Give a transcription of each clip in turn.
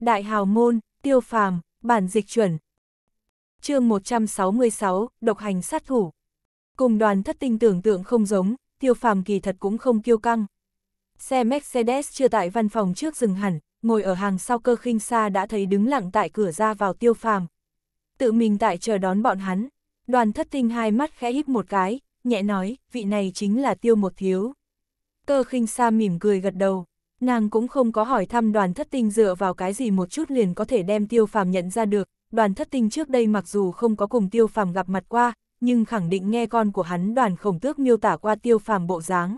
Đại hào môn, tiêu phàm, bản dịch chuẩn. chương 166, độc hành sát thủ. Cùng đoàn thất tinh tưởng tượng không giống, tiêu phàm kỳ thật cũng không kiêu căng. Xe Mercedes chưa tại văn phòng trước dừng hẳn, ngồi ở hàng sau cơ khinh xa đã thấy đứng lặng tại cửa ra vào tiêu phàm. Tự mình tại chờ đón bọn hắn, đoàn thất tinh hai mắt khẽ híp một cái, nhẹ nói, vị này chính là tiêu một thiếu. Cơ khinh xa mỉm cười gật đầu, Nàng cũng không có hỏi thăm đoàn thất tinh dựa vào cái gì một chút liền có thể đem tiêu phàm nhận ra được, đoàn thất tinh trước đây mặc dù không có cùng tiêu phàm gặp mặt qua, nhưng khẳng định nghe con của hắn đoàn khổng tước miêu tả qua tiêu phàm bộ dáng.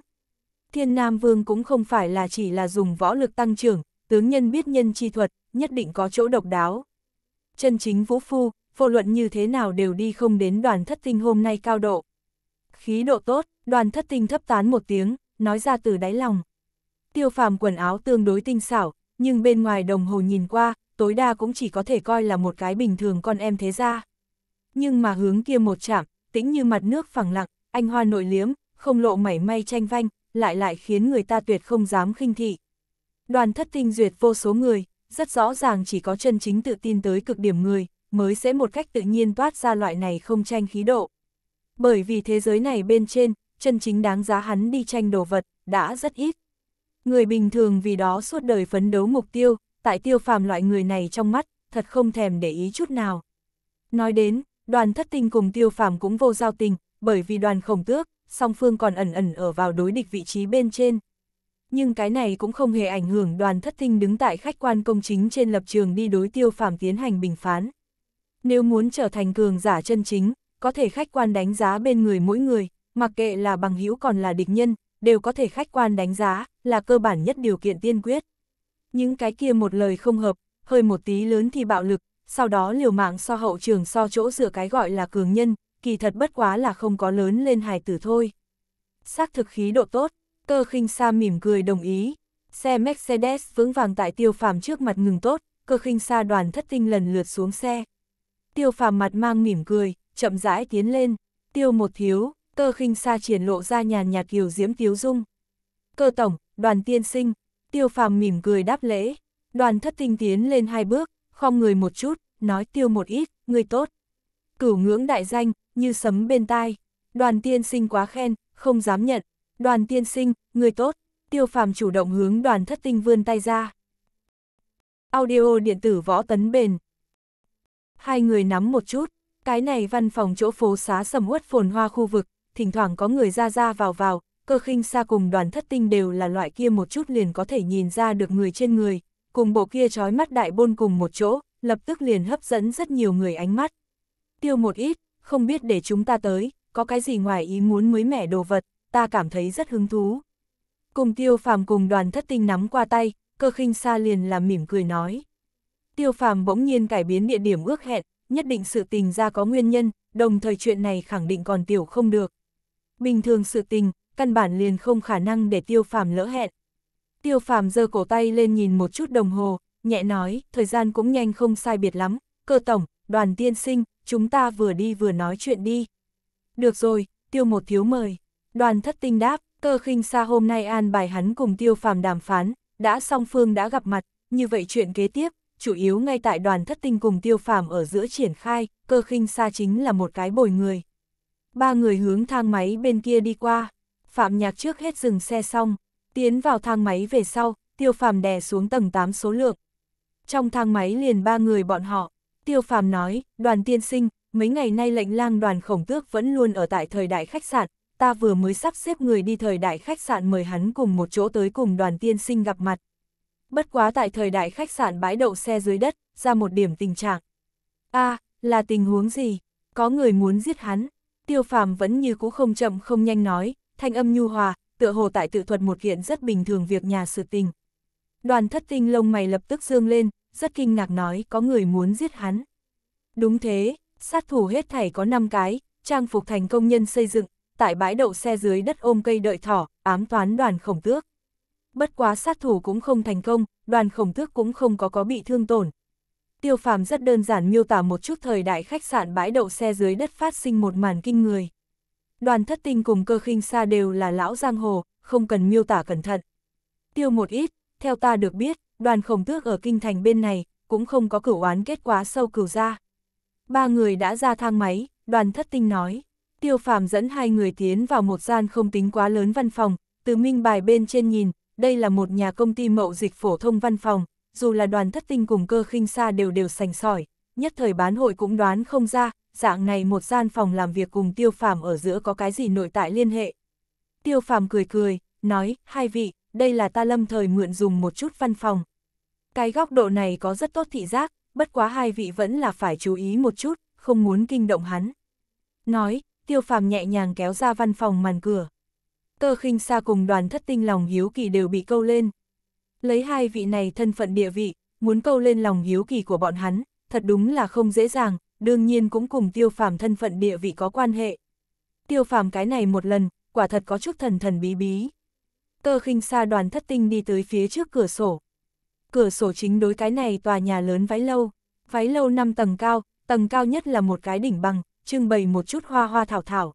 Thiên Nam Vương cũng không phải là chỉ là dùng võ lực tăng trưởng, tướng nhân biết nhân chi thuật, nhất định có chỗ độc đáo. Chân chính vũ phu, phô luận như thế nào đều đi không đến đoàn thất tinh hôm nay cao độ. Khí độ tốt, đoàn thất tinh thấp tán một tiếng, nói ra từ đáy lòng tiêu phàm quần áo tương đối tinh xảo, nhưng bên ngoài đồng hồ nhìn qua, tối đa cũng chỉ có thể coi là một cái bình thường con em thế ra. Nhưng mà hướng kia một chạm, tĩnh như mặt nước phẳng lặng, anh hoa nội liếm, không lộ mảy may tranh vanh, lại lại khiến người ta tuyệt không dám khinh thị. Đoàn thất tinh duyệt vô số người, rất rõ ràng chỉ có chân chính tự tin tới cực điểm người, mới sẽ một cách tự nhiên toát ra loại này không tranh khí độ. Bởi vì thế giới này bên trên, chân chính đáng giá hắn đi tranh đồ vật, đã rất ít. Người bình thường vì đó suốt đời phấn đấu mục tiêu, tại tiêu phàm loại người này trong mắt, thật không thèm để ý chút nào. Nói đến, đoàn thất tinh cùng tiêu phàm cũng vô giao tình, bởi vì đoàn khổng tước, song phương còn ẩn ẩn ở vào đối địch vị trí bên trên. Nhưng cái này cũng không hề ảnh hưởng đoàn thất tinh đứng tại khách quan công chính trên lập trường đi đối tiêu phàm tiến hành bình phán. Nếu muốn trở thành cường giả chân chính, có thể khách quan đánh giá bên người mỗi người, mặc kệ là bằng hữu còn là địch nhân, đều có thể khách quan đánh giá, là cơ bản nhất điều kiện tiên quyết. Những cái kia một lời không hợp, hơi một tí lớn thì bạo lực, sau đó liều mạng so hậu trường so chỗ dựa cái gọi là cường nhân, kỳ thật bất quá là không có lớn lên hài tử thôi. Xác thực khí độ tốt, cơ khinh sa mỉm cười đồng ý. Xe Mercedes vững vàng tại tiêu phàm trước mặt ngừng tốt, cơ khinh sa đoàn thất tinh lần lượt xuống xe. Tiêu phàm mặt mang mỉm cười, chậm rãi tiến lên, tiêu một thiếu, cơ khinh sa triển lộ ra nhàn nhạt kiều diễm tiếu dung. Cơ tổng, đoàn tiên sinh, tiêu phàm mỉm cười đáp lễ, đoàn thất tinh tiến lên hai bước, không người một chút, nói tiêu một ít, người tốt. Cửu ngưỡng đại danh, như sấm bên tai, đoàn tiên sinh quá khen, không dám nhận, đoàn tiên sinh, người tốt, tiêu phàm chủ động hướng đoàn thất tinh vươn tay ra. Audio điện tử võ tấn bền. Hai người nắm một chút, cái này văn phòng chỗ phố xá sầm uất phồn hoa khu vực, thỉnh thoảng có người ra ra vào vào, cơ khinh xa cùng đoàn thất tinh đều là loại kia một chút liền có thể nhìn ra được người trên người, cùng bộ kia trói mắt đại bôn cùng một chỗ, lập tức liền hấp dẫn rất nhiều người ánh mắt. Tiêu một ít, không biết để chúng ta tới, có cái gì ngoài ý muốn mới mẻ đồ vật, ta cảm thấy rất hứng thú. Cùng tiêu phàm cùng đoàn thất tinh nắm qua tay, cơ khinh xa liền làm mỉm cười nói. Tiêu phàm bỗng nhiên cải biến địa điểm ước hẹn, nhất định sự tình ra có nguyên nhân, đồng thời chuyện này khẳng định còn tiểu không được, Bình thường sự tình, căn bản liền không khả năng để tiêu phàm lỡ hẹn. Tiêu phàm giơ cổ tay lên nhìn một chút đồng hồ, nhẹ nói, thời gian cũng nhanh không sai biệt lắm, cơ tổng, đoàn tiên sinh, chúng ta vừa đi vừa nói chuyện đi. Được rồi, tiêu một thiếu mời. Đoàn thất tinh đáp, cơ khinh xa hôm nay an bài hắn cùng tiêu phàm đàm phán, đã song phương đã gặp mặt, như vậy chuyện kế tiếp, chủ yếu ngay tại đoàn thất tinh cùng tiêu phàm ở giữa triển khai, cơ khinh xa chính là một cái bồi người ba người hướng thang máy bên kia đi qua. Phạm Nhạc trước hết dừng xe xong, tiến vào thang máy về sau, Tiêu Phàm đè xuống tầng 8 số lượng. Trong thang máy liền ba người bọn họ, Tiêu Phàm nói, đoàn tiên sinh, mấy ngày nay lệnh lang đoàn khổng tước vẫn luôn ở tại thời đại khách sạn, ta vừa mới sắp xếp người đi thời đại khách sạn mời hắn cùng một chỗ tới cùng đoàn tiên sinh gặp mặt. Bất quá tại thời đại khách sạn bãi đậu xe dưới đất, ra một điểm tình trạng. a là tình huống gì? Có người muốn giết hắn, tiêu phàm vẫn như cũ không chậm không nhanh nói, thanh âm nhu hòa, tựa hồ tại tự thuật một kiện rất bình thường việc nhà sự tình. Đoàn thất tinh lông mày lập tức dương lên, rất kinh ngạc nói có người muốn giết hắn. Đúng thế, sát thủ hết thảy có 5 cái, trang phục thành công nhân xây dựng, tại bãi đậu xe dưới đất ôm cây đợi thỏ, ám toán đoàn khổng tước. Bất quá sát thủ cũng không thành công, đoàn khổng tước cũng không có có bị thương tổn, Tiêu phàm rất đơn giản miêu tả một chút thời đại khách sạn bãi đậu xe dưới đất phát sinh một màn kinh người. Đoàn thất tinh cùng cơ khinh xa đều là lão giang hồ, không cần miêu tả cẩn thận. Tiêu một ít, theo ta được biết, đoàn khổng tước ở kinh thành bên này, cũng không có cửu oán kết quá sâu cửu ra. Ba người đã ra thang máy, đoàn thất tinh nói. Tiêu phàm dẫn hai người tiến vào một gian không tính quá lớn văn phòng, từ minh bài bên trên nhìn, đây là một nhà công ty mậu dịch phổ thông văn phòng, dù là đoàn thất tinh cùng cơ khinh xa đều đều sành sỏi, nhất thời bán hội cũng đoán không ra, dạng này một gian phòng làm việc cùng tiêu phàm ở giữa có cái gì nội tại liên hệ. Tiêu phàm cười cười, nói, hai vị, đây là ta lâm thời mượn dùng một chút văn phòng. Cái góc độ này có rất tốt thị giác, bất quá hai vị vẫn là phải chú ý một chút, không muốn kinh động hắn. Nói, tiêu phàm nhẹ nhàng kéo ra văn phòng màn cửa. Cơ khinh xa cùng đoàn thất tinh lòng hiếu kỳ đều bị câu lên. Lấy hai vị này thân phận địa vị, muốn câu lên lòng hiếu kỳ của bọn hắn, thật đúng là không dễ dàng, đương nhiên cũng cùng tiêu phàm thân phận địa vị có quan hệ. Tiêu phàm cái này một lần, quả thật có chút thần thần bí bí. Cơ khinh xa đoàn thất tinh đi tới phía trước cửa sổ. Cửa sổ chính đối cái này tòa nhà lớn váy lâu, váy lâu 5 tầng cao, tầng cao nhất là một cái đỉnh bằng, trưng bày một chút hoa hoa thảo thảo.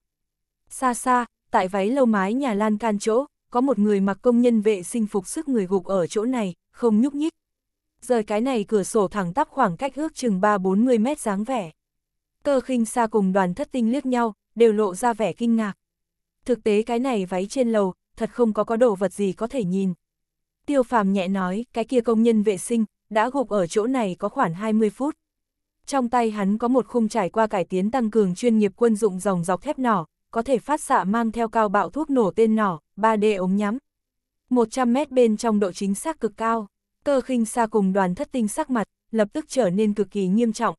Xa xa, tại váy lâu mái nhà lan can chỗ, có một người mặc công nhân vệ sinh phục sức người gục ở chỗ này, không nhúc nhích. Rời cái này cửa sổ thẳng tắp khoảng cách ước chừng 3-40 mét dáng vẻ. Cơ khinh xa cùng đoàn thất tinh liếc nhau, đều lộ ra vẻ kinh ngạc. Thực tế cái này váy trên lầu, thật không có có đồ vật gì có thể nhìn. Tiêu phàm nhẹ nói, cái kia công nhân vệ sinh, đã gục ở chỗ này có khoảng 20 phút. Trong tay hắn có một khung trải qua cải tiến tăng cường chuyên nghiệp quân dụng dòng dọc thép nỏ, có thể phát xạ mang theo cao bạo thuốc nổ tên nỏ, 3D ống nhắm. 100 mét bên trong độ chính xác cực cao, cơ khinh xa cùng đoàn thất tinh sắc mặt, lập tức trở nên cực kỳ nghiêm trọng.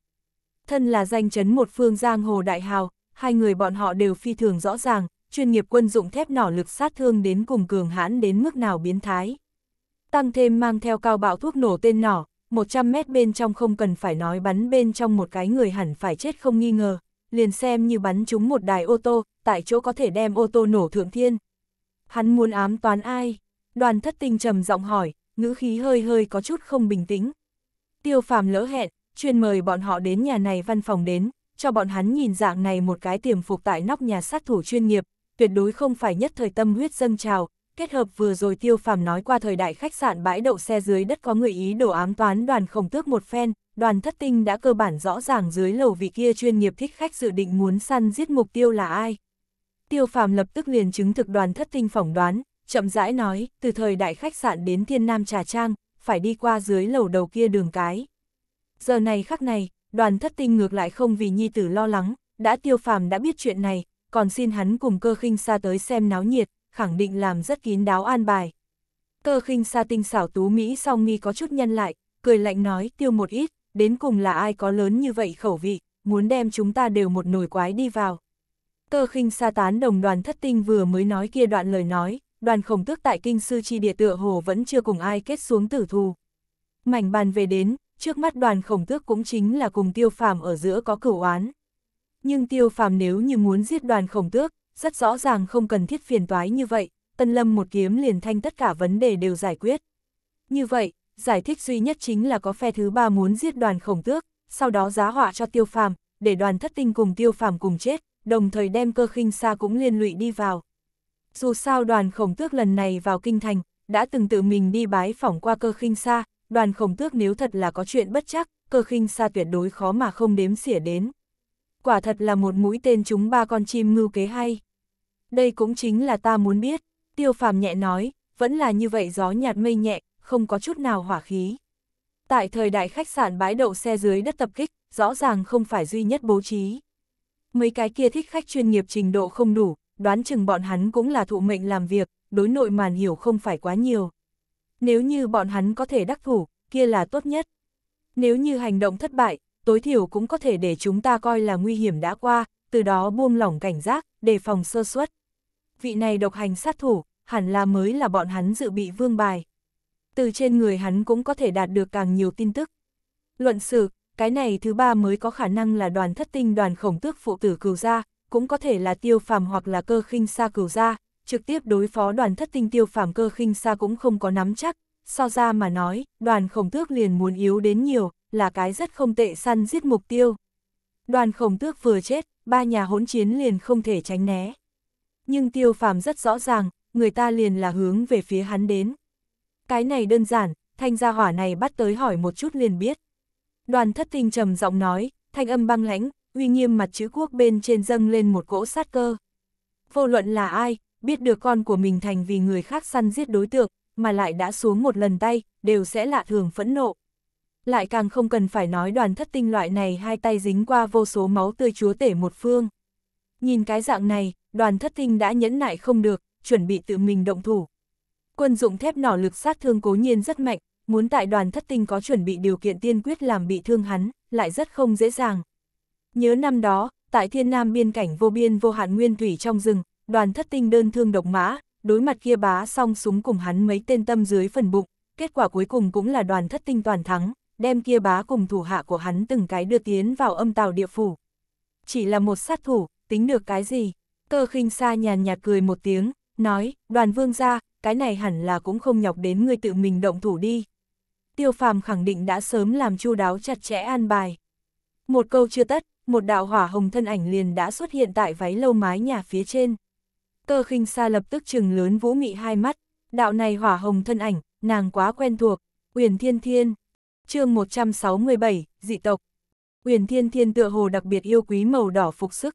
Thân là danh chấn một phương giang hồ đại hào, hai người bọn họ đều phi thường rõ ràng, chuyên nghiệp quân dụng thép nỏ lực sát thương đến cùng cường hãn đến mức nào biến thái. Tăng thêm mang theo cao bạo thuốc nổ tên nỏ, 100 mét bên trong không cần phải nói bắn bên trong một cái người hẳn phải chết không nghi ngờ, liền xem như bắn trúng một đài ô tô, tại chỗ có thể đem ô tô nổ thượng thiên. Hắn muốn ám toán ai? Đoàn thất tinh trầm giọng hỏi, ngữ khí hơi hơi có chút không bình tĩnh. Tiêu phàm lỡ hẹn, chuyên mời bọn họ đến nhà này văn phòng đến, cho bọn hắn nhìn dạng này một cái tiềm phục tại nóc nhà sát thủ chuyên nghiệp, tuyệt đối không phải nhất thời tâm huyết dâng trào, kết hợp vừa rồi tiêu phàm nói qua thời đại khách sạn bãi đậu xe dưới đất có người ý đổ ám toán đoàn khổng tước một phen, đoàn thất tinh đã cơ bản rõ ràng dưới lầu vị kia chuyên nghiệp thích khách dự định muốn săn giết mục tiêu là ai, tiêu phàm lập tức liền chứng thực đoàn thất tinh phỏng đoán, chậm rãi nói, từ thời đại khách sạn đến thiên nam trà trang, phải đi qua dưới lầu đầu kia đường cái. Giờ này khắc này, đoàn thất tinh ngược lại không vì nhi tử lo lắng, đã tiêu phàm đã biết chuyện này, còn xin hắn cùng cơ khinh Sa tới xem náo nhiệt, khẳng định làm rất kín đáo an bài. Cơ khinh Sa tinh xảo tú Mỹ song nghi có chút nhân lại, cười lạnh nói tiêu một ít, đến cùng là ai có lớn như vậy khẩu vị, muốn đem chúng ta đều một nồi quái đi vào. Cơ khinh sa tán đồng đoàn thất tinh vừa mới nói kia đoạn lời nói, đoàn khổng tước tại kinh sư chi địa tựa hồ vẫn chưa cùng ai kết xuống tử thù. Mảnh bàn về đến, trước mắt đoàn khổng tước cũng chính là cùng tiêu phàm ở giữa có cửu oán. Nhưng tiêu phàm nếu như muốn giết đoàn khổng tước, rất rõ ràng không cần thiết phiền toái như vậy, tân lâm một kiếm liền thanh tất cả vấn đề đều giải quyết. Như vậy, giải thích duy nhất chính là có phe thứ ba muốn giết đoàn khổng tước, sau đó giá họa cho tiêu phàm, để đoàn thất tinh cùng tiêu phàm cùng chết, đồng thời đem cơ khinh xa cũng liên lụy đi vào. Dù sao đoàn khổng tước lần này vào kinh thành, đã từng tự mình đi bái phỏng qua cơ khinh xa, đoàn khổng tước nếu thật là có chuyện bất chắc, cơ khinh xa tuyệt đối khó mà không đếm xỉa đến. Quả thật là một mũi tên chúng ba con chim ngưu kế hay. Đây cũng chính là ta muốn biết, tiêu phàm nhẹ nói, vẫn là như vậy gió nhạt mây nhẹ, không có chút nào hỏa khí. Tại thời đại khách sạn bãi đậu xe dưới đất tập kích, rõ ràng không phải duy nhất bố trí mấy cái kia thích khách chuyên nghiệp trình độ không đủ, đoán chừng bọn hắn cũng là thụ mệnh làm việc, đối nội màn hiểu không phải quá nhiều. Nếu như bọn hắn có thể đắc thủ, kia là tốt nhất. Nếu như hành động thất bại, tối thiểu cũng có thể để chúng ta coi là nguy hiểm đã qua, từ đó buông lỏng cảnh giác, đề phòng sơ suất. Vị này độc hành sát thủ, hẳn là mới là bọn hắn dự bị vương bài. Từ trên người hắn cũng có thể đạt được càng nhiều tin tức. Luận sự, cái này thứ ba mới có khả năng là đoàn thất tinh đoàn khổng tước phụ tử cửu gia, cũng có thể là tiêu phàm hoặc là cơ khinh xa cửu gia, trực tiếp đối phó đoàn thất tinh tiêu phàm cơ khinh xa cũng không có nắm chắc, so ra mà nói, đoàn khổng tước liền muốn yếu đến nhiều, là cái rất không tệ săn giết mục tiêu. Đoàn khổng tước vừa chết, ba nhà hỗn chiến liền không thể tránh né. Nhưng tiêu phàm rất rõ ràng, người ta liền là hướng về phía hắn đến. Cái này đơn giản, thanh gia hỏa này bắt tới hỏi một chút liền biết. Đoàn thất tinh trầm giọng nói, thanh âm băng lãnh, uy nghiêm mặt chữ quốc bên trên dâng lên một cỗ sát cơ. Vô luận là ai, biết được con của mình thành vì người khác săn giết đối tượng, mà lại đã xuống một lần tay, đều sẽ lạ thường phẫn nộ. Lại càng không cần phải nói đoàn thất tinh loại này hai tay dính qua vô số máu tươi chúa tể một phương. Nhìn cái dạng này, đoàn thất tinh đã nhẫn nại không được, chuẩn bị tự mình động thủ. Quân dụng thép nỏ lực sát thương cố nhiên rất mạnh, muốn tại đoàn thất tinh có chuẩn bị điều kiện tiên quyết làm bị thương hắn, lại rất không dễ dàng. Nhớ năm đó, tại thiên nam biên cảnh vô biên vô hạn nguyên thủy trong rừng, đoàn thất tinh đơn thương độc mã, đối mặt kia bá song súng cùng hắn mấy tên tâm dưới phần bụng, kết quả cuối cùng cũng là đoàn thất tinh toàn thắng, đem kia bá cùng thủ hạ của hắn từng cái đưa tiến vào âm tàu địa phủ. Chỉ là một sát thủ, tính được cái gì? Cơ khinh xa nhàn nhạt cười một tiếng, nói, đoàn vương ra, cái này hẳn là cũng không nhọc đến người tự mình động thủ đi tiêu phàm khẳng định đã sớm làm chu đáo chặt chẽ an bài. Một câu chưa tất, một đạo hỏa hồng thân ảnh liền đã xuất hiện tại váy lâu mái nhà phía trên. Cơ khinh xa lập tức trừng lớn vũ mị hai mắt, đạo này hỏa hồng thân ảnh, nàng quá quen thuộc, Uyển Thiên Thiên. chương 167, dị tộc. Uyển Thiên Thiên tựa hồ đặc biệt yêu quý màu đỏ phục sức.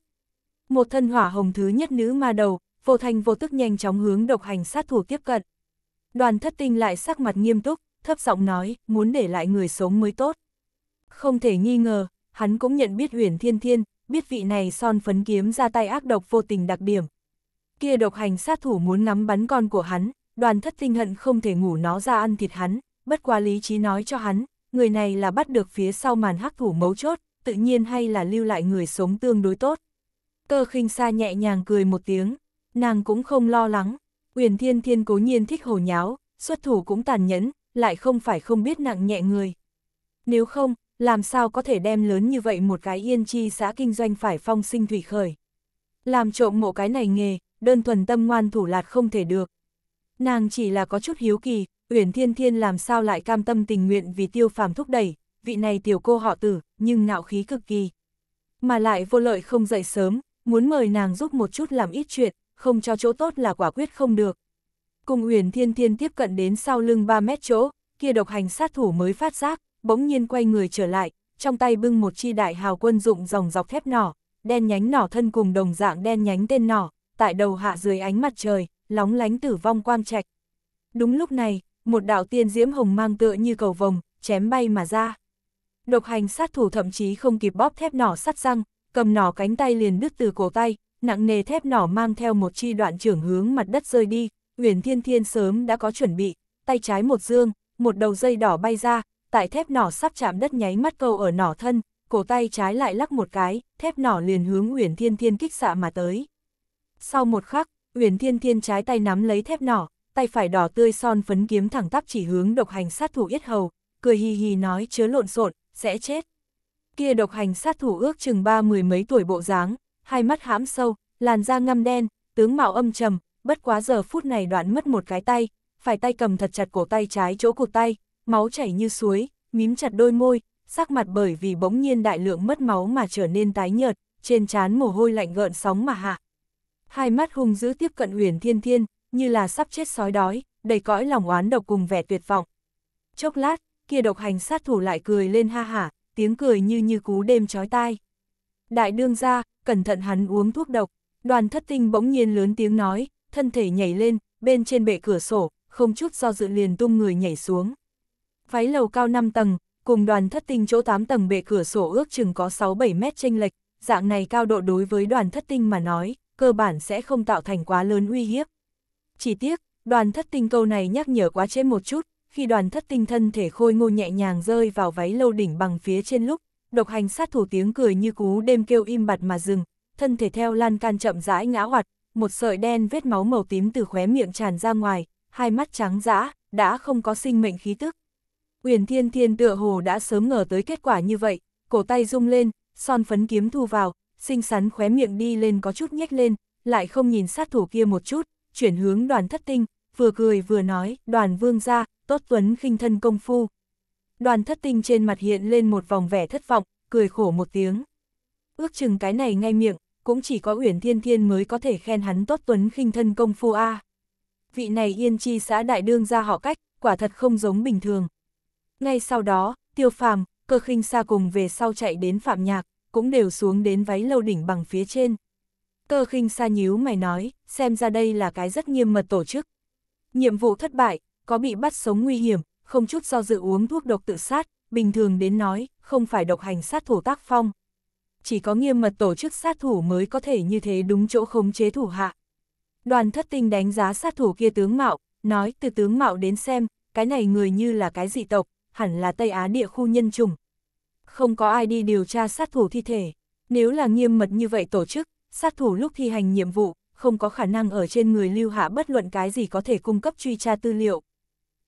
Một thân hỏa hồng thứ nhất nữ ma đầu, vô thành vô tức nhanh chóng hướng độc hành sát thủ tiếp cận. Đoàn thất tinh lại sắc mặt nghiêm túc, thấp giọng nói, muốn để lại người sống mới tốt. Không thể nghi ngờ, hắn cũng nhận biết huyền thiên thiên, biết vị này son phấn kiếm ra tay ác độc vô tình đặc điểm. Kia độc hành sát thủ muốn nắm bắn con của hắn, đoàn thất tinh hận không thể ngủ nó ra ăn thịt hắn, bất quá lý trí nói cho hắn, người này là bắt được phía sau màn hắc thủ mấu chốt, tự nhiên hay là lưu lại người sống tương đối tốt. Cơ khinh xa nhẹ nhàng cười một tiếng, nàng cũng không lo lắng, Huyền Thiên Thiên cố nhiên thích hồ nháo, xuất thủ cũng tàn nhẫn, lại không phải không biết nặng nhẹ người. Nếu không, làm sao có thể đem lớn như vậy một cái yên chi xã kinh doanh phải phong sinh thủy khởi. Làm trộm mộ cái này nghề, đơn thuần tâm ngoan thủ lạt không thể được. Nàng chỉ là có chút hiếu kỳ, Uyển Thiên Thiên làm sao lại cam tâm tình nguyện vì tiêu phàm thúc đẩy, vị này tiểu cô họ tử, nhưng ngạo khí cực kỳ. Mà lại vô lợi không dậy sớm, muốn mời nàng giúp một chút làm ít chuyện, không cho chỗ tốt là quả quyết không được cùng Uyển Thiên Thiên tiếp cận đến sau lưng 3 mét chỗ, kia độc hành sát thủ mới phát giác, bỗng nhiên quay người trở lại, trong tay bưng một chi đại hào quân dụng dòng dọc thép nỏ, đen nhánh nỏ thân cùng đồng dạng đen nhánh tên nỏ, tại đầu hạ dưới ánh mặt trời, lóng lánh tử vong quang trạch. Đúng lúc này, một đạo tiên diễm hồng mang tựa như cầu vồng, chém bay mà ra. Độc hành sát thủ thậm chí không kịp bóp thép nỏ sắt răng, cầm nỏ cánh tay liền đứt từ cổ tay, nặng nề thép nỏ mang theo một chi đoạn trưởng hướng mặt đất rơi đi, Nguyễn Thiên Thiên sớm đã có chuẩn bị, tay trái một dương, một đầu dây đỏ bay ra, tại thép nỏ sắp chạm đất nháy mắt câu ở nỏ thân, cổ tay trái lại lắc một cái, thép nỏ liền hướng Uyển Thiên Thiên kích xạ mà tới. Sau một khắc, Uyển Thiên Thiên trái tay nắm lấy thép nỏ, tay phải đỏ tươi son phấn kiếm thẳng tắp chỉ hướng độc hành sát thủ yết hầu, cười hì hì nói chớ lộn xộn, sẽ chết. Kia độc hành sát thủ ước chừng ba mười mấy tuổi bộ dáng, hai mắt hãm sâu, làn da ngăm đen, tướng mạo âm trầm, bất quá giờ phút này đoạn mất một cái tay, phải tay cầm thật chặt cổ tay trái chỗ cổ tay, máu chảy như suối, mím chặt đôi môi, sắc mặt bởi vì bỗng nhiên đại lượng mất máu mà trở nên tái nhợt, trên trán mồ hôi lạnh gợn sóng mà hạ. Hai mắt hung dữ tiếp cận huyền thiên thiên, như là sắp chết sói đói, đầy cõi lòng oán độc cùng vẻ tuyệt vọng. Chốc lát, kia độc hành sát thủ lại cười lên ha hả, tiếng cười như như cú đêm chói tai. Đại đương ra, cẩn thận hắn uống thuốc độc, đoàn thất tinh bỗng nhiên lớn tiếng nói, thân thể nhảy lên, bên trên bệ cửa sổ, không chút do dự liền tung người nhảy xuống. Váy lầu cao 5 tầng, cùng đoàn thất tinh chỗ 8 tầng bệ cửa sổ ước chừng có 6-7 mét chênh lệch, dạng này cao độ đối với đoàn thất tinh mà nói, cơ bản sẽ không tạo thành quá lớn uy hiếp. Chỉ tiếc, đoàn thất tinh câu này nhắc nhở quá trễ một chút, khi đoàn thất tinh thân thể khôi ngô nhẹ nhàng rơi vào váy lâu đỉnh bằng phía trên lúc, độc hành sát thủ tiếng cười như cú đêm kêu im bặt mà dừng, thân thể theo lan can chậm rãi ngã hoạt, một sợi đen vết máu màu tím từ khóe miệng tràn ra ngoài, hai mắt trắng dã, đã không có sinh mệnh khí tức. Uyển Thiên Thiên tựa hồ đã sớm ngờ tới kết quả như vậy, cổ tay rung lên, son phấn kiếm thu vào, xinh xắn khóe miệng đi lên có chút nhếch lên, lại không nhìn sát thủ kia một chút, chuyển hướng đoàn thất tinh, vừa cười vừa nói, đoàn vương gia tốt tuấn khinh thân công phu. Đoàn thất tinh trên mặt hiện lên một vòng vẻ thất vọng, cười khổ một tiếng. Ước chừng cái này ngay miệng, cũng chỉ có Uyển Thiên Thiên mới có thể khen hắn tốt tuấn khinh thân công phu A. Vị này yên chi xã đại đương ra họ cách, quả thật không giống bình thường. Ngay sau đó, tiêu phàm, cơ khinh xa cùng về sau chạy đến phạm nhạc, cũng đều xuống đến váy lâu đỉnh bằng phía trên. Cơ khinh xa nhíu mày nói, xem ra đây là cái rất nghiêm mật tổ chức. Nhiệm vụ thất bại, có bị bắt sống nguy hiểm, không chút do dự uống thuốc độc tự sát, bình thường đến nói, không phải độc hành sát thủ tác phong, chỉ có nghiêm mật tổ chức sát thủ mới có thể như thế đúng chỗ khống chế thủ hạ. Đoàn thất tinh đánh giá sát thủ kia tướng mạo, nói từ tướng mạo đến xem, cái này người như là cái dị tộc, hẳn là Tây Á địa khu nhân chủng. Không có ai đi điều tra sát thủ thi thể, nếu là nghiêm mật như vậy tổ chức, sát thủ lúc thi hành nhiệm vụ, không có khả năng ở trên người lưu hạ bất luận cái gì có thể cung cấp truy tra tư liệu.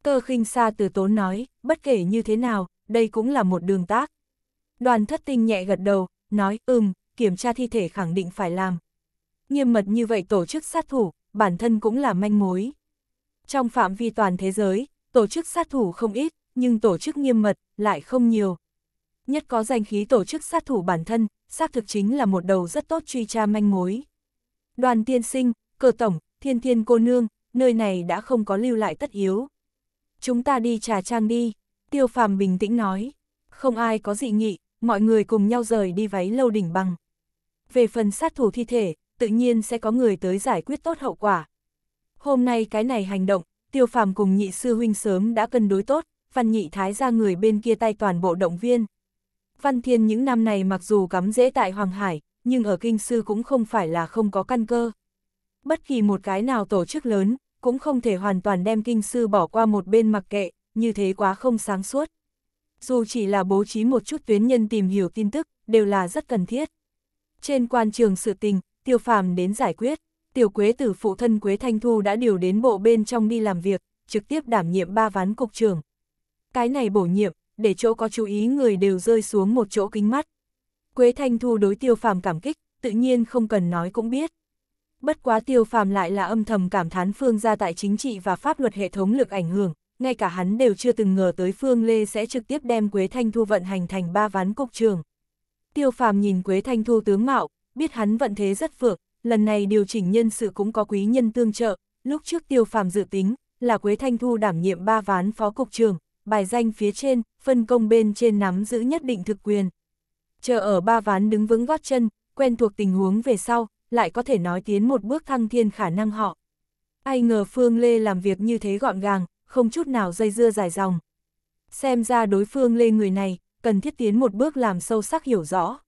Cơ khinh xa từ tốn nói, bất kể như thế nào, đây cũng là một đường tác. Đoàn thất tinh nhẹ gật đầu, nói ừm, kiểm tra thi thể khẳng định phải làm. Nghiêm mật như vậy tổ chức sát thủ, bản thân cũng là manh mối. Trong phạm vi toàn thế giới, tổ chức sát thủ không ít, nhưng tổ chức nghiêm mật lại không nhiều. Nhất có danh khí tổ chức sát thủ bản thân, xác thực chính là một đầu rất tốt truy tra manh mối. Đoàn tiên sinh, cờ tổng, thiên thiên cô nương, nơi này đã không có lưu lại tất yếu. Chúng ta đi trà trang đi, tiêu phàm bình tĩnh nói, không ai có dị nghị, mọi người cùng nhau rời đi váy lâu đỉnh bằng. Về phần sát thủ thi thể, tự nhiên sẽ có người tới giải quyết tốt hậu quả. Hôm nay cái này hành động, tiêu phàm cùng nhị sư huynh sớm đã cân đối tốt, văn nhị thái ra người bên kia tay toàn bộ động viên. Văn thiên những năm này mặc dù cắm dễ tại Hoàng Hải, nhưng ở kinh sư cũng không phải là không có căn cơ. Bất kỳ một cái nào tổ chức lớn, cũng không thể hoàn toàn đem kinh sư bỏ qua một bên mặc kệ, như thế quá không sáng suốt dù chỉ là bố trí một chút tuyến nhân tìm hiểu tin tức, đều là rất cần thiết. Trên quan trường sự tình, tiêu phàm đến giải quyết, tiểu quế tử phụ thân Quế Thanh Thu đã điều đến bộ bên trong đi làm việc, trực tiếp đảm nhiệm ba ván cục trưởng. Cái này bổ nhiệm, để chỗ có chú ý người đều rơi xuống một chỗ kính mắt. Quế Thanh Thu đối tiêu phàm cảm kích, tự nhiên không cần nói cũng biết. Bất quá tiêu phàm lại là âm thầm cảm thán phương gia tại chính trị và pháp luật hệ thống lực ảnh hưởng, ngay cả hắn đều chưa từng ngờ tới Phương Lê sẽ trực tiếp đem Quế Thanh Thu vận hành thành ba ván cục trường. Tiêu phàm nhìn Quế Thanh Thu tướng mạo, biết hắn vận thế rất phược, lần này điều chỉnh nhân sự cũng có quý nhân tương trợ, lúc trước tiêu phàm dự tính là Quế Thanh Thu đảm nhiệm ba ván phó cục trường, bài danh phía trên, phân công bên trên nắm giữ nhất định thực quyền. Chờ ở ba ván đứng vững gót chân, quen thuộc tình huống về sau, lại có thể nói tiến một bước thăng thiên khả năng họ. Ai ngờ Phương Lê làm việc như thế gọn gàng, không chút nào dây dưa dài dòng. Xem ra đối phương lê người này, cần thiết tiến một bước làm sâu sắc hiểu rõ.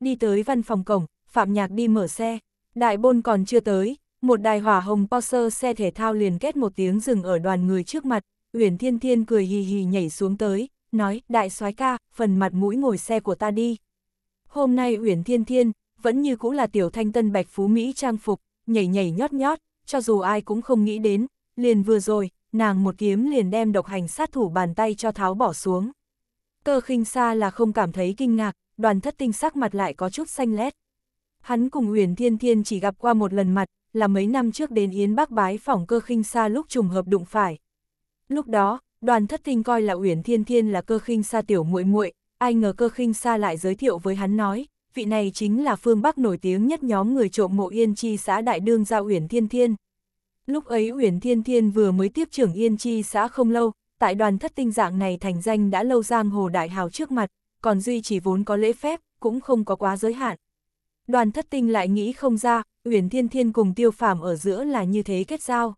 Đi tới văn phòng cổng, Phạm Nhạc đi mở xe, đại bôn còn chưa tới, một đài hỏa hồng Porsche xe thể thao liền kết một tiếng dừng ở đoàn người trước mặt, Uyển Thiên Thiên cười hì hì nhảy xuống tới, nói, đại soái ca, phần mặt mũi ngồi xe của ta đi. Hôm nay Uyển Thiên Thiên, vẫn như cũ là tiểu thanh tân bạch phú Mỹ trang phục, nhảy nhảy nhót nhót, cho dù ai cũng không nghĩ đến, liền vừa rồi, nàng một kiếm liền đem độc hành sát thủ bàn tay cho tháo bỏ xuống. Cơ khinh xa là không cảm thấy kinh ngạc, đoàn thất tinh sắc mặt lại có chút xanh lét. Hắn cùng Huyền Thiên Thiên chỉ gặp qua một lần mặt, là mấy năm trước đến Yến Bắc bái phỏng cơ khinh xa lúc trùng hợp đụng phải. Lúc đó, đoàn thất tinh coi là Huyền Thiên Thiên là cơ khinh xa tiểu muội muội, ai ngờ cơ khinh xa lại giới thiệu với hắn nói, vị này chính là phương Bắc nổi tiếng nhất nhóm người trộm mộ yên chi xã Đại Đương Gia Uyển Thiên Thiên. Lúc ấy Uyển Thiên Thiên vừa mới tiếp trưởng Yên Chi xã không lâu, tại đoàn thất tinh dạng này thành danh đã lâu giang hồ đại hào trước mặt, còn duy chỉ vốn có lễ phép, cũng không có quá giới hạn. Đoàn thất tinh lại nghĩ không ra, Uyển Thiên Thiên cùng tiêu phàm ở giữa là như thế kết giao.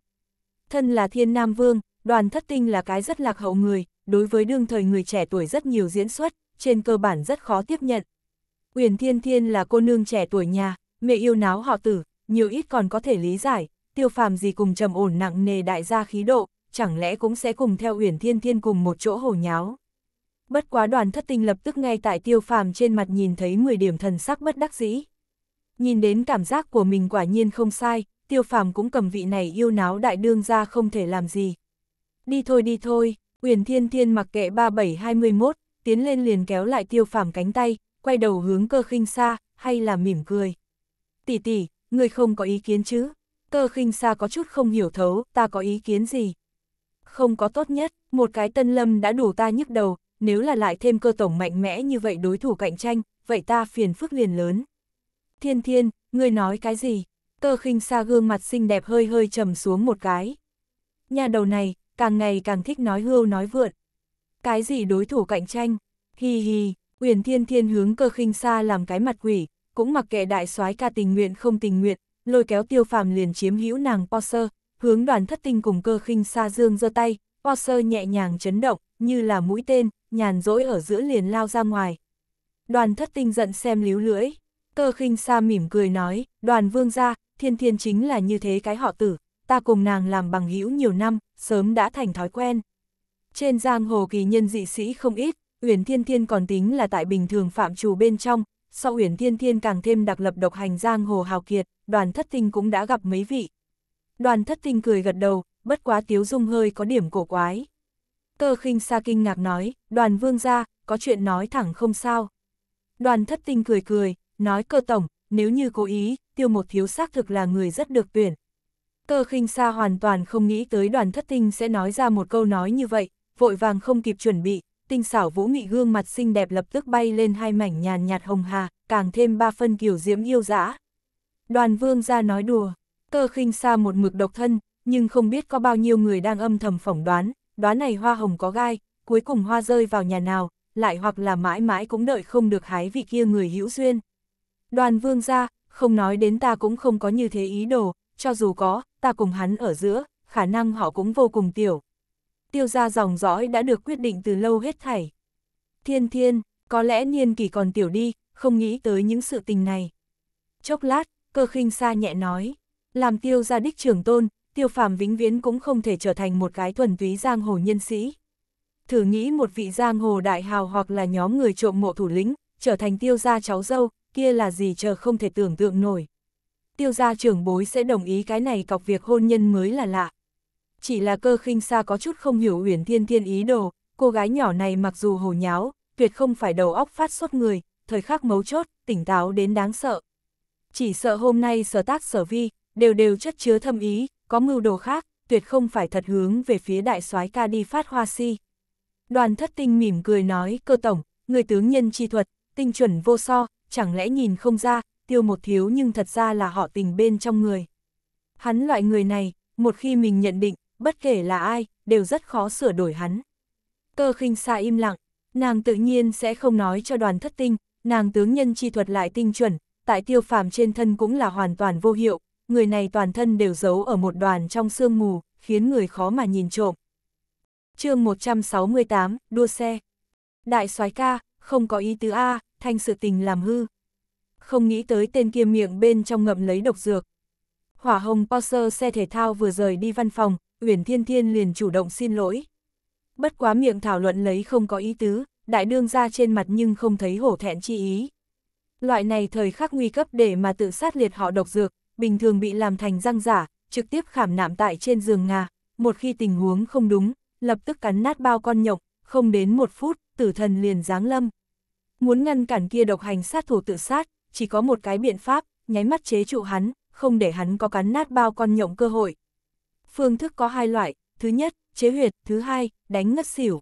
Thân là Thiên Nam Vương, đoàn thất tinh là cái rất lạc hậu người, đối với đương thời người trẻ tuổi rất nhiều diễn xuất, trên cơ bản rất khó tiếp nhận. Uyển Thiên Thiên là cô nương trẻ tuổi nhà, mẹ yêu náo họ tử, nhiều ít còn có thể lý giải, tiêu phàm gì cùng trầm ổn nặng nề đại gia khí độ, chẳng lẽ cũng sẽ cùng theo Uyển Thiên Thiên cùng một chỗ hồ nháo. Bất quá đoàn thất tinh lập tức ngay tại tiêu phàm trên mặt nhìn thấy 10 điểm thần sắc bất đắc dĩ. Nhìn đến cảm giác của mình quả nhiên không sai, tiêu phàm cũng cầm vị này yêu náo đại đương ra không thể làm gì. Đi thôi đi thôi, Uyển Thiên Thiên mặc kệ 3721, tiến lên liền kéo lại tiêu phàm cánh tay, quay đầu hướng cơ khinh xa, hay là mỉm cười. Tỷ tỷ, người không có ý kiến chứ? cơ khinh xa có chút không hiểu thấu, ta có ý kiến gì. Không có tốt nhất, một cái tân lâm đã đủ ta nhức đầu, nếu là lại thêm cơ tổng mạnh mẽ như vậy đối thủ cạnh tranh, vậy ta phiền phức liền lớn. Thiên thiên, ngươi nói cái gì? Cơ khinh xa gương mặt xinh đẹp hơi hơi trầm xuống một cái. Nhà đầu này, càng ngày càng thích nói hưu nói vượn. Cái gì đối thủ cạnh tranh? Hi hi, Uyển Thiên Thiên hướng cơ khinh xa làm cái mặt quỷ, cũng mặc kệ đại soái ca tình nguyện không tình nguyện, lôi kéo tiêu phàm liền chiếm hữu nàng Porsche, hướng đoàn thất tinh cùng cơ khinh xa dương giơ tay, Porsche nhẹ nhàng chấn động, như là mũi tên, nhàn rỗi ở giữa liền lao ra ngoài. Đoàn thất tinh giận xem líu lưỡi, cơ khinh xa mỉm cười nói, đoàn vương gia, thiên thiên chính là như thế cái họ tử, ta cùng nàng làm bằng hữu nhiều năm, sớm đã thành thói quen. Trên giang hồ kỳ nhân dị sĩ không ít, Uyển Thiên Thiên còn tính là tại bình thường phạm trù bên trong, sau Uyển Thiên Thiên càng thêm đặc lập độc hành giang hồ hào kiệt, đoàn thất tinh cũng đã gặp mấy vị. Đoàn thất tinh cười gật đầu, bất quá tiếu dung hơi có điểm cổ quái. Cơ khinh xa kinh ngạc nói, đoàn vương ra, có chuyện nói thẳng không sao. Đoàn thất tinh cười cười, nói cơ tổng, nếu như cố ý, tiêu một thiếu xác thực là người rất được tuyển. Cơ khinh xa hoàn toàn không nghĩ tới đoàn thất tinh sẽ nói ra một câu nói như vậy, vội vàng không kịp chuẩn bị, tinh xảo vũ nghị gương mặt xinh đẹp lập tức bay lên hai mảnh nhàn nhạt hồng hà, càng thêm ba phân kiểu diễm yêu dã. Đoàn vương ra nói đùa, cơ khinh xa một mực độc thân, nhưng không biết có bao nhiêu người đang âm thầm phỏng đoán, đoán này hoa hồng có gai, cuối cùng hoa rơi vào nhà nào, lại hoặc là mãi mãi cũng đợi không được hái vị kia người hữu duyên. Đoàn vương ra, không nói đến ta cũng không có như thế ý đồ, cho dù có, ta cùng hắn ở giữa, khả năng họ cũng vô cùng tiểu. Tiêu gia dòng dõi đã được quyết định từ lâu hết thảy. Thiên thiên, có lẽ niên kỳ còn tiểu đi, không nghĩ tới những sự tình này. Chốc lát, cơ khinh xa nhẹ nói. Làm tiêu gia đích trưởng tôn, tiêu phàm vĩnh viễn cũng không thể trở thành một cái thuần túy giang hồ nhân sĩ. Thử nghĩ một vị giang hồ đại hào hoặc là nhóm người trộm mộ thủ lĩnh, trở thành tiêu gia cháu dâu, kia là gì chờ không thể tưởng tượng nổi. Tiêu gia trưởng bối sẽ đồng ý cái này cọc việc hôn nhân mới là lạ. Chỉ là cơ khinh xa có chút không hiểu uyển thiên thiên ý đồ, cô gái nhỏ này mặc dù hồ nháo, tuyệt không phải đầu óc phát xuất người, thời khắc mấu chốt, tỉnh táo đến đáng sợ chỉ sợ hôm nay sở tác sở vi, đều đều chất chứa thâm ý, có mưu đồ khác, tuyệt không phải thật hướng về phía đại soái ca đi phát hoa si. Đoàn thất tinh mỉm cười nói, cơ tổng, người tướng nhân chi thuật, tinh chuẩn vô so, chẳng lẽ nhìn không ra, tiêu một thiếu nhưng thật ra là họ tình bên trong người. Hắn loại người này, một khi mình nhận định, bất kể là ai, đều rất khó sửa đổi hắn. Cơ khinh xa im lặng, nàng tự nhiên sẽ không nói cho đoàn thất tinh, nàng tướng nhân chi thuật lại tinh chuẩn, tại tiêu phàm trên thân cũng là hoàn toàn vô hiệu, người này toàn thân đều giấu ở một đoàn trong sương mù, khiến người khó mà nhìn trộm. chương 168, đua xe. Đại soái ca, không có ý tứ A, thanh sự tình làm hư. Không nghĩ tới tên kia miệng bên trong ngậm lấy độc dược. Hỏa hồng Porsche xe thể thao vừa rời đi văn phòng, Uyển Thiên Thiên liền chủ động xin lỗi. Bất quá miệng thảo luận lấy không có ý tứ, đại đương ra trên mặt nhưng không thấy hổ thẹn chi ý. Loại này thời khắc nguy cấp để mà tự sát liệt họ độc dược, bình thường bị làm thành răng giả, trực tiếp khảm nạm tại trên giường ngà, một khi tình huống không đúng, lập tức cắn nát bao con nhộng, không đến một phút, tử thần liền giáng lâm. Muốn ngăn cản kia độc hành sát thủ tự sát, chỉ có một cái biện pháp, nháy mắt chế trụ hắn, không để hắn có cắn nát bao con nhộng cơ hội. Phương thức có hai loại, thứ nhất, chế huyệt, thứ hai, đánh ngất xỉu.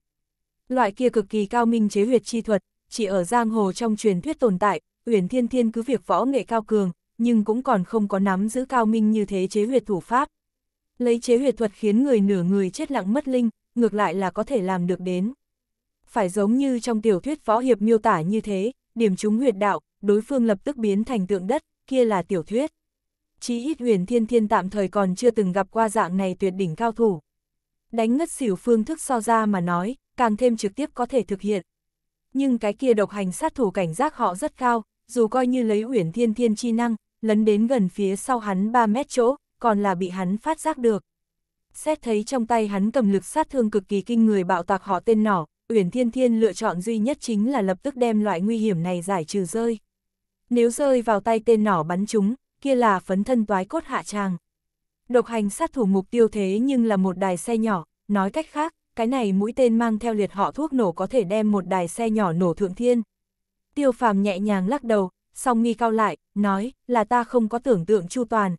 Loại kia cực kỳ cao minh chế huyệt chi thuật, chỉ ở giang hồ trong truyền thuyết tồn tại, Uyển Thiên Thiên cứ việc võ nghệ cao cường, nhưng cũng còn không có nắm giữ cao minh như thế chế huyệt thủ pháp. Lấy chế huyệt thuật khiến người nửa người chết lặng mất linh, ngược lại là có thể làm được đến. Phải giống như trong tiểu thuyết võ hiệp miêu tả như thế, điểm trúng huyệt đạo, đối phương lập tức biến thành tượng đất, kia là tiểu thuyết. Chí ít huyền thiên thiên tạm thời còn chưa từng gặp qua dạng này tuyệt đỉnh cao thủ. Đánh ngất xỉu phương thức so ra mà nói, càng thêm trực tiếp có thể thực hiện. Nhưng cái kia độc hành sát thủ cảnh giác họ rất cao, dù coi như lấy Uyển Thiên Thiên chi năng, lấn đến gần phía sau hắn 3 mét chỗ, còn là bị hắn phát giác được. Xét thấy trong tay hắn cầm lực sát thương cực kỳ kinh người bạo tạc họ tên nỏ, Uyển Thiên Thiên lựa chọn duy nhất chính là lập tức đem loại nguy hiểm này giải trừ rơi. Nếu rơi vào tay tên nỏ bắn chúng, kia là phấn thân toái cốt hạ tràng. Độc hành sát thủ mục tiêu thế nhưng là một đài xe nhỏ, nói cách khác, cái này mũi tên mang theo liệt họ thuốc nổ có thể đem một đài xe nhỏ nổ thượng thiên tiêu phàm nhẹ nhàng lắc đầu, song nghi cao lại, nói, là ta không có tưởng tượng chu toàn.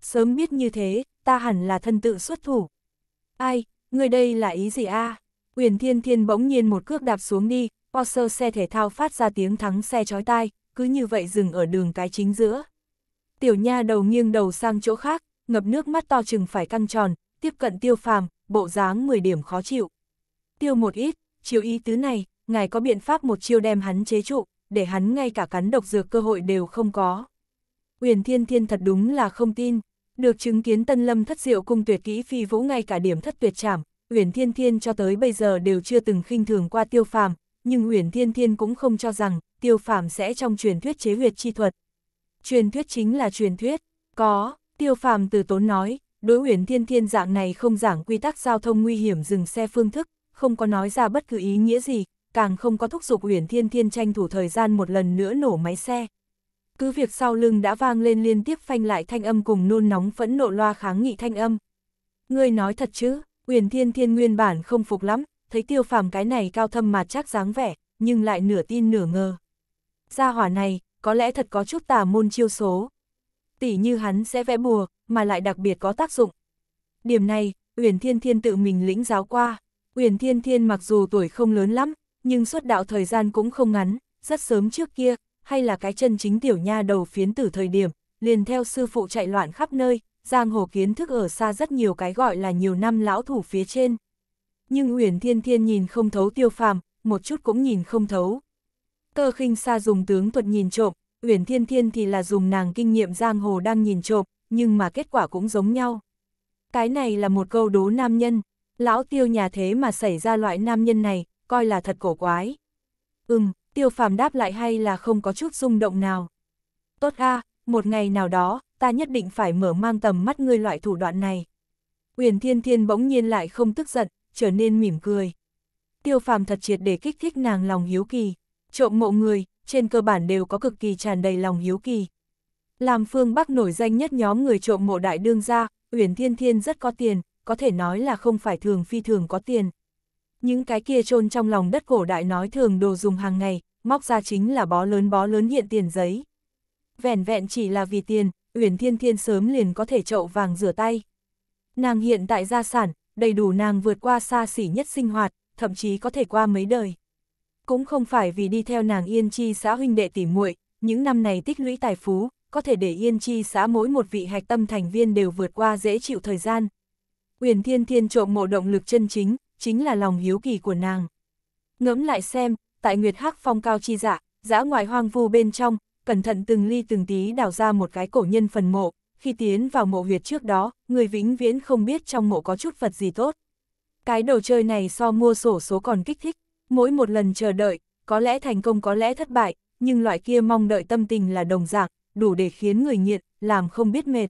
Sớm biết như thế, ta hẳn là thân tự xuất thủ. Ai, người đây là ý gì a? À? Uyển Thiên Thiên bỗng nhiên một cước đạp xuống đi, Porsche xe thể thao phát ra tiếng thắng xe chói tai, cứ như vậy dừng ở đường cái chính giữa. Tiểu nha đầu nghiêng đầu sang chỗ khác, ngập nước mắt to chừng phải căng tròn, tiếp cận tiêu phàm, bộ dáng 10 điểm khó chịu. Tiêu một ít, chiếu ý tứ này, ngài có biện pháp một chiêu đem hắn chế trụ, để hắn ngay cả cắn độc dược cơ hội đều không có. Uyển Thiên Thiên thật đúng là không tin, được chứng kiến Tân Lâm thất diệu cung tuyệt kỹ phi vũ ngay cả điểm thất tuyệt trảm, Uyển Thiên Thiên cho tới bây giờ đều chưa từng khinh thường qua Tiêu Phàm, nhưng Uyển Thiên Thiên cũng không cho rằng Tiêu Phàm sẽ trong truyền thuyết chế huyệt chi thuật. Truyền thuyết chính là truyền thuyết, có, Tiêu Phàm từ tốn nói, đối Uyển Thiên Thiên dạng này không giảng quy tắc giao thông nguy hiểm dừng xe phương thức, không có nói ra bất cứ ý nghĩa gì, càng không có thúc giục Uyển Thiên Thiên tranh thủ thời gian một lần nữa nổ máy xe. Cứ việc sau lưng đã vang lên liên tiếp phanh lại thanh âm cùng nôn nóng phẫn nộ loa kháng nghị thanh âm. Ngươi nói thật chứ, Uyển Thiên Thiên nguyên bản không phục lắm, thấy tiêu phàm cái này cao thâm mà chắc dáng vẻ, nhưng lại nửa tin nửa ngờ. Gia hỏa này, có lẽ thật có chút tà môn chiêu số. Tỷ như hắn sẽ vẽ bùa, mà lại đặc biệt có tác dụng. Điểm này, Uyển Thiên Thiên tự mình lĩnh giáo qua. Uyển Thiên Thiên mặc dù tuổi không lớn lắm, nhưng xuất đạo thời gian cũng không ngắn, rất sớm trước kia, hay là cái chân chính tiểu nha đầu phiến tử thời điểm, liền theo sư phụ chạy loạn khắp nơi, giang hồ kiến thức ở xa rất nhiều cái gọi là nhiều năm lão thủ phía trên. Nhưng Uyển Thiên Thiên nhìn không thấu tiêu phàm, một chút cũng nhìn không thấu. Cơ khinh xa dùng tướng thuật nhìn trộm, Uyển Thiên Thiên thì là dùng nàng kinh nghiệm giang hồ đang nhìn trộm, nhưng mà kết quả cũng giống nhau. Cái này là một câu đố nam nhân, lão tiêu nhà thế mà xảy ra loại nam nhân này, coi là thật cổ quái. Ừm, tiêu phàm đáp lại hay là không có chút rung động nào. Tốt a, một ngày nào đó, ta nhất định phải mở mang tầm mắt ngươi loại thủ đoạn này. Uyển Thiên Thiên bỗng nhiên lại không tức giận, trở nên mỉm cười. Tiêu phàm thật triệt để kích thích nàng lòng hiếu kỳ, trộm mộ người, trên cơ bản đều có cực kỳ tràn đầy lòng hiếu kỳ. Làm phương Bắc nổi danh nhất nhóm người trộm mộ đại đương gia, Uyển Thiên Thiên rất có tiền, có thể nói là không phải thường phi thường có tiền những cái kia chôn trong lòng đất cổ đại nói thường đồ dùng hàng ngày, móc ra chính là bó lớn bó lớn hiện tiền giấy. vẹn vẹn chỉ là vì tiền, Uyển Thiên Thiên sớm liền có thể chậu vàng rửa tay. Nàng hiện tại gia sản, đầy đủ nàng vượt qua xa xỉ nhất sinh hoạt, thậm chí có thể qua mấy đời. Cũng không phải vì đi theo nàng Yên Chi xã huynh đệ tỉ muội, những năm này tích lũy tài phú, có thể để Yên Chi xã mỗi một vị hạch tâm thành viên đều vượt qua dễ chịu thời gian. Uyển Thiên Thiên trộm mộ động lực chân chính, chính là lòng hiếu kỳ của nàng. Ngẫm lại xem, tại Nguyệt Hắc Phong cao chi dạ, dã ngoài hoang vu bên trong, cẩn thận từng ly từng tí đào ra một cái cổ nhân phần mộ, khi tiến vào mộ huyệt trước đó, người vĩnh viễn không biết trong mộ có chút vật gì tốt. Cái đồ chơi này so mua sổ số còn kích thích, mỗi một lần chờ đợi, có lẽ thành công có lẽ thất bại, nhưng loại kia mong đợi tâm tình là đồng dạng, đủ để khiến người nghiện, làm không biết mệt.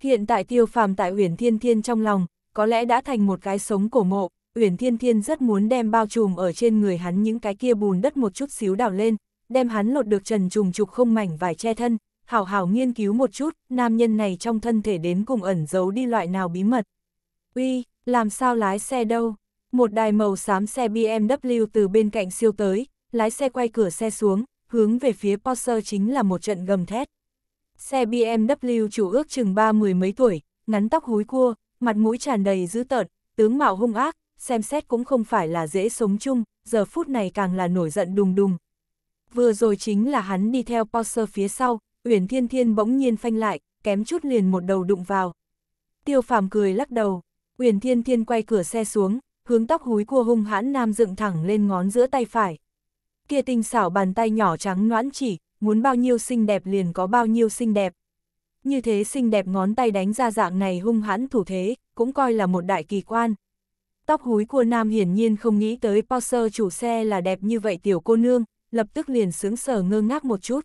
Hiện tại tiêu phàm tại huyền thiên thiên trong lòng, có lẽ đã thành một cái sống cổ mộ, Uyển Thiên Thiên rất muốn đem bao trùm ở trên người hắn những cái kia bùn đất một chút xíu đào lên, đem hắn lột được trần trùng trục không mảnh vải che thân, hảo hảo nghiên cứu một chút, nam nhân này trong thân thể đến cùng ẩn giấu đi loại nào bí mật. Uy, làm sao lái xe đâu? Một đài màu xám xe BMW từ bên cạnh siêu tới, lái xe quay cửa xe xuống, hướng về phía Porsche chính là một trận gầm thét. Xe BMW chủ ước chừng ba mười mấy tuổi, ngắn tóc húi cua, mặt mũi tràn đầy dữ tợn, tướng mạo hung ác, xem xét cũng không phải là dễ sống chung, giờ phút này càng là nổi giận đùng đùng. Vừa rồi chính là hắn đi theo Porsche phía sau, Uyển Thiên Thiên bỗng nhiên phanh lại, kém chút liền một đầu đụng vào. Tiêu Phàm cười lắc đầu, Uyển Thiên Thiên quay cửa xe xuống, hướng tóc húi cua hung hãn nam dựng thẳng lên ngón giữa tay phải. Kia tinh xảo bàn tay nhỏ trắng noãn chỉ, muốn bao nhiêu xinh đẹp liền có bao nhiêu xinh đẹp. Như thế xinh đẹp ngón tay đánh ra dạng này hung hãn thủ thế, cũng coi là một đại kỳ quan. Tóc húi của Nam hiển nhiên không nghĩ tới Porsche chủ xe là đẹp như vậy tiểu cô nương, lập tức liền sướng sở ngơ ngác một chút.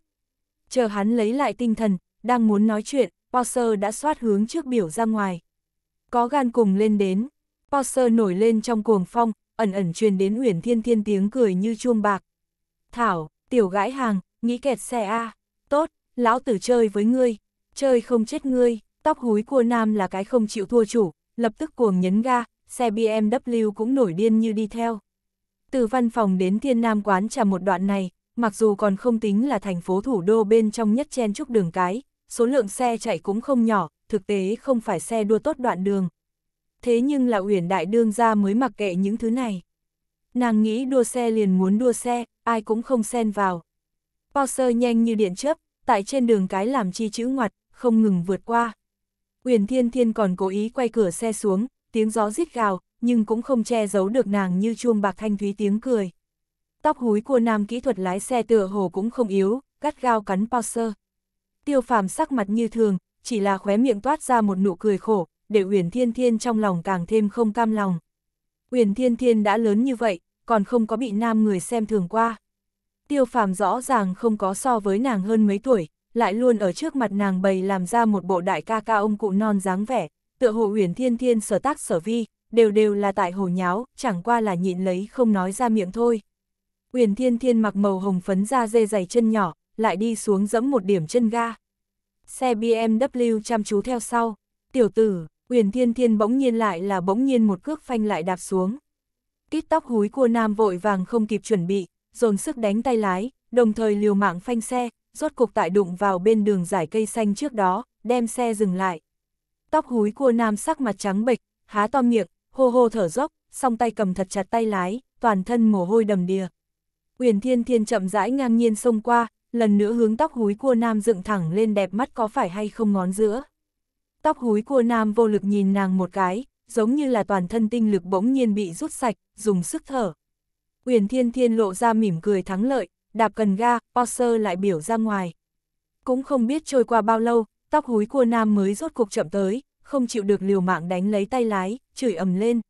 Chờ hắn lấy lại tinh thần, đang muốn nói chuyện, Porsche đã xoát hướng trước biểu ra ngoài. Có gan cùng lên đến, Porsche nổi lên trong cuồng phong, ẩn ẩn truyền đến Uyển Thiên Thiên tiếng cười như chuông bạc. Thảo, tiểu gãi hàng, nghĩ kẹt xe a à. tốt, lão tử chơi với ngươi, chơi không chết ngươi, tóc húi của nam là cái không chịu thua chủ, lập tức cuồng nhấn ga, xe BMW cũng nổi điên như đi theo. Từ văn phòng đến thiên nam quán trà một đoạn này, mặc dù còn không tính là thành phố thủ đô bên trong nhất chen chúc đường cái, số lượng xe chạy cũng không nhỏ, thực tế không phải xe đua tốt đoạn đường. Thế nhưng là Uyển Đại Đương ra mới mặc kệ những thứ này. Nàng nghĩ đua xe liền muốn đua xe, ai cũng không xen vào. Porsche nhanh như điện chớp, tại trên đường cái làm chi chữ ngoặt, không ngừng vượt qua. Uyển Thiên Thiên còn cố ý quay cửa xe xuống, tiếng gió rít gào, nhưng cũng không che giấu được nàng như chuông bạc thanh thúy tiếng cười. Tóc húi của nam kỹ thuật lái xe tựa hồ cũng không yếu, gắt gao cắn Porsche. Tiêu phàm sắc mặt như thường, chỉ là khóe miệng toát ra một nụ cười khổ, để Uyển Thiên Thiên trong lòng càng thêm không cam lòng. Uyển Thiên Thiên đã lớn như vậy, còn không có bị nam người xem thường qua. Tiêu phàm rõ ràng không có so với nàng hơn mấy tuổi, lại luôn ở trước mặt nàng bày làm ra một bộ đại ca ca ông cụ non dáng vẻ, tựa hồ uyển thiên thiên sở tác sở vi, đều đều là tại hồ nháo, chẳng qua là nhịn lấy không nói ra miệng thôi. uyển thiên thiên mặc màu hồng phấn da dê dày chân nhỏ, lại đi xuống dẫm một điểm chân ga. Xe BMW chăm chú theo sau, tiểu tử, uyển thiên thiên bỗng nhiên lại là bỗng nhiên một cước phanh lại đạp xuống. Kít tóc húi của nam vội vàng không kịp chuẩn bị, dồn sức đánh tay lái, đồng thời liều mạng phanh xe, rốt cục tại đụng vào bên đường giải cây xanh trước đó, đem xe dừng lại tóc húi cua nam sắc mặt trắng bệch, há to miệng, hô hô thở dốc, song tay cầm thật chặt tay lái, toàn thân mồ hôi đầm đìa. Uyển Thiên Thiên chậm rãi ngang nhiên xông qua, lần nữa hướng tóc húi cua nam dựng thẳng lên đẹp mắt có phải hay không ngón giữa. Tóc húi cua nam vô lực nhìn nàng một cái, giống như là toàn thân tinh lực bỗng nhiên bị rút sạch, dùng sức thở. Uyển Thiên Thiên lộ ra mỉm cười thắng lợi, đạp cần ga, Porsche lại biểu ra ngoài. Cũng không biết trôi qua bao lâu, Tóc húi của nam mới rốt cuộc chậm tới, không chịu được liều mạng đánh lấy tay lái, chửi ầm lên.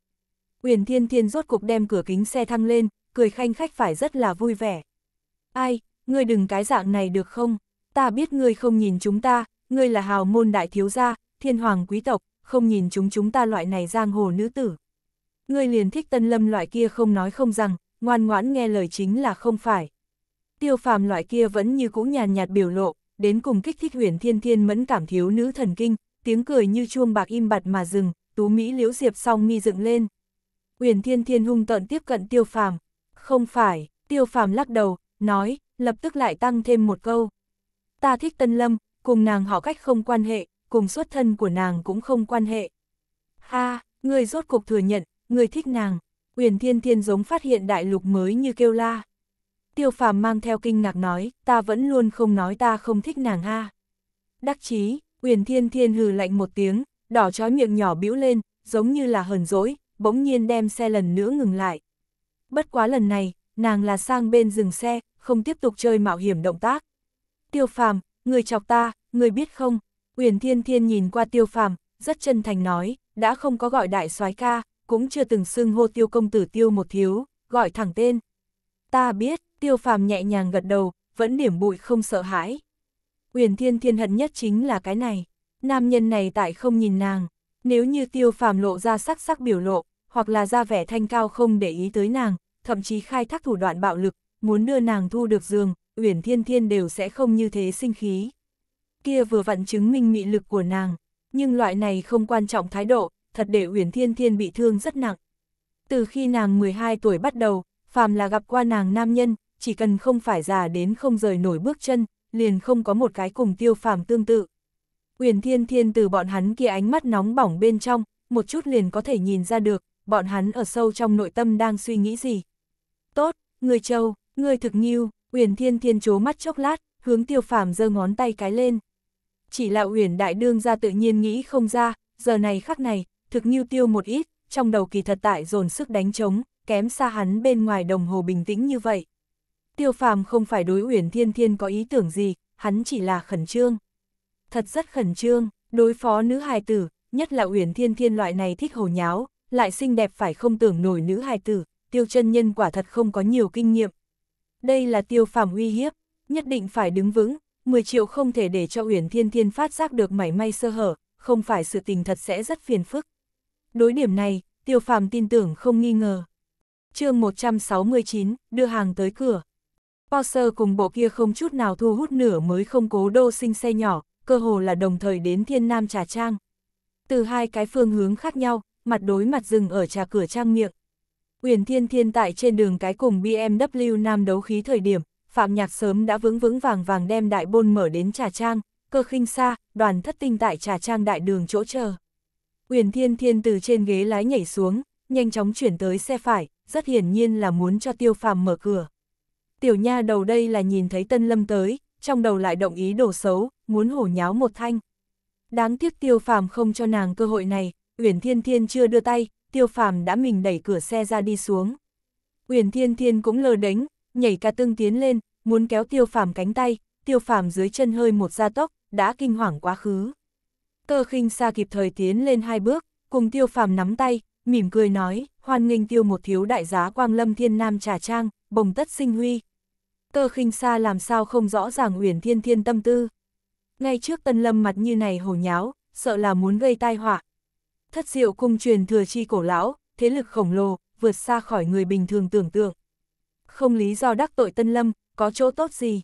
Uyển Thiên Thiên rốt cuộc đem cửa kính xe thăng lên, cười khanh khách phải rất là vui vẻ. Ai, ngươi đừng cái dạng này được không? Ta biết ngươi không nhìn chúng ta, ngươi là hào môn đại thiếu gia, thiên hoàng quý tộc, không nhìn chúng chúng ta loại này giang hồ nữ tử. Ngươi liền thích tân lâm loại kia không nói không rằng, ngoan ngoãn nghe lời chính là không phải. Tiêu phàm loại kia vẫn như cũ nhàn nhạt biểu lộ, đến cùng kích thích huyền thiên thiên mẫn cảm thiếu nữ thần kinh, tiếng cười như chuông bạc im bặt mà dừng, tú Mỹ liễu diệp song mi dựng lên. Huyền thiên thiên hung tận tiếp cận tiêu phàm. Không phải, tiêu phàm lắc đầu, nói, lập tức lại tăng thêm một câu. Ta thích tân lâm, cùng nàng họ cách không quan hệ, cùng xuất thân của nàng cũng không quan hệ. Ha, người rốt cuộc thừa nhận, người thích nàng. Huyền thiên thiên giống phát hiện đại lục mới như kêu la tiêu phàm mang theo kinh ngạc nói, ta vẫn luôn không nói ta không thích nàng ha. Đắc chí, Uyển Thiên Thiên hừ lạnh một tiếng, đỏ chói miệng nhỏ bĩu lên, giống như là hờn dỗi, bỗng nhiên đem xe lần nữa ngừng lại. Bất quá lần này, nàng là sang bên dừng xe, không tiếp tục chơi mạo hiểm động tác. Tiêu phàm, người chọc ta, người biết không? Uyển Thiên Thiên nhìn qua tiêu phàm, rất chân thành nói, đã không có gọi đại soái ca, cũng chưa từng xưng hô tiêu công tử tiêu một thiếu, gọi thẳng tên. Ta biết, tiêu phàm nhẹ nhàng gật đầu, vẫn điểm bụi không sợ hãi. Uyển Thiên Thiên hận nhất chính là cái này. Nam nhân này tại không nhìn nàng, nếu như tiêu phàm lộ ra sắc sắc biểu lộ, hoặc là ra vẻ thanh cao không để ý tới nàng, thậm chí khai thác thủ đoạn bạo lực, muốn đưa nàng thu được giường, Uyển Thiên Thiên đều sẽ không như thế sinh khí. Kia vừa vặn chứng minh mị lực của nàng, nhưng loại này không quan trọng thái độ, thật để Uyển Thiên Thiên bị thương rất nặng. Từ khi nàng 12 tuổi bắt đầu, phàm là gặp qua nàng nam nhân, chỉ cần không phải già đến không rời nổi bước chân, liền không có một cái cùng tiêu phàm tương tự. Uyển Thiên Thiên từ bọn hắn kia ánh mắt nóng bỏng bên trong, một chút liền có thể nhìn ra được, bọn hắn ở sâu trong nội tâm đang suy nghĩ gì. Tốt, người châu, người thực nghiêu, Uyển Thiên Thiên chố mắt chốc lát, hướng tiêu phàm giơ ngón tay cái lên. Chỉ là Uyển Đại Đương ra tự nhiên nghĩ không ra, giờ này khắc này, thực nghiêu tiêu một ít, trong đầu kỳ thật tại dồn sức đánh trống, kém xa hắn bên ngoài đồng hồ bình tĩnh như vậy. Tiêu phàm không phải đối Uyển Thiên Thiên có ý tưởng gì, hắn chỉ là khẩn trương. Thật rất khẩn trương, đối phó nữ hài tử, nhất là Uyển Thiên Thiên loại này thích hồ nháo, lại xinh đẹp phải không tưởng nổi nữ hài tử, tiêu chân nhân quả thật không có nhiều kinh nghiệm. Đây là tiêu phàm uy hiếp, nhất định phải đứng vững, 10 triệu không thể để cho Uyển Thiên Thiên phát giác được mảy may sơ hở, không phải sự tình thật sẽ rất phiền phức. Đối điểm này, tiêu phàm tin tưởng không nghi ngờ. chương 169, đưa hàng tới cửa. Porsche cùng bộ kia không chút nào thu hút nửa mới không cố đô sinh xe nhỏ, cơ hồ là đồng thời đến thiên nam trà trang. Từ hai cái phương hướng khác nhau, mặt đối mặt rừng ở trà cửa trang miệng. Uyển Thiên Thiên tại trên đường cái cùng BMW Nam đấu khí thời điểm, Phạm Nhạc sớm đã vững vững vàng vàng đem đại bôn mở đến trà trang, cơ khinh xa, đoàn thất tinh tại trà trang đại đường chỗ chờ. Uyển Thiên Thiên từ trên ghế lái nhảy xuống, nhanh chóng chuyển tới xe phải, rất hiển nhiên là muốn cho Tiêu Phàm mở cửa tiểu nha đầu đây là nhìn thấy tân lâm tới, trong đầu lại động ý đồ xấu, muốn hổ nháo một thanh. Đáng tiếc tiêu phàm không cho nàng cơ hội này, Uyển Thiên Thiên chưa đưa tay, tiêu phàm đã mình đẩy cửa xe ra đi xuống. Uyển Thiên Thiên cũng lờ đánh, nhảy ca tương tiến lên, muốn kéo tiêu phàm cánh tay, tiêu phàm dưới chân hơi một gia tốc, đã kinh hoàng quá khứ. Cơ khinh xa kịp thời tiến lên hai bước, cùng tiêu phàm nắm tay, mỉm cười nói, hoan nghênh tiêu một thiếu đại giá quang lâm thiên nam trà trang, bồng tất sinh huy. Cơ khinh xa làm sao không rõ ràng Uyển Thiên Thiên tâm tư. Ngay trước Tân Lâm mặt như này hồ nháo, sợ là muốn gây tai họa. Thất diệu cung truyền thừa chi cổ lão, thế lực khổng lồ, vượt xa khỏi người bình thường tưởng tượng. Không lý do đắc tội Tân Lâm, có chỗ tốt gì.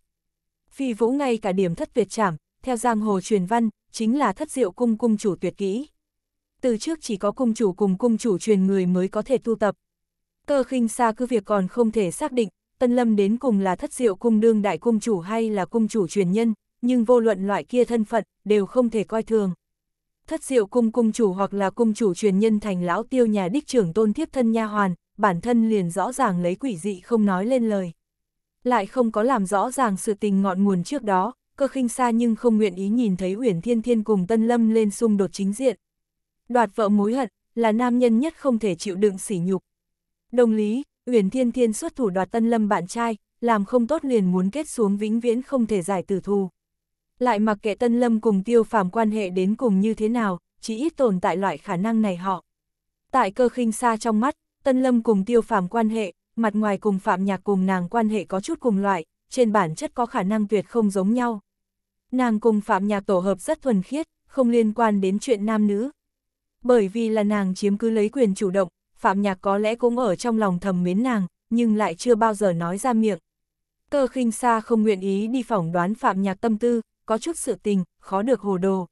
Phi vũ ngay cả điểm thất việt trảm, theo giang hồ truyền văn, chính là thất diệu cung cung chủ tuyệt kỹ. Từ trước chỉ có cung chủ cùng cung chủ truyền người mới có thể tu tập. Cơ khinh xa cứ việc còn không thể xác định, Tân Lâm đến cùng là thất diệu cung đương đại cung chủ hay là cung chủ truyền nhân, nhưng vô luận loại kia thân phận, đều không thể coi thường. Thất diệu cung cung chủ hoặc là cung chủ truyền nhân thành lão tiêu nhà đích trưởng tôn thiếp thân nha hoàn, bản thân liền rõ ràng lấy quỷ dị không nói lên lời. Lại không có làm rõ ràng sự tình ngọn nguồn trước đó, cơ khinh xa nhưng không nguyện ý nhìn thấy Uyển Thiên Thiên cùng Tân Lâm lên xung đột chính diện. Đoạt vợ mối hận, là nam nhân nhất không thể chịu đựng sỉ nhục. Đồng lý, Uyển Thiên Thiên xuất thủ đoạt tân lâm bạn trai, làm không tốt liền muốn kết xuống vĩnh viễn không thể giải tử thù. Lại mặc kệ tân lâm cùng tiêu phàm quan hệ đến cùng như thế nào, chỉ ít tồn tại loại khả năng này họ. Tại cơ khinh xa trong mắt, tân lâm cùng tiêu phàm quan hệ, mặt ngoài cùng phạm nhạc cùng nàng quan hệ có chút cùng loại, trên bản chất có khả năng tuyệt không giống nhau. Nàng cùng phạm nhạc tổ hợp rất thuần khiết, không liên quan đến chuyện nam nữ. Bởi vì là nàng chiếm cứ lấy quyền chủ động, Phạm Nhạc có lẽ cũng ở trong lòng thầm mến nàng, nhưng lại chưa bao giờ nói ra miệng. Cơ khinh xa không nguyện ý đi phỏng đoán Phạm Nhạc tâm tư, có chút sự tình, khó được hồ đồ.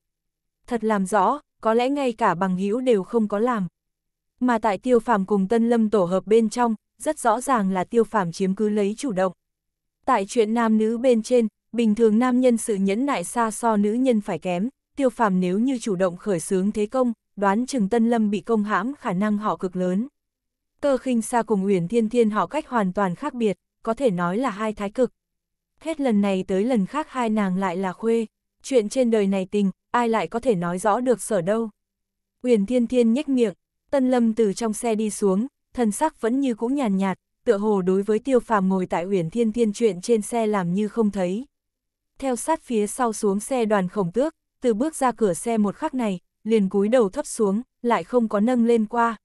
Thật làm rõ, có lẽ ngay cả bằng hữu đều không có làm. Mà tại tiêu Phạm cùng tân lâm tổ hợp bên trong, rất rõ ràng là tiêu Phạm chiếm cứ lấy chủ động. Tại chuyện nam nữ bên trên, bình thường nam nhân sự nhẫn nại xa so nữ nhân phải kém, tiêu Phạm nếu như chủ động khởi xướng thế công, đoán chừng Tân Lâm bị công hãm khả năng họ cực lớn. Cơ khinh xa cùng Uyển Thiên Thiên họ cách hoàn toàn khác biệt, có thể nói là hai thái cực. Hết lần này tới lần khác hai nàng lại là khuê, chuyện trên đời này tình, ai lại có thể nói rõ được sở đâu. Uyển Thiên Thiên nhếch miệng, Tân Lâm từ trong xe đi xuống, thân sắc vẫn như cũ nhàn nhạt, nhạt, tựa hồ đối với Tiêu Phàm ngồi tại Uyển Thiên Thiên chuyện trên xe làm như không thấy. Theo sát phía sau xuống xe đoàn khổng tước, từ bước ra cửa xe một khắc này, liền cúi đầu thấp xuống, lại không có nâng lên qua.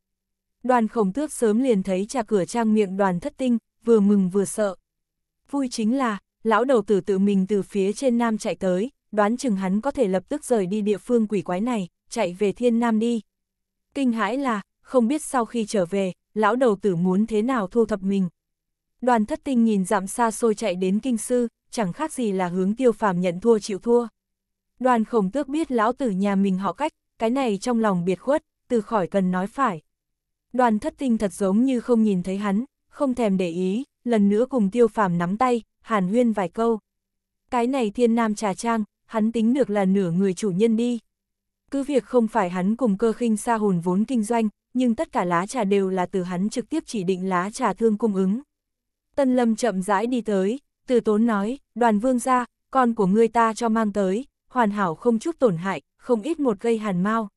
Đoàn khổng tước sớm liền thấy trà cửa trang miệng đoàn thất tinh, vừa mừng vừa sợ. Vui chính là, lão đầu tử tự mình từ phía trên nam chạy tới, đoán chừng hắn có thể lập tức rời đi địa phương quỷ quái này, chạy về thiên nam đi. Kinh hãi là, không biết sau khi trở về, lão đầu tử muốn thế nào thu thập mình. Đoàn thất tinh nhìn dặm xa xôi chạy đến kinh sư, chẳng khác gì là hướng tiêu phàm nhận thua chịu thua. Đoàn khổng tước biết lão tử nhà mình họ cách, cái này trong lòng biệt khuất, từ khỏi cần nói phải. Đoàn thất tinh thật giống như không nhìn thấy hắn, không thèm để ý, lần nữa cùng tiêu phàm nắm tay, hàn huyên vài câu. Cái này thiên nam trà trang, hắn tính được là nửa người chủ nhân đi. Cứ việc không phải hắn cùng cơ khinh xa hồn vốn kinh doanh, nhưng tất cả lá trà đều là từ hắn trực tiếp chỉ định lá trà thương cung ứng. Tân Lâm chậm rãi đi tới, từ tốn nói, đoàn vương ra, con của ngươi ta cho mang tới, hoàn hảo không chút tổn hại, không ít một gây hàn mau.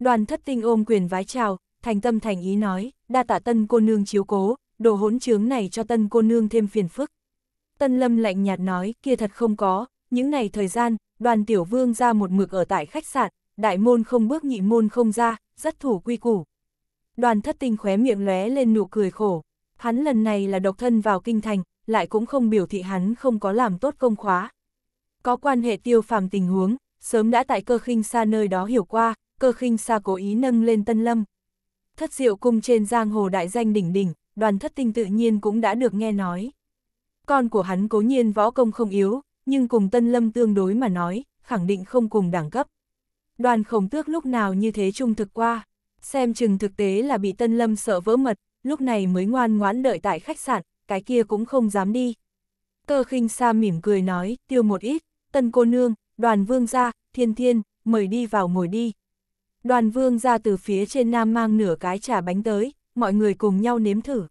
Đoàn thất tinh ôm quyền vái chào, thành tâm thành ý nói, đa tạ tân cô nương chiếu cố, đồ hỗn trướng này cho tân cô nương thêm phiền phức. Tân lâm lạnh nhạt nói, kia thật không có, những ngày thời gian, đoàn tiểu vương ra một mực ở tại khách sạn, đại môn không bước nhị môn không ra, rất thủ quy củ. Đoàn thất tinh khóe miệng lóe lên nụ cười khổ, hắn lần này là độc thân vào kinh thành, lại cũng không biểu thị hắn không có làm tốt công khóa. Có quan hệ tiêu phàm tình huống, sớm đã tại cơ khinh xa nơi đó hiểu qua, cơ khinh xa cố ý nâng lên Tân Lâm. Thất diệu cung trên giang hồ đại danh đỉnh đỉnh, đoàn thất tinh tự nhiên cũng đã được nghe nói. Con của hắn cố nhiên võ công không yếu, nhưng cùng Tân Lâm tương đối mà nói, khẳng định không cùng đẳng cấp. Đoàn khổng tước lúc nào như thế trung thực qua, xem chừng thực tế là bị Tân Lâm sợ vỡ mật, lúc này mới ngoan ngoãn đợi tại khách sạn, cái kia cũng không dám đi. Cơ khinh xa mỉm cười nói, tiêu một ít, tân cô nương, đoàn vương ra, thiên thiên, mời đi vào ngồi đi. Đoàn vương ra từ phía trên nam mang nửa cái trà bánh tới, mọi người cùng nhau nếm thử.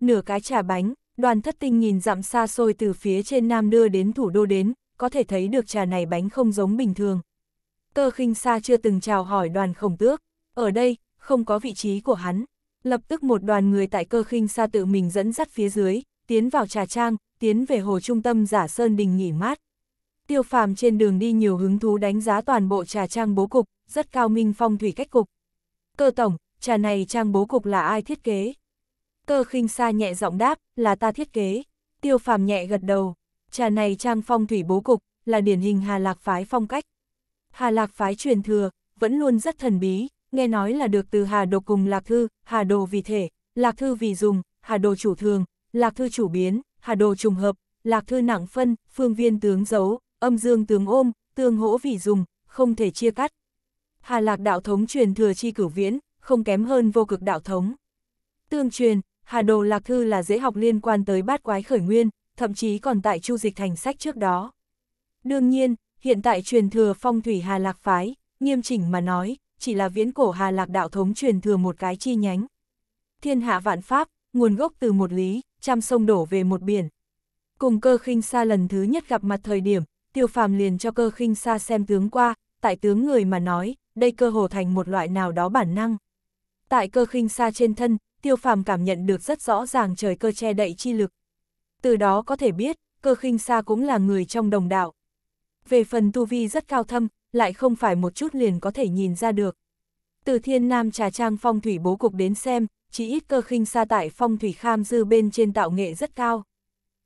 Nửa cái trà bánh, đoàn thất tinh nhìn dặm xa xôi từ phía trên nam đưa đến thủ đô đến, có thể thấy được trà này bánh không giống bình thường. Tơ khinh xa chưa từng chào hỏi đoàn khổng tước, ở đây, không có vị trí của hắn. Lập tức một đoàn người tại cơ khinh xa tự mình dẫn dắt phía dưới, tiến vào trà trang, tiến về hồ trung tâm giả sơn đình nghỉ mát. Tiêu phàm trên đường đi nhiều hứng thú đánh giá toàn bộ trà trang bố cục, rất cao minh phong thủy cách cục. Cơ tổng, trà này trang bố cục là ai thiết kế? Cơ khinh xa nhẹ giọng đáp, là ta thiết kế. Tiêu phàm nhẹ gật đầu, trà này trang phong thủy bố cục, là điển hình Hà Lạc Phái phong cách. Hà Lạc Phái truyền thừa, vẫn luôn rất thần bí, nghe nói là được từ Hà Đồ cùng Lạc Thư, Hà Đồ vì thể, Lạc Thư vì dùng, Hà Đồ chủ thường, Lạc Thư chủ biến, Hà Đồ trùng hợp, Lạc Thư nặng phân, phương viên tướng giấu, âm dương tướng ôm, tương hỗ vì dùng, không thể chia cắt. Hà lạc đạo thống truyền thừa chi cửu viễn, không kém hơn vô cực đạo thống. Tương truyền, Hà Đồ Lạc Thư là dễ học liên quan tới bát quái khởi nguyên, thậm chí còn tại chu dịch thành sách trước đó. Đương nhiên, hiện tại truyền thừa phong thủy Hà Lạc Phái, nghiêm chỉnh mà nói, chỉ là viễn cổ Hà Lạc đạo thống truyền thừa một cái chi nhánh. Thiên hạ vạn pháp, nguồn gốc từ một lý, trăm sông đổ về một biển. Cùng cơ khinh xa lần thứ nhất gặp mặt thời điểm, tiêu phàm liền cho cơ khinh xa xem tướng qua, tại tướng người mà nói, đây cơ hồ thành một loại nào đó bản năng. Tại cơ khinh xa trên thân, tiêu phàm cảm nhận được rất rõ ràng trời cơ che đậy chi lực. Từ đó có thể biết, cơ khinh xa cũng là người trong đồng đạo. Về phần tu vi rất cao thâm, lại không phải một chút liền có thể nhìn ra được. Từ thiên nam trà trang phong thủy bố cục đến xem, chỉ ít cơ khinh xa tại phong thủy kham dư bên trên tạo nghệ rất cao.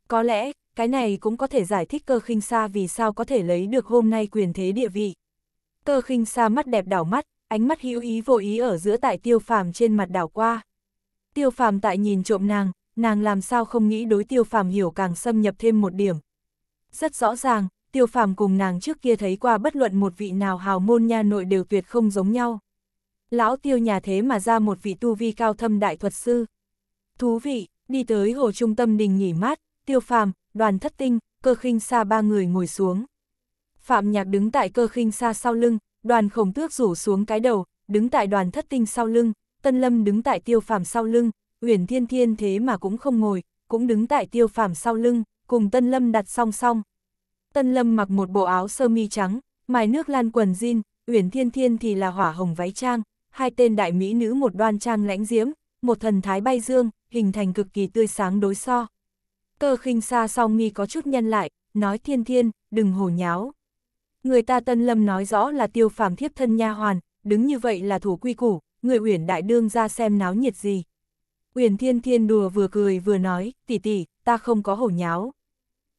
Có lẽ, cái này cũng có thể giải thích cơ khinh xa vì sao có thể lấy được hôm nay quyền thế địa vị. Cơ khinh xa mắt đẹp đảo mắt, ánh mắt hữu ý vô ý ở giữa tại tiêu phàm trên mặt đảo qua. Tiêu phàm tại nhìn trộm nàng, nàng làm sao không nghĩ đối tiêu phàm hiểu càng xâm nhập thêm một điểm. Rất rõ ràng, tiêu phàm cùng nàng trước kia thấy qua bất luận một vị nào hào môn nha nội đều tuyệt không giống nhau. Lão tiêu nhà thế mà ra một vị tu vi cao thâm đại thuật sư. Thú vị, đi tới hồ trung tâm đình nghỉ mát, tiêu phàm, đoàn thất tinh, cơ khinh xa ba người ngồi xuống. Phạm Nhạc đứng tại cơ khinh xa sau lưng, đoàn khổng tước rủ xuống cái đầu, đứng tại đoàn thất tinh sau lưng, Tân Lâm đứng tại tiêu Phạm sau lưng, Uyển Thiên Thiên thế mà cũng không ngồi, cũng đứng tại tiêu Phạm sau lưng, cùng Tân Lâm đặt song song. Tân Lâm mặc một bộ áo sơ mi trắng, mài nước lan quần jean, Uyển Thiên Thiên thì là hỏa hồng váy trang, hai tên đại mỹ nữ một đoan trang lãnh diễm, một thần thái bay dương, hình thành cực kỳ tươi sáng đối so. Cơ khinh xa song mi có chút nhân lại, nói thiên thiên, đừng hồ nháo. Người ta tân lâm nói rõ là tiêu phàm thiếp thân nha hoàn, đứng như vậy là thủ quy củ, người uyển đại đương ra xem náo nhiệt gì. Uyển thiên thiên đùa vừa cười vừa nói, tỷ tỷ, ta không có hổ nháo.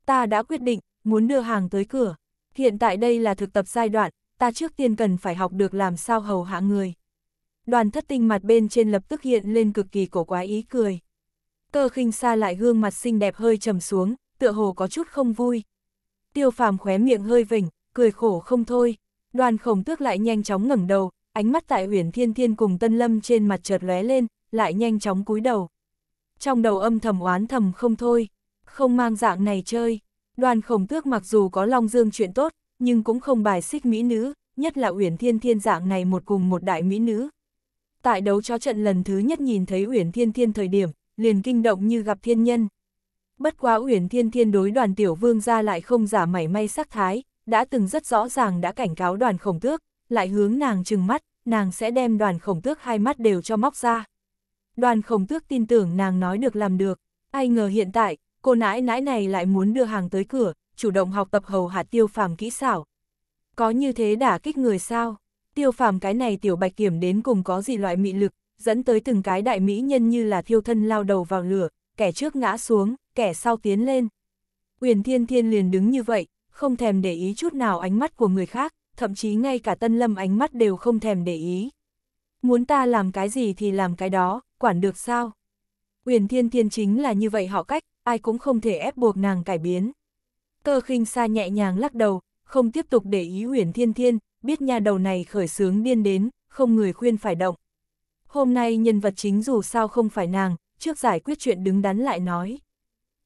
Ta đã quyết định, muốn đưa hàng tới cửa. Hiện tại đây là thực tập giai đoạn, ta trước tiên cần phải học được làm sao hầu hạ người. Đoàn thất tinh mặt bên trên lập tức hiện lên cực kỳ cổ quái ý cười cơ khinh xa lại gương mặt xinh đẹp hơi trầm xuống, tựa hồ có chút không vui. Tiêu phàm khóe miệng hơi vỉnh, cười khổ không thôi, đoàn khổng tước lại nhanh chóng ngẩng đầu, ánh mắt tại huyền thiên thiên cùng tân lâm trên mặt chợt lóe lên, lại nhanh chóng cúi đầu. Trong đầu âm thầm oán thầm không thôi, không mang dạng này chơi. Đoàn khổng tước mặc dù có long dương chuyện tốt, nhưng cũng không bài xích mỹ nữ, nhất là Huyền Thiên Thiên dạng này một cùng một đại mỹ nữ. Tại đấu cho trận lần thứ nhất nhìn thấy Huyền Thiên Thiên thời điểm, liền kinh động như gặp thiên nhân. Bất quá Uyển Thiên Thiên đối đoàn tiểu vương ra lại không giả mảy may sắc thái, đã từng rất rõ ràng đã cảnh cáo đoàn khổng tước, lại hướng nàng trừng mắt, nàng sẽ đem đoàn khổng tước hai mắt đều cho móc ra. Đoàn khổng tước tin tưởng nàng nói được làm được, ai ngờ hiện tại, cô nãi nãi này lại muốn đưa hàng tới cửa, chủ động học tập hầu hạt tiêu phàm kỹ xảo. Có như thế đả kích người sao? Tiêu phàm cái này tiểu bạch kiểm đến cùng có gì loại mị lực, dẫn tới từng cái đại mỹ nhân như là thiêu thân lao đầu vào lửa, kẻ trước ngã xuống, kẻ sau tiến lên. Uyển Thiên Thiên liền đứng như vậy, không thèm để ý chút nào ánh mắt của người khác, thậm chí ngay cả Tân Lâm ánh mắt đều không thèm để ý. Muốn ta làm cái gì thì làm cái đó, quản được sao? Uyển Thiên Thiên chính là như vậy họ cách, ai cũng không thể ép buộc nàng cải biến. Cơ khinh xa nhẹ nhàng lắc đầu, không tiếp tục để ý Uyển Thiên Thiên, biết nhà đầu này khởi sướng điên đến, không người khuyên phải động. Hôm nay nhân vật chính dù sao không phải nàng, trước giải quyết chuyện đứng đắn lại nói.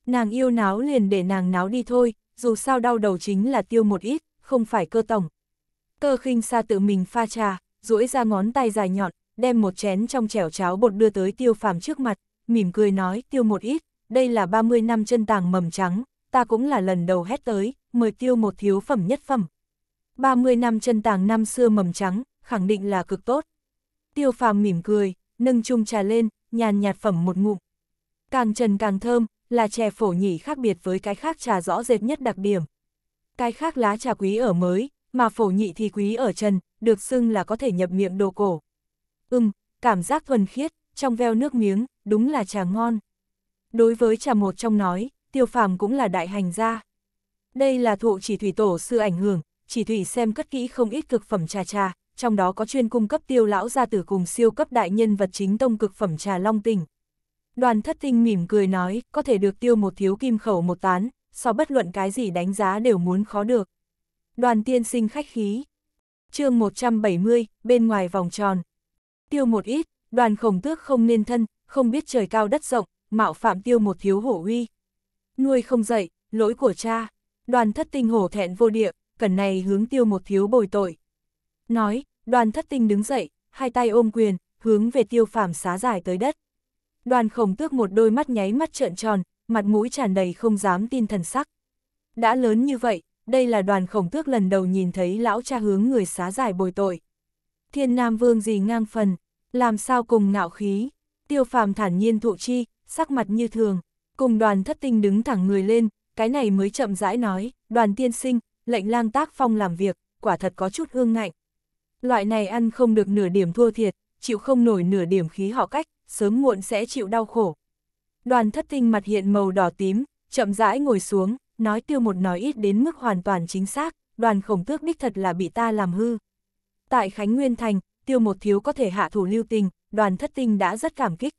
Nàng yêu náo liền để nàng náo đi thôi, dù sao đau đầu chính là tiêu một ít, không phải cơ tổng. Cơ khinh xa tự mình pha trà, duỗi ra ngón tay dài nhọn, đem một chén trong chẻo cháo bột đưa tới tiêu phàm trước mặt, mỉm cười nói tiêu một ít, đây là 30 năm chân tàng mầm trắng, ta cũng là lần đầu hét tới, mời tiêu một thiếu phẩm nhất phẩm. 30 năm chân tàng năm xưa mầm trắng, khẳng định là cực tốt. Tiêu phàm mỉm cười, nâng chung trà lên, nhàn nhạt phẩm một ngụm. Càng trần càng thơm, là chè phổ nhỉ khác biệt với cái khác trà rõ rệt nhất đặc điểm. Cái khác lá trà quý ở mới, mà phổ nhị thì quý ở trần, được xưng là có thể nhập miệng đồ cổ. Ừm, cảm giác thuần khiết, trong veo nước miếng, đúng là trà ngon. Đối với trà một trong nói, tiêu phàm cũng là đại hành gia. Đây là thụ chỉ thủy tổ sư ảnh hưởng, chỉ thủy xem cất kỹ không ít cực phẩm trà trà, trong đó có chuyên cung cấp tiêu lão gia tử cùng siêu cấp đại nhân vật chính tông cực phẩm trà long tình. Đoàn thất tinh mỉm cười nói, có thể được tiêu một thiếu kim khẩu một tán, so bất luận cái gì đánh giá đều muốn khó được. Đoàn tiên sinh khách khí. chương 170, bên ngoài vòng tròn. Tiêu một ít, đoàn khổng tước không nên thân, không biết trời cao đất rộng, mạo phạm tiêu một thiếu hổ uy. Nuôi không dậy, lỗi của cha. Đoàn thất tinh hổ thẹn vô địa, cần này hướng tiêu một thiếu bồi tội. Nói, đoàn thất tinh đứng dậy, hai tay ôm quyền, hướng về tiêu phàm xá dài tới đất. Đoàn khổng tước một đôi mắt nháy mắt trợn tròn, mặt mũi tràn đầy không dám tin thần sắc. Đã lớn như vậy, đây là đoàn khổng tước lần đầu nhìn thấy lão cha hướng người xá giải bồi tội. Thiên Nam Vương gì ngang phần, làm sao cùng ngạo khí, tiêu phàm thản nhiên thụ chi, sắc mặt như thường, cùng đoàn thất tinh đứng thẳng người lên, cái này mới chậm rãi nói, đoàn tiên sinh, lệnh lang tác phong làm việc, quả thật có chút hương ngạnh. Loại này ăn không được nửa điểm thua thiệt, chịu không nổi nửa điểm khí họ cách, sớm muộn sẽ chịu đau khổ. Đoàn thất tinh mặt hiện màu đỏ tím, chậm rãi ngồi xuống, nói tiêu một nói ít đến mức hoàn toàn chính xác, đoàn khổng tước đích thật là bị ta làm hư. Tại Khánh Nguyên Thành, tiêu một thiếu có thể hạ thủ lưu tình, đoàn thất tinh đã rất cảm kích.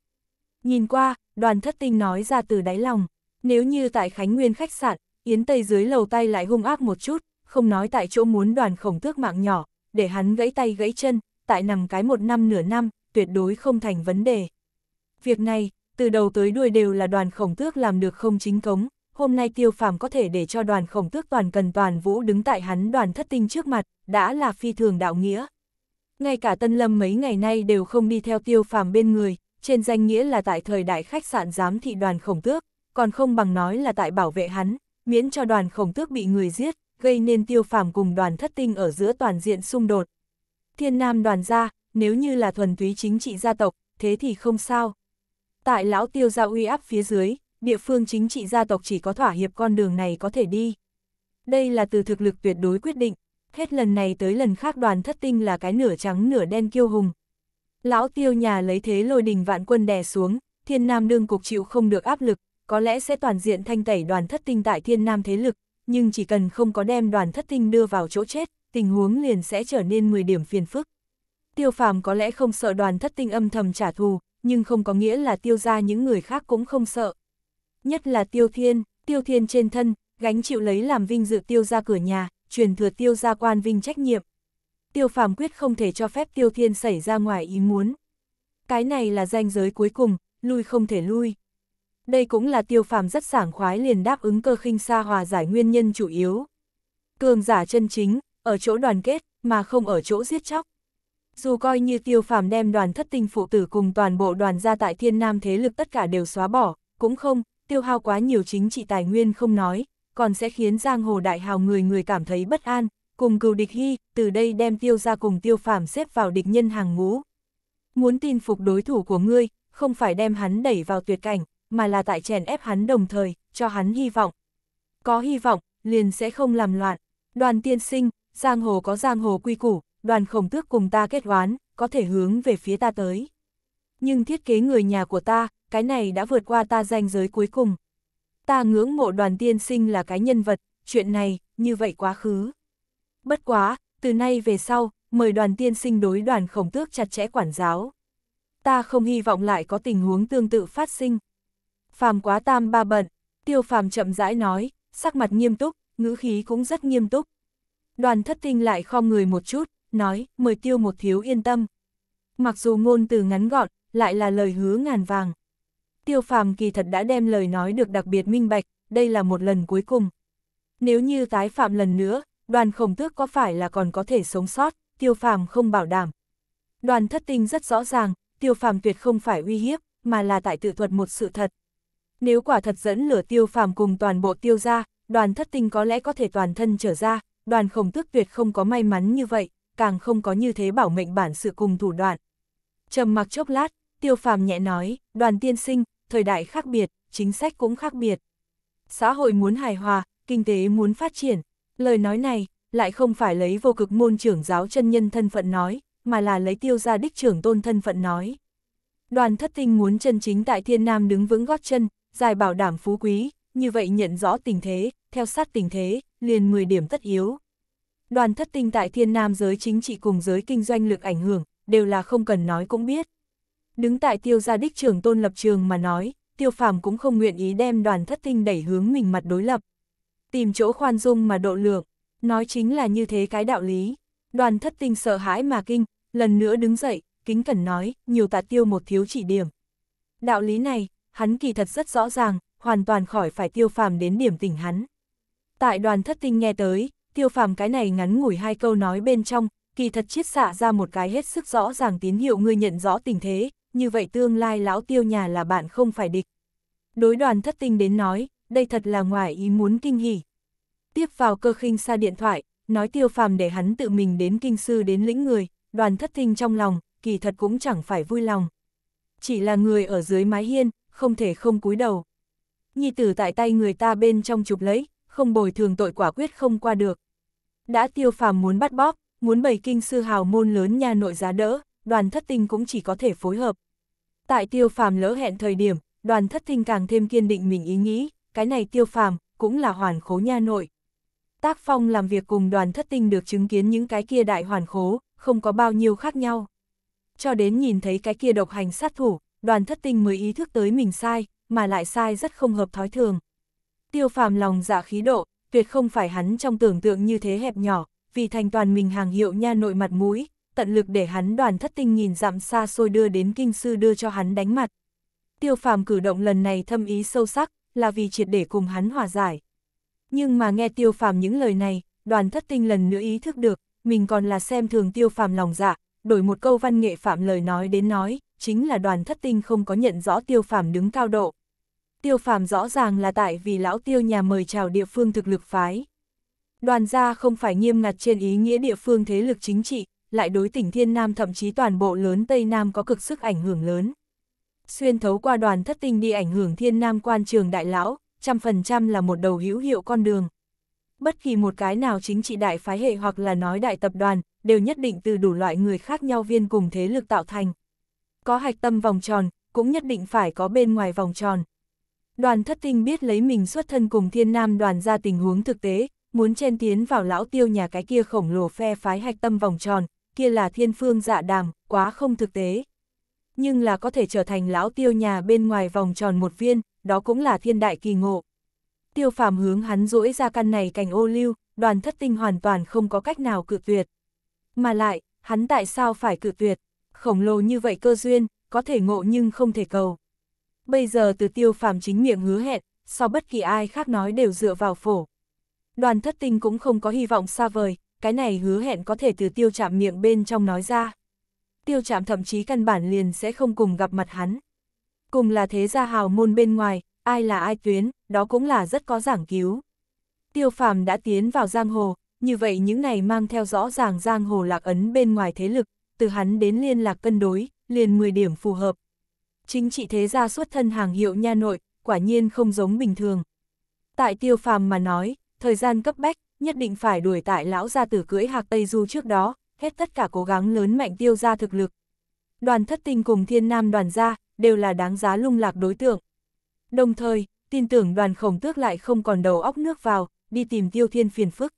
Nhìn qua, đoàn thất tinh nói ra từ đáy lòng, nếu như tại Khánh Nguyên khách sạn, Yến Tây dưới lầu tay lại hung ác một chút, không nói tại chỗ muốn đoàn khổng tước mạng nhỏ, để hắn gãy tay gãy chân, tại nằm cái một năm nửa năm, tuyệt đối không thành vấn đề. Việc này, từ đầu tới đuôi đều là đoàn khổng tước làm được không chính cống, hôm nay tiêu phàm có thể để cho đoàn khổng tước toàn cần toàn vũ đứng tại hắn đoàn thất tinh trước mặt, đã là phi thường đạo nghĩa. Ngay cả Tân Lâm mấy ngày nay đều không đi theo tiêu phàm bên người, trên danh nghĩa là tại thời đại khách sạn giám thị đoàn khổng tước, còn không bằng nói là tại bảo vệ hắn, miễn cho đoàn khổng tước bị người giết, gây nên tiêu phàm cùng đoàn thất tinh ở giữa toàn diện xung đột. Thiên Nam đoàn gia, nếu như là thuần túy chính trị gia tộc, thế thì không sao. Tại lão tiêu gia uy áp phía dưới, địa phương chính trị gia tộc chỉ có thỏa hiệp con đường này có thể đi. Đây là từ thực lực tuyệt đối quyết định, hết lần này tới lần khác đoàn thất tinh là cái nửa trắng nửa đen kiêu hùng. Lão tiêu nhà lấy thế lôi đình vạn quân đè xuống, thiên nam đương cục chịu không được áp lực, có lẽ sẽ toàn diện thanh tẩy đoàn thất tinh tại thiên nam thế lực, nhưng chỉ cần không có đem đoàn thất tinh đưa vào chỗ chết, tình huống liền sẽ trở nên 10 điểm phiền phức. Tiêu phàm có lẽ không sợ đoàn thất tinh âm thầm trả thù, nhưng không có nghĩa là tiêu ra những người khác cũng không sợ. Nhất là tiêu thiên, tiêu thiên trên thân, gánh chịu lấy làm vinh dự tiêu ra cửa nhà, truyền thừa tiêu ra quan vinh trách nhiệm. Tiêu phàm quyết không thể cho phép tiêu thiên xảy ra ngoài ý muốn. Cái này là ranh giới cuối cùng, lui không thể lui đây cũng là tiêu phàm rất sảng khoái liền đáp ứng cơ khinh xa hòa giải nguyên nhân chủ yếu. Cường giả chân chính, ở chỗ đoàn kết, mà không ở chỗ giết chóc. Dù coi như tiêu phàm đem đoàn thất tinh phụ tử cùng toàn bộ đoàn gia tại thiên nam thế lực tất cả đều xóa bỏ, cũng không, tiêu hao quá nhiều chính trị tài nguyên không nói, còn sẽ khiến giang hồ đại hào người người cảm thấy bất an, cùng cừu địch hy, từ đây đem tiêu ra cùng tiêu phàm xếp vào địch nhân hàng ngũ. Muốn tin phục đối thủ của ngươi, không phải đem hắn đẩy vào tuyệt cảnh, mà là tại chèn ép hắn đồng thời, cho hắn hy vọng. Có hy vọng, liền sẽ không làm loạn. Đoàn tiên sinh, giang hồ có giang hồ quy củ, đoàn khổng tước cùng ta kết oán, có thể hướng về phía ta tới. Nhưng thiết kế người nhà của ta, cái này đã vượt qua ta danh giới cuối cùng. Ta ngưỡng mộ đoàn tiên sinh là cái nhân vật, chuyện này, như vậy quá khứ. Bất quá, từ nay về sau, mời đoàn tiên sinh đối đoàn khổng tước chặt chẽ quản giáo. Ta không hy vọng lại có tình huống tương tự phát sinh. Phàm quá tam ba bận, tiêu phàm chậm rãi nói, sắc mặt nghiêm túc, ngữ khí cũng rất nghiêm túc. Đoàn thất tinh lại khom người một chút, nói, mời tiêu một thiếu yên tâm. Mặc dù ngôn từ ngắn gọn, lại là lời hứa ngàn vàng. Tiêu phàm kỳ thật đã đem lời nói được đặc biệt minh bạch, đây là một lần cuối cùng. Nếu như tái phạm lần nữa, đoàn khổng tước có phải là còn có thể sống sót, tiêu phàm không bảo đảm. Đoàn thất tinh rất rõ ràng, tiêu phàm tuyệt không phải uy hiếp, mà là tại tự thuật một sự thật. Nếu quả thật dẫn lửa tiêu phàm cùng toàn bộ tiêu ra, đoàn thất tinh có lẽ có thể toàn thân trở ra, đoàn khổng tước tuyệt không có may mắn như vậy, càng không có như thế bảo mệnh bản sự cùng thủ đoạn. trầm mặc chốc lát, tiêu phàm nhẹ nói, đoàn tiên sinh, thời đại khác biệt, chính sách cũng khác biệt. Xã hội muốn hài hòa, kinh tế muốn phát triển, lời nói này lại không phải lấy vô cực môn trưởng giáo chân nhân thân phận nói, mà là lấy tiêu gia đích trưởng tôn thân phận nói. Đoàn thất tinh muốn chân chính tại thiên nam đứng vững gót chân, dài bảo đảm phú quý, như vậy nhận rõ tình thế, theo sát tình thế, liền 10 điểm tất yếu. Đoàn thất tinh tại thiên nam giới chính trị cùng giới kinh doanh lực ảnh hưởng, đều là không cần nói cũng biết. Đứng tại tiêu gia đích trường tôn lập trường mà nói, tiêu phàm cũng không nguyện ý đem đoàn thất tinh đẩy hướng mình mặt đối lập. Tìm chỗ khoan dung mà độ lượng, nói chính là như thế cái đạo lý. Đoàn thất tinh sợ hãi mà kinh, lần nữa đứng dậy, kính cẩn nói, nhiều tạ tiêu một thiếu chỉ điểm. Đạo lý này, hắn kỳ thật rất rõ ràng, hoàn toàn khỏi phải tiêu phàm đến điểm tỉnh hắn. Tại đoàn thất tinh nghe tới, tiêu phàm cái này ngắn ngủi hai câu nói bên trong, kỳ thật chiết xạ ra một cái hết sức rõ ràng tín hiệu ngươi nhận rõ tình thế, như vậy tương lai lão tiêu nhà là bạn không phải địch. Đối đoàn thất tinh đến nói, đây thật là ngoài ý muốn kinh hỉ. Tiếp vào cơ khinh xa điện thoại, nói tiêu phàm để hắn tự mình đến kinh sư đến lĩnh người, đoàn thất tinh trong lòng, kỳ thật cũng chẳng phải vui lòng. Chỉ là người ở dưới mái hiên, không thể không cúi đầu. Nhi tử tại tay người ta bên trong chụp lấy, không bồi thường tội quả quyết không qua được. Đã tiêu phàm muốn bắt bóp, muốn bày kinh sư hào môn lớn nhà nội giá đỡ, đoàn thất tinh cũng chỉ có thể phối hợp. Tại tiêu phàm lỡ hẹn thời điểm, đoàn thất tinh càng thêm kiên định mình ý nghĩ, cái này tiêu phàm, cũng là hoàn khố nha nội. Tác phong làm việc cùng đoàn thất tinh được chứng kiến những cái kia đại hoàn khố, không có bao nhiêu khác nhau. Cho đến nhìn thấy cái kia độc hành sát thủ, đoàn thất tinh mới ý thức tới mình sai, mà lại sai rất không hợp thói thường. Tiêu phàm lòng giả dạ khí độ, tuyệt không phải hắn trong tưởng tượng như thế hẹp nhỏ, vì thành toàn mình hàng hiệu nha nội mặt mũi, tận lực để hắn đoàn thất tinh nhìn dặm xa xôi đưa đến kinh sư đưa cho hắn đánh mặt. Tiêu phàm cử động lần này thâm ý sâu sắc, là vì triệt để cùng hắn hòa giải. Nhưng mà nghe tiêu phàm những lời này, đoàn thất tinh lần nữa ý thức được, mình còn là xem thường tiêu phàm lòng dạ, đổi một câu văn nghệ phạm lời nói đến nói, chính là đoàn thất tinh không có nhận rõ tiêu phàm đứng cao độ. Tiêu phàm rõ ràng là tại vì lão tiêu nhà mời chào địa phương thực lực phái. Đoàn gia không phải nghiêm ngặt trên ý nghĩa địa phương thế lực chính trị, lại đối tỉnh Thiên Nam thậm chí toàn bộ lớn Tây Nam có cực sức ảnh hưởng lớn. Xuyên thấu qua đoàn thất tinh đi ảnh hưởng Thiên Nam quan trường đại lão, trăm phần trăm là một đầu hữu hiệu con đường, bất kỳ một cái nào chính trị đại phái hệ hoặc là nói đại tập đoàn, đều nhất định từ đủ loại người khác nhau viên cùng thế lực tạo thành. Có hạch tâm vòng tròn, cũng nhất định phải có bên ngoài vòng tròn. Đoàn thất tinh biết lấy mình xuất thân cùng thiên nam đoàn ra tình huống thực tế, muốn chen tiến vào lão tiêu nhà cái kia khổng lồ phe phái hạch tâm vòng tròn, kia là thiên phương dạ đàm, quá không thực tế. Nhưng là có thể trở thành lão tiêu nhà bên ngoài vòng tròn một viên, đó cũng là thiên đại kỳ ngộ tiêu phàm hướng hắn rỗi ra căn này cành ô lưu, đoàn thất tinh hoàn toàn không có cách nào cự tuyệt. Mà lại, hắn tại sao phải cự tuyệt? Khổng lồ như vậy cơ duyên, có thể ngộ nhưng không thể cầu. Bây giờ từ tiêu phàm chính miệng hứa hẹn, so bất kỳ ai khác nói đều dựa vào phổ. Đoàn thất tinh cũng không có hy vọng xa vời, cái này hứa hẹn có thể từ tiêu chạm miệng bên trong nói ra. Tiêu chạm thậm chí căn bản liền sẽ không cùng gặp mặt hắn. Cùng là thế gia hào môn bên ngoài, ai là ai tuyến, đó cũng là rất có giảng cứu. Tiêu phàm đã tiến vào giang hồ, như vậy những này mang theo rõ ràng giang hồ lạc ấn bên ngoài thế lực, từ hắn đến liên lạc cân đối, liền 10 điểm phù hợp. Chính trị thế gia xuất thân hàng hiệu nha nội, quả nhiên không giống bình thường. Tại tiêu phàm mà nói, thời gian cấp bách, nhất định phải đuổi tại lão gia tử cưỡi hạc Tây Du trước đó, hết tất cả cố gắng lớn mạnh tiêu gia thực lực. Đoàn thất tinh cùng thiên nam đoàn gia, đều là đáng giá lung lạc đối tượng. Đồng thời, tin tưởng đoàn khổng tước lại không còn đầu óc nước vào, đi tìm tiêu thiên phiền phức.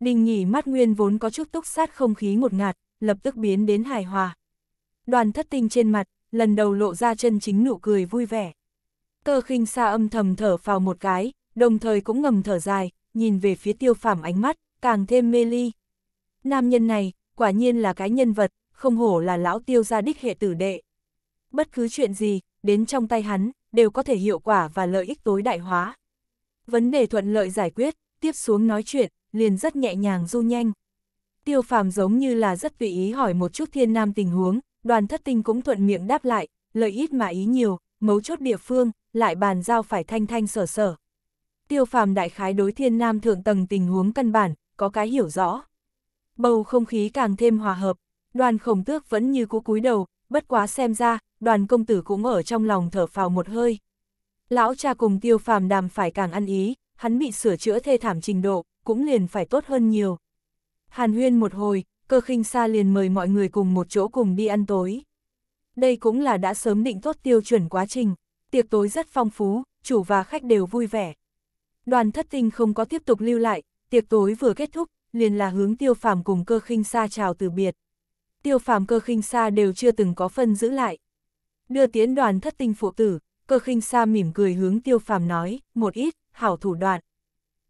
Đình nghỉ mắt nguyên vốn có chút túc sát không khí ngột ngạt, lập tức biến đến hài hòa. Đoàn thất tinh trên mặt, lần đầu lộ ra chân chính nụ cười vui vẻ. Cơ khinh xa âm thầm thở vào một cái, đồng thời cũng ngầm thở dài, nhìn về phía tiêu phạm ánh mắt, càng thêm mê ly. Nam nhân này, quả nhiên là cái nhân vật, không hổ là lão tiêu gia đích hệ tử đệ. Bất cứ chuyện gì, đến trong tay hắn, đều có thể hiệu quả và lợi ích tối đại hóa. Vấn đề thuận lợi giải quyết, tiếp xuống nói chuyện, liền rất nhẹ nhàng du nhanh. Tiêu phàm giống như là rất tùy ý hỏi một chút thiên nam tình huống, đoàn thất tinh cũng thuận miệng đáp lại, lợi ít mà ý nhiều, mấu chốt địa phương, lại bàn giao phải thanh thanh sở sở. Tiêu phàm đại khái đối thiên nam thượng tầng tình huống căn bản, có cái hiểu rõ. Bầu không khí càng thêm hòa hợp, đoàn khổng tước vẫn như cú cúi đầu, bất quá xem ra, đoàn công tử cũng ở trong lòng thở phào một hơi. Lão cha cùng tiêu phàm đàm phải càng ăn ý, hắn bị sửa chữa thê thảm trình độ, cũng liền phải tốt hơn nhiều. Hàn huyên một hồi, cơ khinh xa liền mời mọi người cùng một chỗ cùng đi ăn tối. Đây cũng là đã sớm định tốt tiêu chuẩn quá trình, tiệc tối rất phong phú, chủ và khách đều vui vẻ. Đoàn thất tinh không có tiếp tục lưu lại, tiệc tối vừa kết thúc, liền là hướng tiêu phàm cùng cơ khinh xa chào từ biệt. Tiêu phàm cơ khinh xa đều chưa từng có phân giữ lại, đưa tiến đoàn thất tinh phụ tử, cơ khinh sa mỉm cười hướng tiêu phàm nói, một ít, hảo thủ đoạn.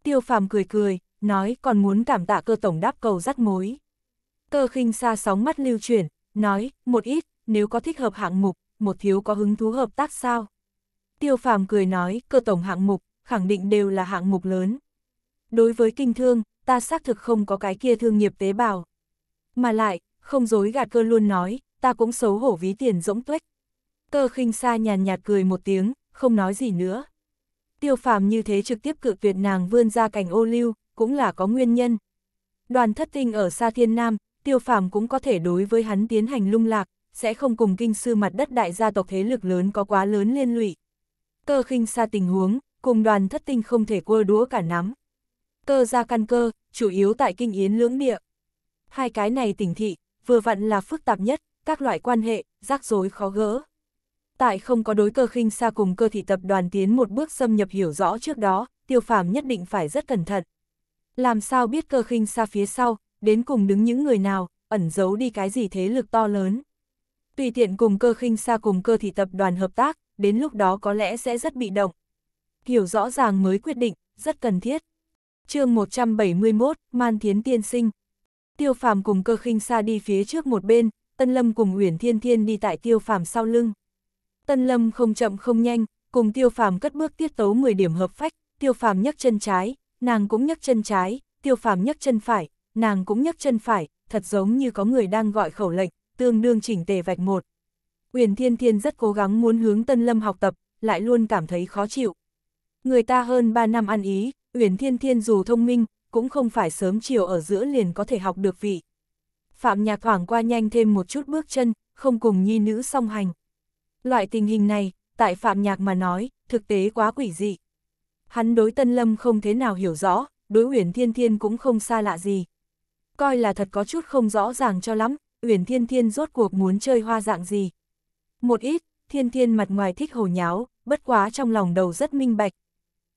Tiêu phàm cười cười, nói còn muốn cảm tạ cơ tổng đáp cầu rắc mối. Cơ khinh sa sóng mắt lưu chuyển, nói, một ít, nếu có thích hợp hạng mục, một thiếu có hứng thú hợp tác sao? Tiêu phàm cười nói, cơ tổng hạng mục, khẳng định đều là hạng mục lớn. Đối với kinh thương, ta xác thực không có cái kia thương nghiệp tế bào. Mà lại, không dối gạt cơ luôn nói, ta cũng xấu hổ ví tiền rỗng tuếch. Cơ khinh sa nhàn nhạt cười một tiếng, không nói gì nữa. Tiêu phàm như thế trực tiếp cự tuyệt nàng vươn ra cảnh ô lưu, cũng là có nguyên nhân. Đoàn thất tinh ở xa thiên nam, tiêu phàm cũng có thể đối với hắn tiến hành lung lạc, sẽ không cùng kinh sư mặt đất đại gia tộc thế lực lớn có quá lớn liên lụy. Cơ khinh xa tình huống, cùng đoàn thất tinh không thể cua đúa cả nắm. Cơ ra căn cơ, chủ yếu tại kinh yến lưỡng địa. Hai cái này tỉnh thị, vừa vặn là phức tạp nhất, các loại quan hệ, rắc rối khó gỡ tại không có đối cơ khinh xa cùng cơ thị tập đoàn tiến một bước xâm nhập hiểu rõ trước đó, tiêu phàm nhất định phải rất cẩn thận. Làm sao biết cơ khinh xa phía sau, đến cùng đứng những người nào, ẩn giấu đi cái gì thế lực to lớn. Tùy tiện cùng cơ khinh xa cùng cơ thị tập đoàn hợp tác, đến lúc đó có lẽ sẽ rất bị động. Hiểu rõ ràng mới quyết định, rất cần thiết. chương 171, Man Thiến Tiên Sinh. Tiêu phàm cùng cơ khinh xa đi phía trước một bên, Tân Lâm cùng Uyển Thiên Thiên đi tại tiêu phàm sau lưng. Tân Lâm không chậm không nhanh, cùng Tiêu Phàm cất bước tiết tấu 10 điểm hợp phách, Tiêu Phàm nhấc chân trái, nàng cũng nhấc chân trái, Tiêu Phàm nhấc chân phải, nàng cũng nhấc chân phải, thật giống như có người đang gọi khẩu lệnh, tương đương chỉnh tề vạch một. Uyển Thiên Thiên rất cố gắng muốn hướng Tân Lâm học tập, lại luôn cảm thấy khó chịu. Người ta hơn 3 năm ăn ý, Uyển Thiên Thiên dù thông minh, cũng không phải sớm chiều ở giữa liền có thể học được vị. Phạm Nhạc thoảng qua nhanh thêm một chút bước chân, không cùng nhi nữ song hành. Loại tình hình này, tại Phạm Nhạc mà nói, thực tế quá quỷ dị. Hắn đối Tân Lâm không thế nào hiểu rõ, đối Uyển Thiên Thiên cũng không xa lạ gì. Coi là thật có chút không rõ ràng cho lắm, Uyển Thiên Thiên rốt cuộc muốn chơi hoa dạng gì. Một ít, Thiên Thiên mặt ngoài thích hồ nháo, bất quá trong lòng đầu rất minh bạch.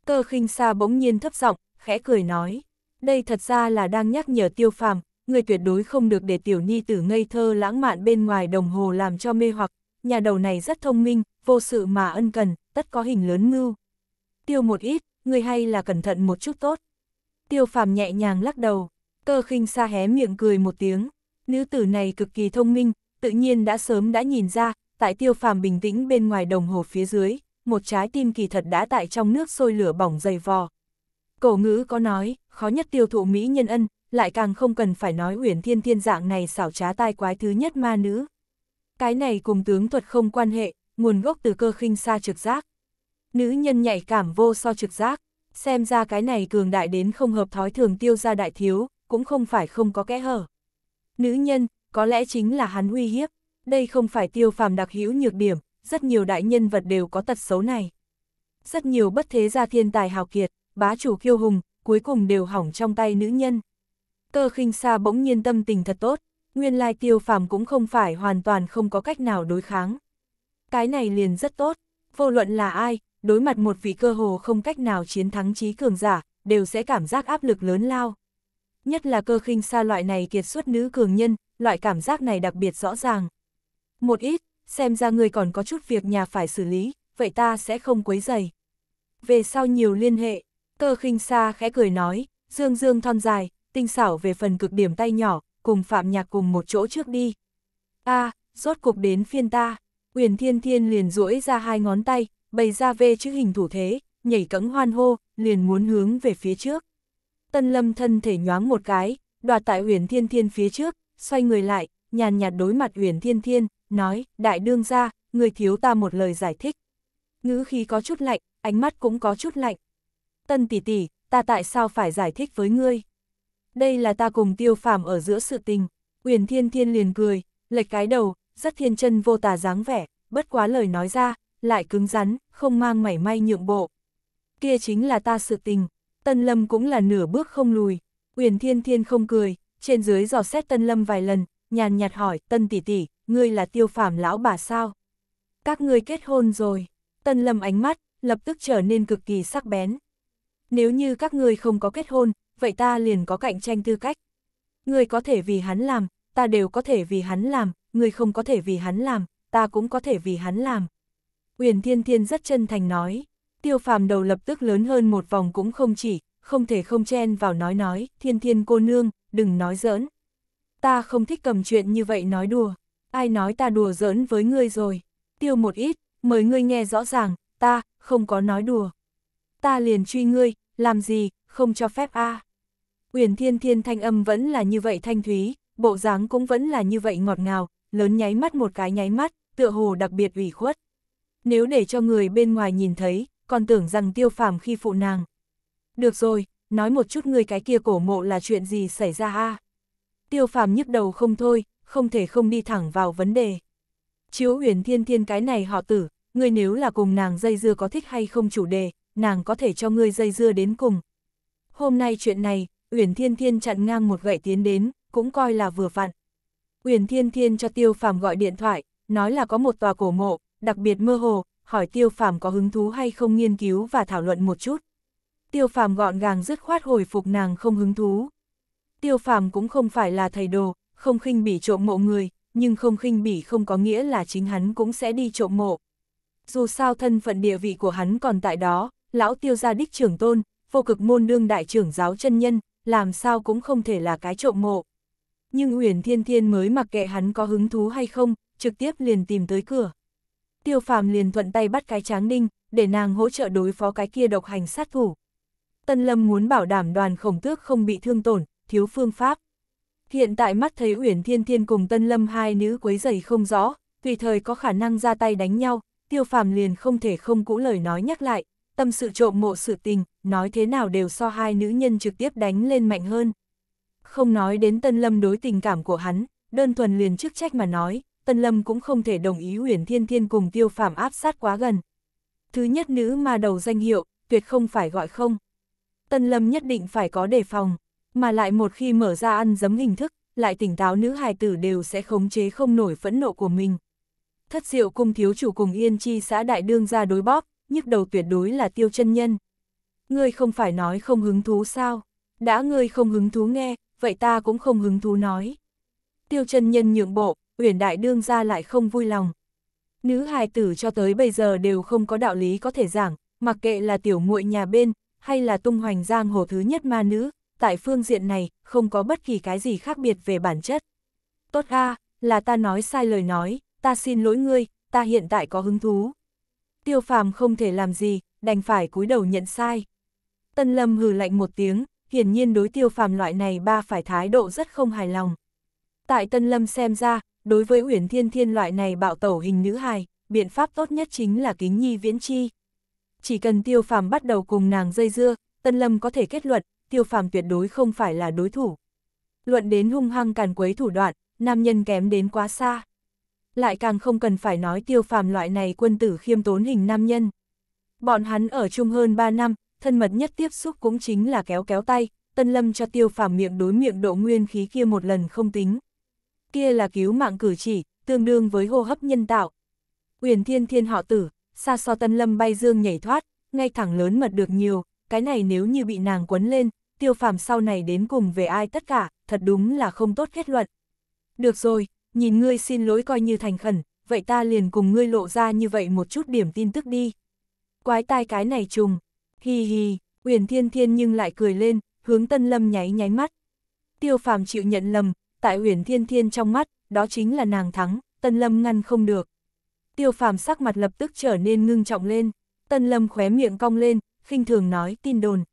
Cơ khinh xa bỗng nhiên thấp giọng, khẽ cười nói. Đây thật ra là đang nhắc nhở tiêu phàm, người tuyệt đối không được để tiểu ni tử ngây thơ lãng mạn bên ngoài đồng hồ làm cho mê hoặc, nhà đầu này rất thông minh, vô sự mà ân cần, tất có hình lớn ngưu. Tiêu một ít, người hay là cẩn thận một chút tốt. Tiêu phàm nhẹ nhàng lắc đầu, cơ khinh xa hé miệng cười một tiếng. Nữ tử này cực kỳ thông minh, tự nhiên đã sớm đã nhìn ra, tại tiêu phàm bình tĩnh bên ngoài đồng hồ phía dưới, một trái tim kỳ thật đã tại trong nước sôi lửa bỏng dày vò. Cổ ngữ có nói, khó nhất tiêu thụ Mỹ nhân ân, lại càng không cần phải nói uyển thiên thiên dạng này xảo trá tai quái thứ nhất ma nữ. Cái này cùng tướng thuật không quan hệ, nguồn gốc từ cơ khinh xa trực giác. Nữ nhân nhạy cảm vô so trực giác, xem ra cái này cường đại đến không hợp thói thường tiêu ra đại thiếu, cũng không phải không có kẽ hở. Nữ nhân, có lẽ chính là hắn uy hiếp, đây không phải tiêu phàm đặc hữu nhược điểm, rất nhiều đại nhân vật đều có tật xấu này. Rất nhiều bất thế gia thiên tài hào kiệt, bá chủ kiêu hùng, cuối cùng đều hỏng trong tay nữ nhân. Cơ khinh xa bỗng nhiên tâm tình thật tốt, nguyên lai tiêu phàm cũng không phải hoàn toàn không có cách nào đối kháng. Cái này liền rất tốt, vô luận là ai, đối mặt một vị cơ hồ không cách nào chiến thắng trí cường giả, đều sẽ cảm giác áp lực lớn lao. Nhất là cơ khinh xa loại này kiệt xuất nữ cường nhân, loại cảm giác này đặc biệt rõ ràng. Một ít, xem ra người còn có chút việc nhà phải xử lý, vậy ta sẽ không quấy dày. Về sau nhiều liên hệ, cơ khinh xa khẽ cười nói, dương dương thon dài, tinh xảo về phần cực điểm tay nhỏ, cùng Phạm Nhạc cùng một chỗ trước đi. a rốt cục đến phiên ta, Uyển Thiên Thiên liền duỗi ra hai ngón tay, bày ra vê chữ hình thủ thế, nhảy cẫng hoan hô, liền muốn hướng về phía trước. Tân Lâm thân thể nhoáng một cái, đoạt tại Uyển Thiên Thiên phía trước, xoay người lại, nhàn nhạt đối mặt Uyển Thiên Thiên, nói, đại đương ra, người thiếu ta một lời giải thích. Ngữ khí có chút lạnh, ánh mắt cũng có chút lạnh. Tân tỷ tỷ, ta tại sao phải giải thích với ngươi? đây là ta cùng tiêu phàm ở giữa sự tình. Uyển Thiên Thiên liền cười, lệch cái đầu, rất thiên chân vô tà dáng vẻ, bất quá lời nói ra, lại cứng rắn, không mang mảy may nhượng bộ. Kia chính là ta sự tình, Tân Lâm cũng là nửa bước không lùi. Uyển Thiên Thiên không cười, trên dưới dò xét Tân Lâm vài lần, nhàn nhạt hỏi, Tân tỷ tỷ, ngươi là tiêu phàm lão bà sao? Các ngươi kết hôn rồi. Tân Lâm ánh mắt, lập tức trở nên cực kỳ sắc bén. Nếu như các ngươi không có kết hôn, vậy ta liền có cạnh tranh tư cách. Người có thể vì hắn làm, ta đều có thể vì hắn làm, người không có thể vì hắn làm, ta cũng có thể vì hắn làm. Uyển Thiên Thiên rất chân thành nói, tiêu phàm đầu lập tức lớn hơn một vòng cũng không chỉ, không thể không chen vào nói nói, Thiên Thiên cô nương, đừng nói giỡn. Ta không thích cầm chuyện như vậy nói đùa, ai nói ta đùa giỡn với ngươi rồi, tiêu một ít, mời ngươi nghe rõ ràng, ta, không có nói đùa. Ta liền truy ngươi, làm gì, không cho phép a à. Uyển Thiên Thiên thanh âm vẫn là như vậy thanh thúy, bộ dáng cũng vẫn là như vậy ngọt ngào, lớn nháy mắt một cái nháy mắt, tựa hồ đặc biệt ủy khuất. Nếu để cho người bên ngoài nhìn thấy, còn tưởng rằng tiêu phàm khi phụ nàng. Được rồi, nói một chút người cái kia cổ mộ là chuyện gì xảy ra ha. Tiêu phàm nhức đầu không thôi, không thể không đi thẳng vào vấn đề. Chiếu Uyển Thiên Thiên cái này họ tử, ngươi nếu là cùng nàng dây dưa có thích hay không chủ đề, nàng có thể cho ngươi dây dưa đến cùng. Hôm nay chuyện này, Uyển Thiên Thiên chặn ngang một gậy tiến đến, cũng coi là vừa vặn. Uyển Thiên Thiên cho Tiêu Phàm gọi điện thoại, nói là có một tòa cổ mộ, đặc biệt mơ hồ, hỏi Tiêu Phàm có hứng thú hay không nghiên cứu và thảo luận một chút. Tiêu Phàm gọn gàng dứt khoát hồi phục nàng không hứng thú. Tiêu Phàm cũng không phải là thầy đồ, không khinh bỉ trộm mộ người, nhưng không khinh bỉ không có nghĩa là chính hắn cũng sẽ đi trộm mộ. Dù sao thân phận địa vị của hắn còn tại đó, lão Tiêu gia đích trưởng tôn, vô cực môn đương đại trưởng giáo chân nhân, làm sao cũng không thể là cái trộm mộ. Nhưng Uyển Thiên Thiên mới mặc kệ hắn có hứng thú hay không, trực tiếp liền tìm tới cửa. Tiêu Phàm liền thuận tay bắt cái Tráng Ninh, để nàng hỗ trợ đối phó cái kia độc hành sát thủ. Tân Lâm muốn bảo đảm đoàn khổng tước không bị thương tổn, thiếu phương pháp. Hiện tại mắt thấy Uyển Thiên Thiên cùng Tân Lâm hai nữ quấy giày không rõ, tùy thời có khả năng ra tay đánh nhau, Tiêu Phàm liền không thể không cũ lời nói nhắc lại, tâm sự trộm mộ sự tình, nói thế nào đều so hai nữ nhân trực tiếp đánh lên mạnh hơn. Không nói đến Tân Lâm đối tình cảm của hắn, đơn thuần liền chức trách mà nói, Tân Lâm cũng không thể đồng ý huyền thiên thiên cùng tiêu phàm áp sát quá gần. Thứ nhất nữ mà đầu danh hiệu, tuyệt không phải gọi không. Tân Lâm nhất định phải có đề phòng, mà lại một khi mở ra ăn dấm hình thức, lại tỉnh táo nữ hài tử đều sẽ khống chế không nổi phẫn nộ của mình. Thất diệu cung thiếu chủ cùng yên chi xã đại đương ra đối bóp, nhức đầu tuyệt đối là tiêu chân nhân ngươi không phải nói không hứng thú sao? Đã ngươi không hứng thú nghe, vậy ta cũng không hứng thú nói. Tiêu chân nhân nhượng bộ, uyển đại đương ra lại không vui lòng. Nữ hài tử cho tới bây giờ đều không có đạo lý có thể giảng, mặc kệ là tiểu muội nhà bên, hay là tung hoành giang hồ thứ nhất ma nữ, tại phương diện này, không có bất kỳ cái gì khác biệt về bản chất. Tốt ga, là ta nói sai lời nói, ta xin lỗi ngươi, ta hiện tại có hứng thú. Tiêu phàm không thể làm gì, đành phải cúi đầu nhận sai. Tân Lâm hừ lạnh một tiếng, hiển nhiên đối tiêu phàm loại này ba phải thái độ rất không hài lòng. Tại Tân Lâm xem ra, đối với Uyển Thiên Thiên loại này bạo tẩu hình nữ hài, biện pháp tốt nhất chính là kính nhi viễn chi. Chỉ cần tiêu phàm bắt đầu cùng nàng dây dưa, Tân Lâm có thể kết luận, tiêu phàm tuyệt đối không phải là đối thủ. Luận đến hung hăng càn quấy thủ đoạn, nam nhân kém đến quá xa. Lại càng không cần phải nói tiêu phàm loại này quân tử khiêm tốn hình nam nhân. Bọn hắn ở chung hơn 3 năm, thân mật nhất tiếp xúc cũng chính là kéo kéo tay, Tân Lâm cho tiêu phàm miệng đối miệng độ nguyên khí kia một lần không tính. Kia là cứu mạng cử chỉ, tương đương với hô hấp nhân tạo. Uyển thiên thiên họ tử, xa so Tân Lâm bay dương nhảy thoát, ngay thẳng lớn mật được nhiều, cái này nếu như bị nàng quấn lên, tiêu phàm sau này đến cùng về ai tất cả, thật đúng là không tốt kết luận. Được rồi, nhìn ngươi xin lỗi coi như thành khẩn, vậy ta liền cùng ngươi lộ ra như vậy một chút điểm tin tức đi. Quái tai cái này trùng, Hì hì, Uyển Thiên Thiên nhưng lại cười lên, hướng Tân Lâm nháy nháy mắt. Tiêu Phàm chịu nhận lầm, tại Uyển Thiên Thiên trong mắt, đó chính là nàng thắng, Tân Lâm ngăn không được. Tiêu Phàm sắc mặt lập tức trở nên ngưng trọng lên, Tân Lâm khóe miệng cong lên, khinh thường nói tin đồn.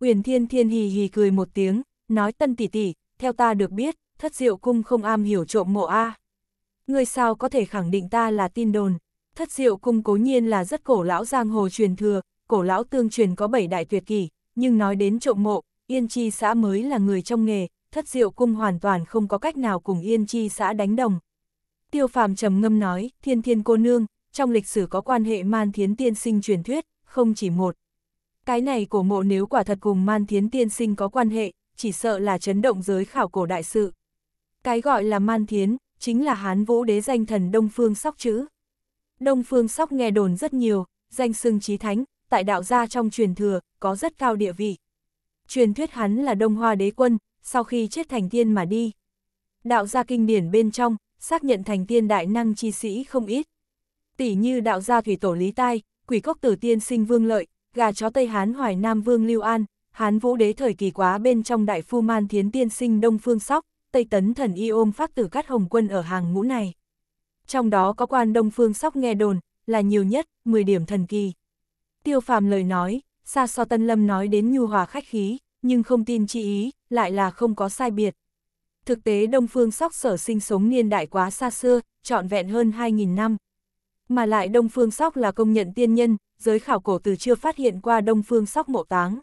Uyển Thiên Thiên hì hì cười một tiếng, nói Tân tỷ tỷ, theo ta được biết, thất diệu cung không am hiểu trộm mộ a. người sao có thể khẳng định ta là tin đồn? Thất diệu cung cố nhiên là rất cổ lão giang hồ truyền thừa, cổ lão tương truyền có bảy đại tuyệt kỳ nhưng nói đến trộm mộ, Yên Chi xã mới là người trong nghề, thất diệu cung hoàn toàn không có cách nào cùng Yên Chi xã đánh đồng. Tiêu phàm trầm ngâm nói, thiên thiên cô nương, trong lịch sử có quan hệ man thiến tiên sinh truyền thuyết, không chỉ một. Cái này cổ mộ nếu quả thật cùng man thiến tiên sinh có quan hệ, chỉ sợ là chấn động giới khảo cổ đại sự. Cái gọi là man thiến, chính là hán vũ đế danh thần Đông Phương Sóc chữ. Đông Phương Sóc nghe đồn rất nhiều, danh xưng trí thánh, tại đạo gia trong truyền thừa, có rất cao địa vị. Truyền thuyết hắn là Đông Hoa đế quân, sau khi chết thành tiên mà đi. Đạo gia kinh điển bên trong, xác nhận thành tiên đại năng chi sĩ không ít. Tỷ như đạo gia thủy tổ Lý Tai, quỷ cốc tử tiên sinh Vương Lợi, gà chó Tây Hán Hoài Nam Vương Lưu An, Hán Vũ đế thời kỳ quá bên trong đại phu man thiến tiên sinh Đông Phương Sóc, Tây Tấn thần y ôm phát tử cắt hồng quân ở hàng ngũ này. Trong đó có quan Đông Phương Sóc nghe đồn, là nhiều nhất, 10 điểm thần kỳ. Tiêu phàm lời nói, xa so Tân Lâm nói đến nhu hòa khách khí, nhưng không tin chi ý, lại là không có sai biệt. Thực tế Đông Phương Sóc sở sinh sống niên đại quá xa xưa, trọn vẹn hơn 2.000 năm. Mà lại Đông Phương Sóc là công nhận tiên nhân, giới khảo cổ từ chưa phát hiện qua Đông Phương Sóc mộ táng.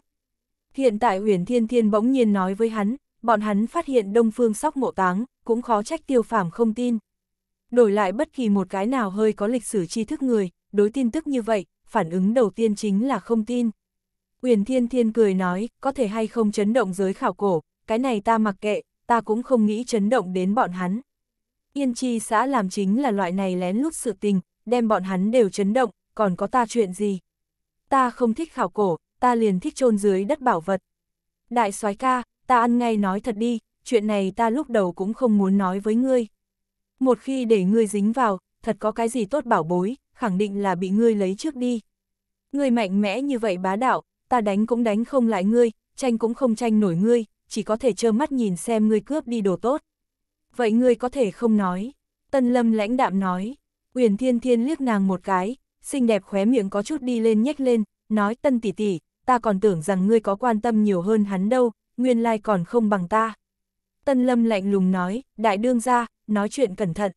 Hiện tại huyền thiên thiên bỗng nhiên nói với hắn, bọn hắn phát hiện Đông Phương Sóc mộ táng, cũng khó trách tiêu phàm không tin. Đổi lại bất kỳ một cái nào hơi có lịch sử tri thức người, đối tin tức như vậy, phản ứng đầu tiên chính là không tin. Uyển Thiên Thiên cười nói, có thể hay không chấn động giới khảo cổ, cái này ta mặc kệ, ta cũng không nghĩ chấn động đến bọn hắn. Yên chi xã làm chính là loại này lén lút sự tình, đem bọn hắn đều chấn động, còn có ta chuyện gì. Ta không thích khảo cổ, ta liền thích chôn dưới đất bảo vật. Đại soái ca, ta ăn ngay nói thật đi, chuyện này ta lúc đầu cũng không muốn nói với ngươi. Một khi để ngươi dính vào, thật có cái gì tốt bảo bối, khẳng định là bị ngươi lấy trước đi. Ngươi mạnh mẽ như vậy bá đạo, ta đánh cũng đánh không lại ngươi, tranh cũng không tranh nổi ngươi, chỉ có thể trơ mắt nhìn xem ngươi cướp đi đồ tốt. Vậy ngươi có thể không nói, Tân Lâm lãnh đạm nói, Uyển Thiên Thiên liếc nàng một cái, xinh đẹp khóe miệng có chút đi lên nhếch lên, nói Tân tỷ tỷ, ta còn tưởng rằng ngươi có quan tâm nhiều hơn hắn đâu, nguyên lai còn không bằng ta. Tân Lâm lạnh lùng nói, đại đương ra, nói chuyện cẩn thận.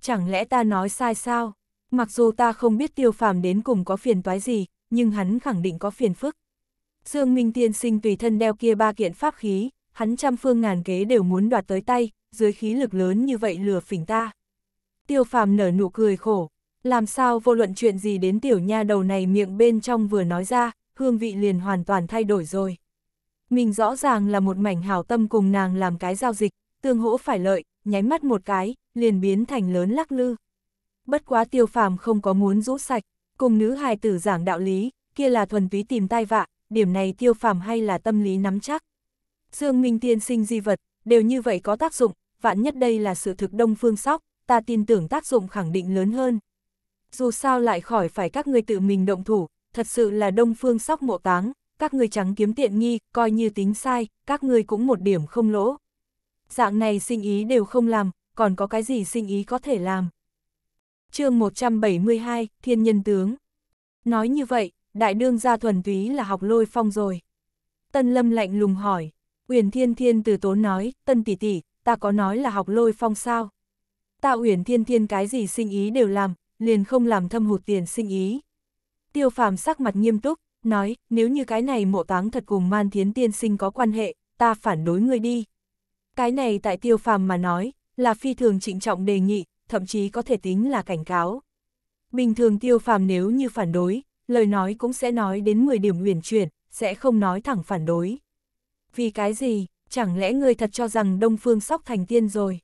Chẳng lẽ ta nói sai sao? Mặc dù ta không biết tiêu phàm đến cùng có phiền toái gì, nhưng hắn khẳng định có phiền phức. Dương Minh Tiên sinh tùy thân đeo kia ba kiện pháp khí, hắn trăm phương ngàn kế đều muốn đoạt tới tay, dưới khí lực lớn như vậy lừa phỉnh ta. Tiêu phàm nở nụ cười khổ, làm sao vô luận chuyện gì đến tiểu nha đầu này miệng bên trong vừa nói ra, hương vị liền hoàn toàn thay đổi rồi. Mình rõ ràng là một mảnh hảo tâm cùng nàng làm cái giao dịch, tương hỗ phải lợi, nháy mắt một cái, liền biến thành lớn lắc lư bất quá tiêu phàm không có muốn rũ sạch, cùng nữ hài tử giảng đạo lý, kia là thuần túy tìm tai vạ, điểm này tiêu phàm hay là tâm lý nắm chắc. Dương Minh tiên sinh di vật, đều như vậy có tác dụng, vạn nhất đây là sự thực đông phương sóc, ta tin tưởng tác dụng khẳng định lớn hơn. Dù sao lại khỏi phải các người tự mình động thủ, thật sự là đông phương sóc mộ táng, các người trắng kiếm tiện nghi, coi như tính sai, các người cũng một điểm không lỗ. Dạng này sinh ý đều không làm, còn có cái gì sinh ý có thể làm chương 172, Thiên Nhân Tướng. Nói như vậy, đại đương gia thuần túy là học lôi phong rồi. Tân Lâm lạnh lùng hỏi, Uyển Thiên Thiên từ tốn nói, Tân tỷ tỷ, ta có nói là học lôi phong sao? Ta Uyển Thiên Thiên cái gì sinh ý đều làm, liền không làm thâm hụt tiền sinh ý. Tiêu phàm sắc mặt nghiêm túc, nói, nếu như cái này mộ táng thật cùng man thiến tiên sinh có quan hệ, ta phản đối người đi. Cái này tại tiêu phàm mà nói, là phi thường trịnh trọng đề nghị, thậm chí có thể tính là cảnh cáo. Bình thường tiêu phàm nếu như phản đối, lời nói cũng sẽ nói đến 10 điểm uyển chuyển, sẽ không nói thẳng phản đối. Vì cái gì, chẳng lẽ ngươi thật cho rằng Đông Phương Sóc thành tiên rồi?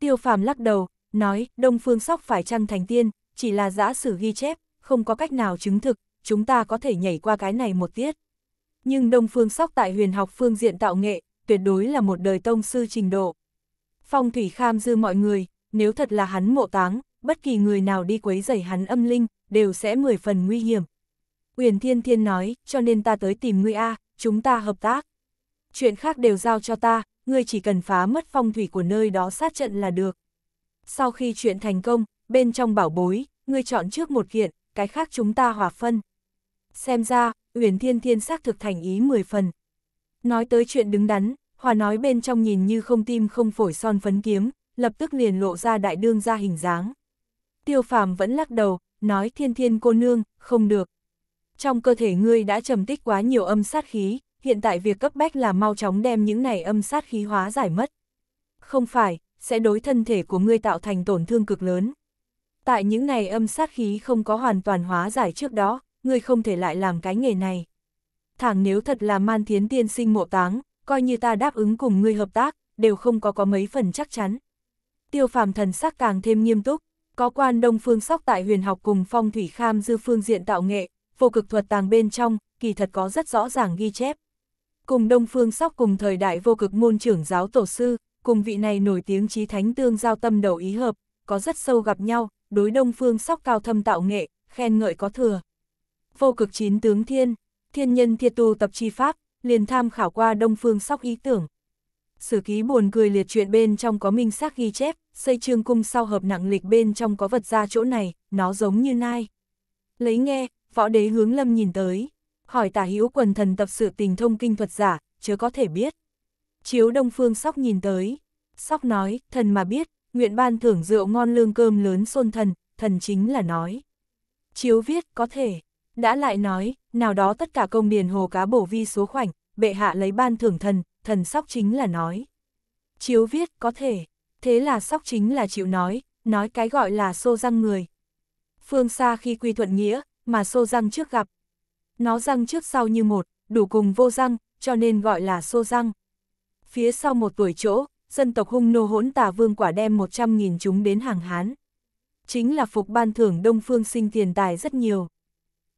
Tiêu phàm lắc đầu, nói Đông Phương Sóc phải chăng thành tiên, chỉ là giả sử ghi chép, không có cách nào chứng thực, chúng ta có thể nhảy qua cái này một tiết. Nhưng Đông Phương Sóc tại huyền học phương diện tạo nghệ, tuyệt đối là một đời tông sư trình độ. Phong thủy kham dư mọi người, nếu thật là hắn mộ táng, bất kỳ người nào đi quấy rầy hắn âm linh, đều sẽ mười phần nguy hiểm. Uyển Thiên Thiên nói, cho nên ta tới tìm ngươi A, chúng ta hợp tác. Chuyện khác đều giao cho ta, ngươi chỉ cần phá mất phong thủy của nơi đó sát trận là được. Sau khi chuyện thành công, bên trong bảo bối, ngươi chọn trước một kiện, cái khác chúng ta hòa phân. Xem ra, Uyển Thiên Thiên xác thực thành ý mười phần. Nói tới chuyện đứng đắn, Hòa nói bên trong nhìn như không tim không phổi son phấn kiếm, lập tức liền lộ ra đại đương ra hình dáng. Tiêu phàm vẫn lắc đầu, nói thiên thiên cô nương, không được. Trong cơ thể ngươi đã trầm tích quá nhiều âm sát khí, hiện tại việc cấp bách là mau chóng đem những này âm sát khí hóa giải mất. Không phải, sẽ đối thân thể của ngươi tạo thành tổn thương cực lớn. Tại những này âm sát khí không có hoàn toàn hóa giải trước đó, ngươi không thể lại làm cái nghề này. Thẳng nếu thật là man thiến tiên sinh mộ táng, coi như ta đáp ứng cùng ngươi hợp tác, đều không có có mấy phần chắc chắn, tiêu phàm thần sắc càng thêm nghiêm túc, có quan đông phương sóc tại huyền học cùng phong thủy kham dư phương diện tạo nghệ, vô cực thuật tàng bên trong, kỳ thật có rất rõ ràng ghi chép. Cùng đông phương sóc cùng thời đại vô cực môn trưởng giáo tổ sư, cùng vị này nổi tiếng trí thánh tương giao tâm đầu ý hợp, có rất sâu gặp nhau, đối đông phương sóc cao thâm tạo nghệ, khen ngợi có thừa. Vô cực chín tướng thiên, thiên nhân thiệt tu tập chi pháp, liền tham khảo qua đông phương sóc ý tưởng sử ký buồn cười liệt chuyện bên trong có minh xác ghi chép, xây trương cung sau hợp nặng lịch bên trong có vật ra chỗ này, nó giống như nai. Lấy nghe, võ đế hướng lâm nhìn tới, hỏi tả hữu quần thần tập sự tình thông kinh thuật giả, chớ có thể biết. Chiếu đông phương sóc nhìn tới, sóc nói, thần mà biết, nguyện ban thưởng rượu ngon lương cơm lớn xôn thần, thần chính là nói. Chiếu viết, có thể, đã lại nói, nào đó tất cả công điền hồ cá bổ vi số khoảnh, bệ hạ lấy ban thưởng thần, thần sóc chính là nói. Chiếu viết có thể, thế là sóc chính là chịu nói, nói cái gọi là xô răng người. Phương xa khi quy thuận nghĩa, mà xô răng trước gặp. Nó răng trước sau như một, đủ cùng vô răng, cho nên gọi là xô răng. Phía sau một tuổi chỗ, dân tộc hung nô hỗn tà vương quả đem 100.000 chúng đến hàng Hán. Chính là phục ban thưởng đông phương sinh tiền tài rất nhiều.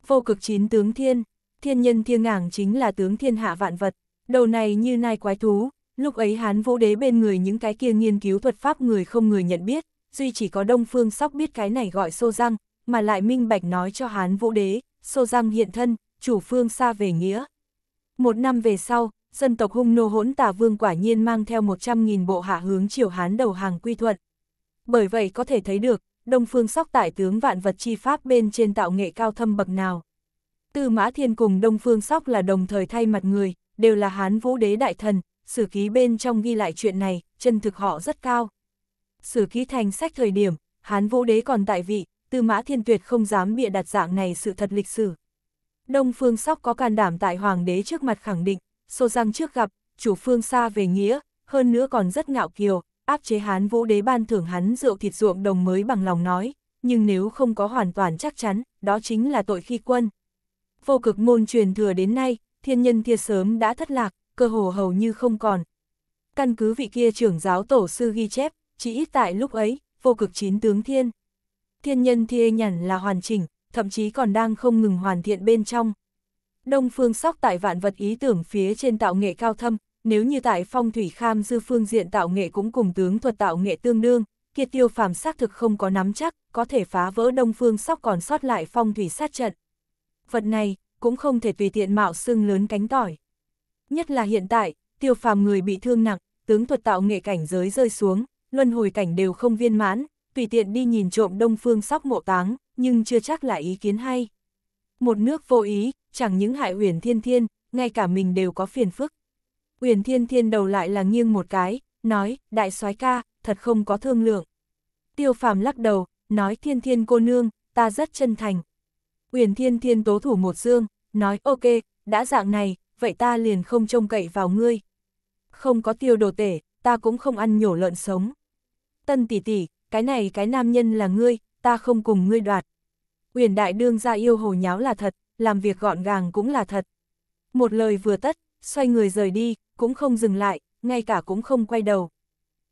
Vô cực chín tướng thiên, thiên nhân thiên ngảng chính là tướng thiên hạ vạn vật. Đầu này như nai quái thú, lúc ấy hán vũ đế bên người những cái kia nghiên cứu thuật pháp người không người nhận biết, duy chỉ có đông phương sóc biết cái này gọi xô răng, mà lại minh bạch nói cho hán vũ đế, xô răng hiện thân, chủ phương xa về nghĩa. Một năm về sau, dân tộc hung nô hỗn tà vương quả nhiên mang theo 100.000 bộ hạ hướng triều hán đầu hàng quy thuận. Bởi vậy có thể thấy được, đông phương sóc tại tướng vạn vật chi pháp bên trên tạo nghệ cao thâm bậc nào. Tư Mã Thiên cùng Đông Phương Sóc là đồng thời thay mặt người, đều là Hán Vũ Đế Đại Thần, sử ký bên trong ghi lại chuyện này, chân thực họ rất cao. Sử ký thành sách thời điểm, Hán Vũ Đế còn tại vị, Tư Mã Thiên Tuyệt không dám bịa đặt dạng này sự thật lịch sử. Đông Phương Sóc có can đảm tại Hoàng đế trước mặt khẳng định, Sô răng trước gặp, chủ phương xa về nghĩa, hơn nữa còn rất ngạo kiều, áp chế Hán Vũ Đế ban thưởng hắn rượu thịt ruộng đồng mới bằng lòng nói, nhưng nếu không có hoàn toàn chắc chắn, đó chính là tội khi quân. Vô cực môn truyền thừa đến nay, thiên nhân kia sớm đã thất lạc, cơ hồ hầu như không còn. Căn cứ vị kia trưởng giáo tổ sư ghi chép, chỉ ít tại lúc ấy, vô cực chín tướng thiên. Thiên nhân thiê nhằn là hoàn chỉnh, thậm chí còn đang không ngừng hoàn thiện bên trong. Đông phương sóc tại vạn vật ý tưởng phía trên tạo nghệ cao thâm, nếu như tại phong thủy kham dư phương diện tạo nghệ cũng cùng tướng thuật tạo nghệ tương đương, kiệt tiêu phàm xác thực không có nắm chắc, có thể phá vỡ đông phương sóc còn sót lại phong thủy sát trận. Vật này, cũng không thể tùy tiện mạo xưng lớn cánh tỏi. Nhất là hiện tại, tiêu phàm người bị thương nặng, tướng thuật tạo nghệ cảnh giới rơi xuống, luân hồi cảnh đều không viên mãn, tùy tiện đi nhìn trộm đông phương sóc mộ táng, nhưng chưa chắc là ý kiến hay. Một nước vô ý, chẳng những hại huyền Thiên Thiên, ngay cả mình đều có phiền phức. huyền Thiên Thiên đầu lại là nghiêng một cái, nói, đại soái ca, thật không có thương lượng. Tiêu phàm lắc đầu, nói Thiên Thiên cô nương, ta rất chân thành. huyền Thiên Thiên tố thủ một dương, nói ok, đã dạng này, vậy ta liền không trông cậy vào ngươi. Không có tiêu đồ tể, ta cũng không ăn nhổ lợn sống. Tân tỷ tỷ, cái này cái nam nhân là ngươi, ta không cùng ngươi đoạt. Uyển đại đương ra yêu hồ nháo là thật, làm việc gọn gàng cũng là thật. Một lời vừa tất, xoay người rời đi, cũng không dừng lại, ngay cả cũng không quay đầu.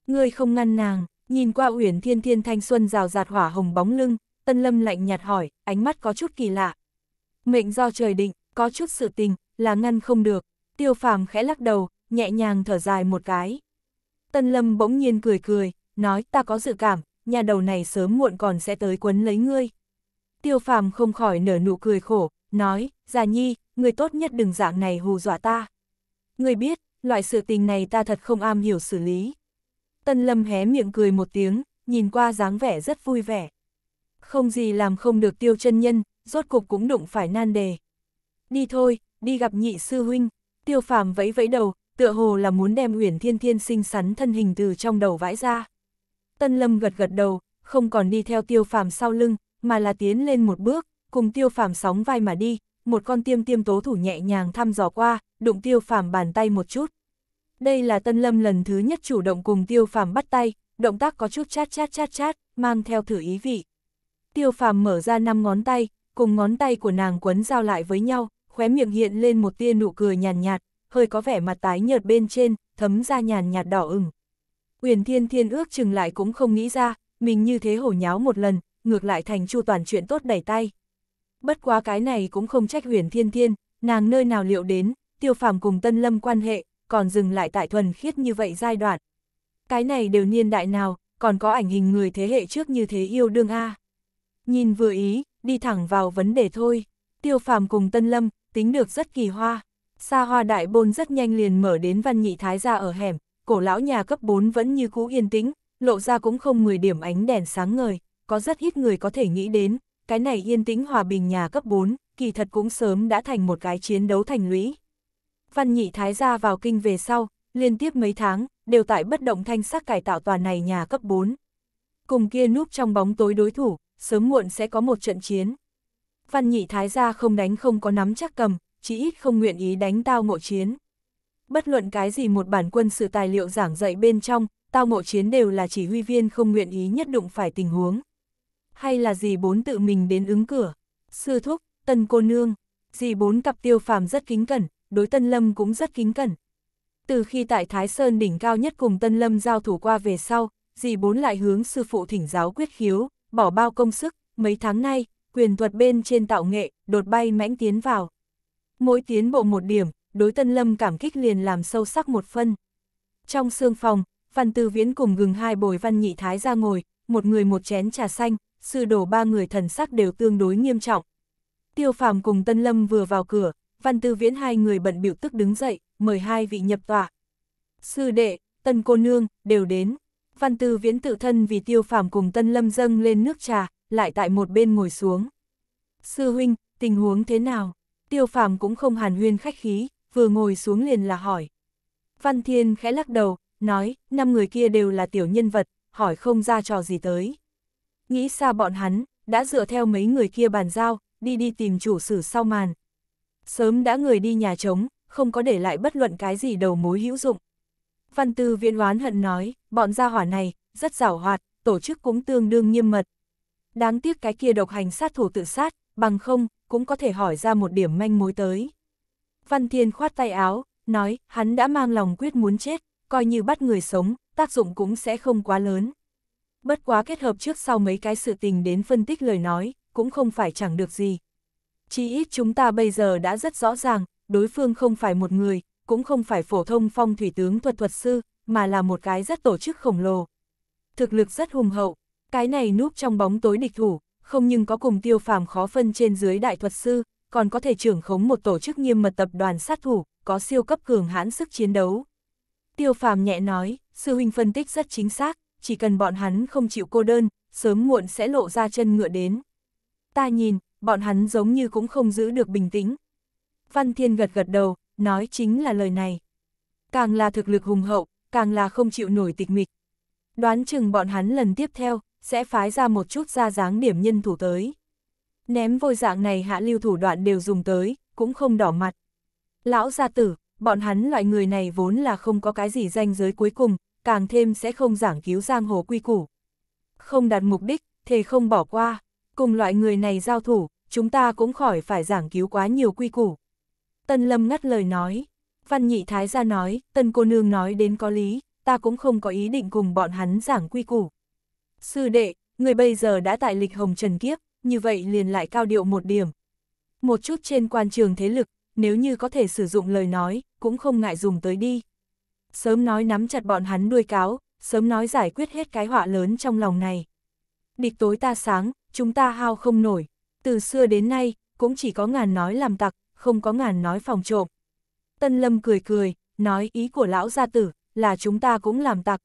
Ngươi không ngăn nàng, nhìn qua Uyển Thiên Thiên thanh xuân rào rạt hỏa hồng bóng lưng, Tân Lâm lạnh nhạt hỏi, ánh mắt có chút kỳ lạ mệnh do trời định, có chút sự tình, là ngăn không được, tiêu phàm khẽ lắc đầu, nhẹ nhàng thở dài một cái. Tân Lâm bỗng nhiên cười cười, nói ta có dự cảm, nhà đầu này sớm muộn còn sẽ tới quấn lấy ngươi. Tiêu phàm không khỏi nở nụ cười khổ, nói, già nhi, người tốt nhất đừng dạng này hù dọa ta. Người biết, loại sự tình này ta thật không am hiểu xử lý. Tân Lâm hé miệng cười một tiếng, nhìn qua dáng vẻ rất vui vẻ. Không gì làm không được tiêu chân nhân, rốt cục cũng đụng phải nan đề. Đi thôi, đi gặp nhị sư huynh, tiêu phàm vẫy vẫy đầu, tựa hồ là muốn đem Uyển Thiên Thiên sinh sắn thân hình từ trong đầu vãi ra. Tân Lâm gật gật đầu, không còn đi theo tiêu phàm sau lưng, mà là tiến lên một bước, cùng tiêu phàm sóng vai mà đi, một con tiêm tiêm tố thủ nhẹ nhàng thăm dò qua, đụng tiêu phàm bàn tay một chút. Đây là Tân Lâm lần thứ nhất chủ động cùng tiêu phàm bắt tay, động tác có chút chát chát chát chát, mang theo thử ý vị. Tiêu phàm mở ra năm ngón tay, cùng ngón tay của nàng quấn giao lại với nhau, khóe miệng hiện lên một tia nụ cười nhàn nhạt, hơi có vẻ mặt tái nhợt bên trên, thấm ra nhàn nhạt đỏ ửng. Uyển Thiên Thiên ước chừng lại cũng không nghĩ ra, mình như thế hổ nháo một lần, ngược lại thành chu toàn chuyện tốt đẩy tay. Bất quá cái này cũng không trách Huyền Thiên Thiên, nàng nơi nào liệu đến, tiêu phàm cùng Tân Lâm quan hệ, còn dừng lại tại thuần khiết như vậy giai đoạn. Cái này đều niên đại nào, còn có ảnh hình người thế hệ trước như thế yêu đương a à. Nhìn vừa ý, đi thẳng vào vấn đề thôi. Tiêu phàm cùng Tân Lâm, tính được rất kỳ hoa. Xa hoa đại bôn rất nhanh liền mở đến văn nhị thái gia ở hẻm, cổ lão nhà cấp 4 vẫn như cũ yên tĩnh, lộ ra cũng không 10 điểm ánh đèn sáng ngời, có rất ít người có thể nghĩ đến, cái này yên tĩnh hòa bình nhà cấp 4, kỳ thật cũng sớm đã thành một cái chiến đấu thành lũy. Văn nhị thái gia vào kinh về sau, liên tiếp mấy tháng, đều tại bất động thanh sắc cải tạo tòa này nhà cấp 4. Cùng kia núp trong bóng tối đối thủ, sớm muộn sẽ có một trận chiến. Văn nhị thái gia không đánh không có nắm chắc cầm, chỉ ít không nguyện ý đánh tao ngộ chiến. Bất luận cái gì một bản quân sự tài liệu giảng dạy bên trong, tao ngộ chiến đều là chỉ huy viên không nguyện ý nhất đụng phải tình huống. Hay là gì bốn tự mình đến ứng cửa, sư thúc, tân cô nương, gì bốn cặp tiêu phàm rất kính cẩn, đối tân lâm cũng rất kính cẩn. Từ khi tại Thái Sơn đỉnh cao nhất cùng tân lâm giao thủ qua về sau, dì bốn lại hướng sư phụ thỉnh giáo quyết khiếu, bỏ bao công sức, mấy tháng nay, quyền thuật bên trên tạo nghệ, đột bay mãnh tiến vào. Mỗi tiến bộ một điểm, đối Tân Lâm cảm kích liền làm sâu sắc một phân. Trong xương phòng, Văn Tư Viễn cùng gừng hai bồi Văn Nhị Thái ra ngồi, một người một chén trà xanh, sư đổ ba người thần sắc đều tương đối nghiêm trọng. Tiêu Phàm cùng Tân Lâm vừa vào cửa, Văn Tư Viễn hai người bận biểu tức đứng dậy, mời hai vị nhập tọa. Sư đệ, Tân cô nương, đều đến. Văn Tư Viễn tự thân vì tiêu phàm cùng Tân Lâm dâng lên nước trà, lại tại một bên ngồi xuống. Sư huynh, tình huống thế nào? Tiêu phàm cũng không hàn huyên khách khí, vừa ngồi xuống liền là hỏi. Văn Thiên khẽ lắc đầu, nói, năm người kia đều là tiểu nhân vật, hỏi không ra trò gì tới. Nghĩ xa bọn hắn, đã dựa theo mấy người kia bàn giao, đi đi tìm chủ sử sau màn. Sớm đã người đi nhà trống, không có để lại bất luận cái gì đầu mối hữu dụng. Văn Tư Viễn oán hận nói, bọn gia hỏa này, rất giảo hoạt, tổ chức cũng tương đương nghiêm mật. Đáng tiếc cái kia độc hành sát thủ tự sát, bằng không, cũng có thể hỏi ra một điểm manh mối tới. Văn Thiên khoát tay áo, nói, hắn đã mang lòng quyết muốn chết, coi như bắt người sống, tác dụng cũng sẽ không quá lớn. Bất quá kết hợp trước sau mấy cái sự tình đến phân tích lời nói, cũng không phải chẳng được gì. Chỉ ít chúng ta bây giờ đã rất rõ ràng, đối phương không phải một người, cũng không phải phổ thông phong thủy tướng thuật thuật sư, mà là một cái rất tổ chức khổng lồ. Thực lực rất hùng hậu, cái này núp trong bóng tối địch thủ, không nhưng có cùng tiêu phàm khó phân trên dưới đại thuật sư, còn có thể trưởng khống một tổ chức nghiêm mật tập đoàn sát thủ, có siêu cấp cường hãn sức chiến đấu. Tiêu phàm nhẹ nói, sư huynh phân tích rất chính xác, chỉ cần bọn hắn không chịu cô đơn, sớm muộn sẽ lộ ra chân ngựa đến. Ta nhìn, bọn hắn giống như cũng không giữ được bình tĩnh. Văn Thiên gật gật đầu, nói chính là lời này. Càng là thực lực hùng hậu, càng là không chịu nổi tịch mịch. Đoán chừng bọn hắn lần tiếp theo, sẽ phái ra một chút ra dáng điểm nhân thủ tới. Ném vôi dạng này hạ lưu thủ đoạn đều dùng tới, cũng không đỏ mặt. Lão gia tử, bọn hắn loại người này vốn là không có cái gì danh giới cuối cùng, càng thêm sẽ không giảng cứu giang hồ quy củ. Không đạt mục đích, thề không bỏ qua, cùng loại người này giao thủ, chúng ta cũng khỏi phải giảng cứu quá nhiều quy củ. Tân Lâm ngắt lời nói. Văn nhị thái gia nói, tân cô nương nói đến có lý, ta cũng không có ý định cùng bọn hắn giảng quy củ. Sư đệ, người bây giờ đã tại lịch hồng trần kiếp, như vậy liền lại cao điệu một điểm. Một chút trên quan trường thế lực, nếu như có thể sử dụng lời nói, cũng không ngại dùng tới đi. Sớm nói nắm chặt bọn hắn đuôi cáo, sớm nói giải quyết hết cái họa lớn trong lòng này. Địch tối ta sáng, chúng ta hao không nổi. Từ xưa đến nay, cũng chỉ có ngàn nói làm tặc, không có ngàn nói phòng trộm. Tân Lâm cười cười, nói ý của lão gia tử, là chúng ta cũng làm tặc.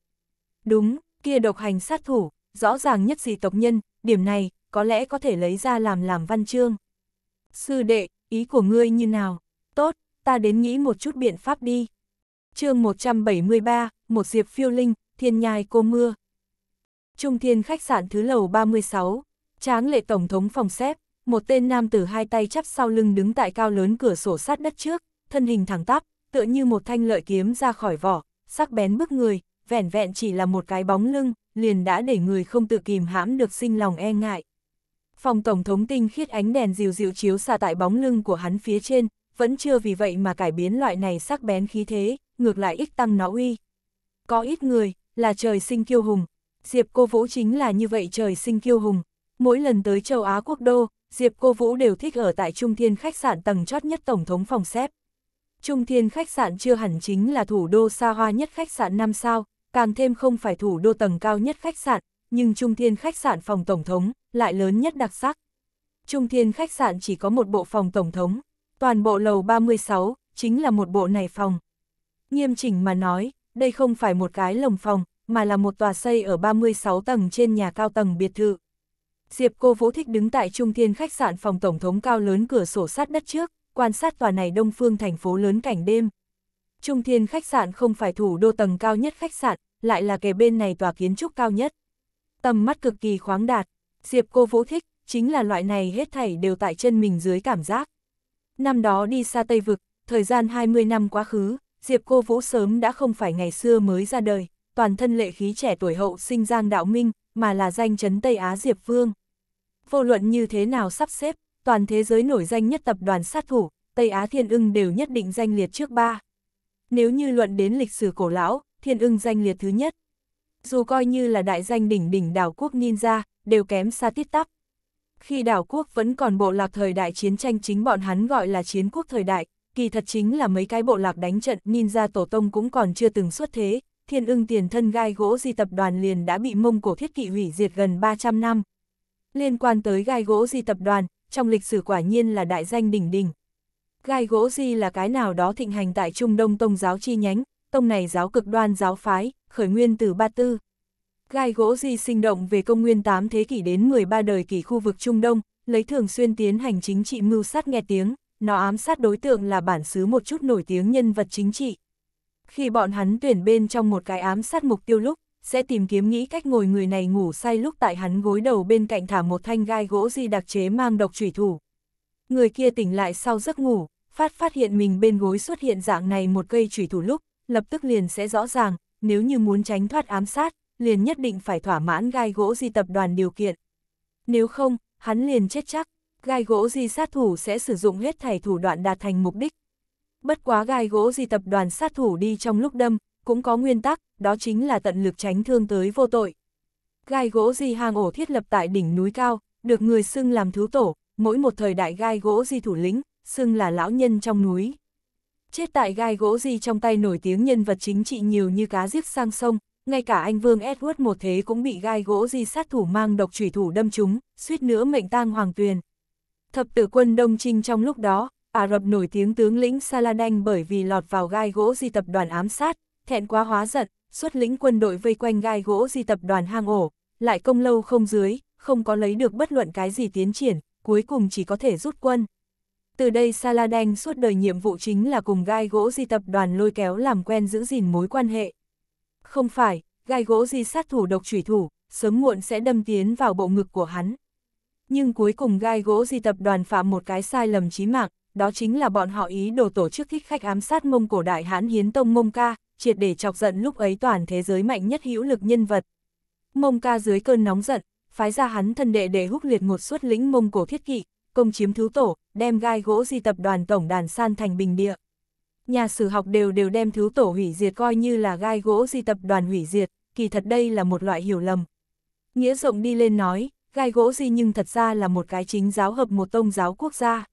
Đúng, kia độc hành sát thủ, rõ ràng nhất gì tộc nhân, điểm này, có lẽ có thể lấy ra làm làm văn chương. Sư đệ, ý của ngươi như nào? Tốt, ta đến nghĩ một chút biện pháp đi. chương 173, một diệp phiêu linh, thiên nhai cô mưa. Trung thiên khách sạn thứ lầu 36, tráng lệ tổng thống phòng xếp một tên nam tử hai tay chắp sau lưng đứng tại cao lớn cửa sổ sát đất trước, thân hình thẳng tắp, tựa như một thanh lợi kiếm ra khỏi vỏ, sắc bén bức người, vẻn vẹn chỉ là một cái bóng lưng, liền đã để người không tự kìm hãm được sinh lòng e ngại. Phòng Tổng thống tinh khiết ánh đèn dịu dịu chiếu xa tại bóng lưng của hắn phía trên, vẫn chưa vì vậy mà cải biến loại này sắc bén khí thế, ngược lại ít tăng nó uy. Có ít người, là trời sinh kiêu hùng, Diệp Cô Vũ chính là như vậy trời sinh kiêu hùng. Mỗi lần tới châu Á quốc đô, Diệp Cô Vũ đều thích ở tại Trung Thiên khách sạn tầng chót nhất Tổng thống phòng xếp. Trung Thiên khách sạn chưa hẳn chính là thủ đô xa hoa nhất khách sạn 5 sao, càng thêm không phải thủ đô tầng cao nhất khách sạn, nhưng Trung Thiên khách sạn phòng Tổng thống lại lớn nhất đặc sắc. Trung Thiên khách sạn chỉ có một bộ phòng Tổng thống, toàn bộ lầu 36 chính là một bộ này phòng. Nghiêm chỉnh mà nói, đây không phải một cái lồng phòng, mà là một tòa xây ở 36 tầng trên nhà cao tầng biệt thự. Diệp cô vũ thích đứng tại trung thiên khách sạn phòng tổng thống cao lớn cửa sổ sát đất trước, quan sát tòa này đông phương thành phố lớn cảnh đêm. Trung thiên khách sạn không phải thủ đô tầng cao nhất khách sạn, lại là kề bên này tòa kiến trúc cao nhất. Tầm mắt cực kỳ khoáng đạt, Diệp cô vũ thích, chính là loại này hết thảy đều tại chân mình dưới cảm giác. Năm đó đi xa Tây Vực, thời gian 20 năm quá khứ, Diệp cô vũ sớm đã không phải ngày xưa mới ra đời, toàn thân lệ khí trẻ tuổi hậu sinh Giang Đạo Minh, mà là danh chấn Tây Á Diệp Vương. Vô luận như thế nào sắp xếp, toàn thế giới nổi danh nhất tập đoàn sát thủ, Tây Á Thiên ưng đều nhất định danh liệt trước ba. Nếu như luận đến lịch sử cổ lão, Thiên ưng danh liệt thứ nhất. Dù coi như là đại danh đỉnh đỉnh đảo quốc ninja, đều kém xa tít tắp. Khi đảo quốc vẫn còn bộ lạc thời đại chiến tranh chính bọn hắn gọi là chiến quốc thời đại, kỳ thật chính là mấy cái bộ lạc đánh trận ninja tổ tông cũng còn chưa từng xuất thế, thiên ưng tiền thân gai gỗ di tập đoàn liền đã bị Mông Cổ thiết kỵ hủy diệt gần 300 năm. Liên quan tới gai gỗ di tập đoàn, trong lịch sử quả nhiên là đại danh đỉnh đỉnh. Gai gỗ di là cái nào đó thịnh hành tại Trung Đông tông giáo chi nhánh, tông này giáo cực đoan giáo phái, khởi nguyên từ Ba Tư. Gai gỗ di sinh động về công nguyên 8 thế kỷ đến 13 đời kỷ khu vực Trung Đông, lấy thường xuyên tiến hành chính trị mưu sát nghe tiếng, nó ám sát đối tượng là bản xứ một chút nổi tiếng nhân vật chính trị, khi bọn hắn tuyển bên trong một cái ám sát mục tiêu lúc, sẽ tìm kiếm nghĩ cách ngồi người này ngủ say lúc tại hắn gối đầu bên cạnh thả một thanh gai gỗ di đặc chế mang độc thủy thủ. Người kia tỉnh lại sau giấc ngủ, phát phát hiện mình bên gối xuất hiện dạng này một cây thủy thủ lúc, lập tức liền sẽ rõ ràng, nếu như muốn tránh thoát ám sát, liền nhất định phải thỏa mãn gai gỗ di tập đoàn điều kiện. Nếu không, hắn liền chết chắc, gai gỗ di sát thủ sẽ sử dụng hết thảy thủ đoạn đạt thành mục đích, bất quá gai gỗ gì tập đoàn sát thủ đi trong lúc đâm, cũng có nguyên tắc, đó chính là tận lực tránh thương tới vô tội. Gai gỗ gì hang ổ thiết lập tại đỉnh núi cao, được người xưng làm thứ tổ, mỗi một thời đại gai gỗ gì thủ lĩnh, xưng là lão nhân trong núi. Chết tại gai gỗ gì trong tay nổi tiếng nhân vật chính trị nhiều như cá giết sang sông, ngay cả anh Vương Edward một thế cũng bị gai gỗ gì sát thủ mang độc trùy thủ đâm chúng suýt nữa mệnh tang hoàng tuyền. Thập tử quân Đông Trinh trong lúc đó, Ả Rập nổi tiếng tướng lĩnh Saladin bởi vì lọt vào gai gỗ di tập đoàn ám sát, thẹn quá hóa giận, xuất lĩnh quân đội vây quanh gai gỗ di tập đoàn hang ổ, lại công lâu không dưới, không có lấy được bất luận cái gì tiến triển, cuối cùng chỉ có thể rút quân. Từ đây Saladin suốt đời nhiệm vụ chính là cùng gai gỗ di tập đoàn lôi kéo làm quen giữ gìn mối quan hệ. Không phải, gai gỗ di sát thủ độc trùy thủ, sớm muộn sẽ đâm tiến vào bộ ngực của hắn. Nhưng cuối cùng gai gỗ di tập đoàn phạm một cái sai lầm chí mạng, đó chính là bọn họ ý đồ tổ chức thích khách ám sát Mông Cổ Đại Hán Hiến Tông Mông Ca, triệt để chọc giận lúc ấy toàn thế giới mạnh nhất hữu lực nhân vật. Mông Ca dưới cơn nóng giận, phái ra hắn thân đệ để húc liệt một suất lĩnh Mông Cổ thiết kỵ, công chiếm thứ tổ, đem gai gỗ di tập đoàn tổng đàn san thành bình địa. Nhà sử học đều đều đem thứ tổ hủy diệt coi như là gai gỗ di tập đoàn hủy diệt, kỳ thật đây là một loại hiểu lầm. Nghĩa rộng đi lên nói, gai gỗ di nhưng thật ra là một cái chính giáo hợp một tông giáo quốc gia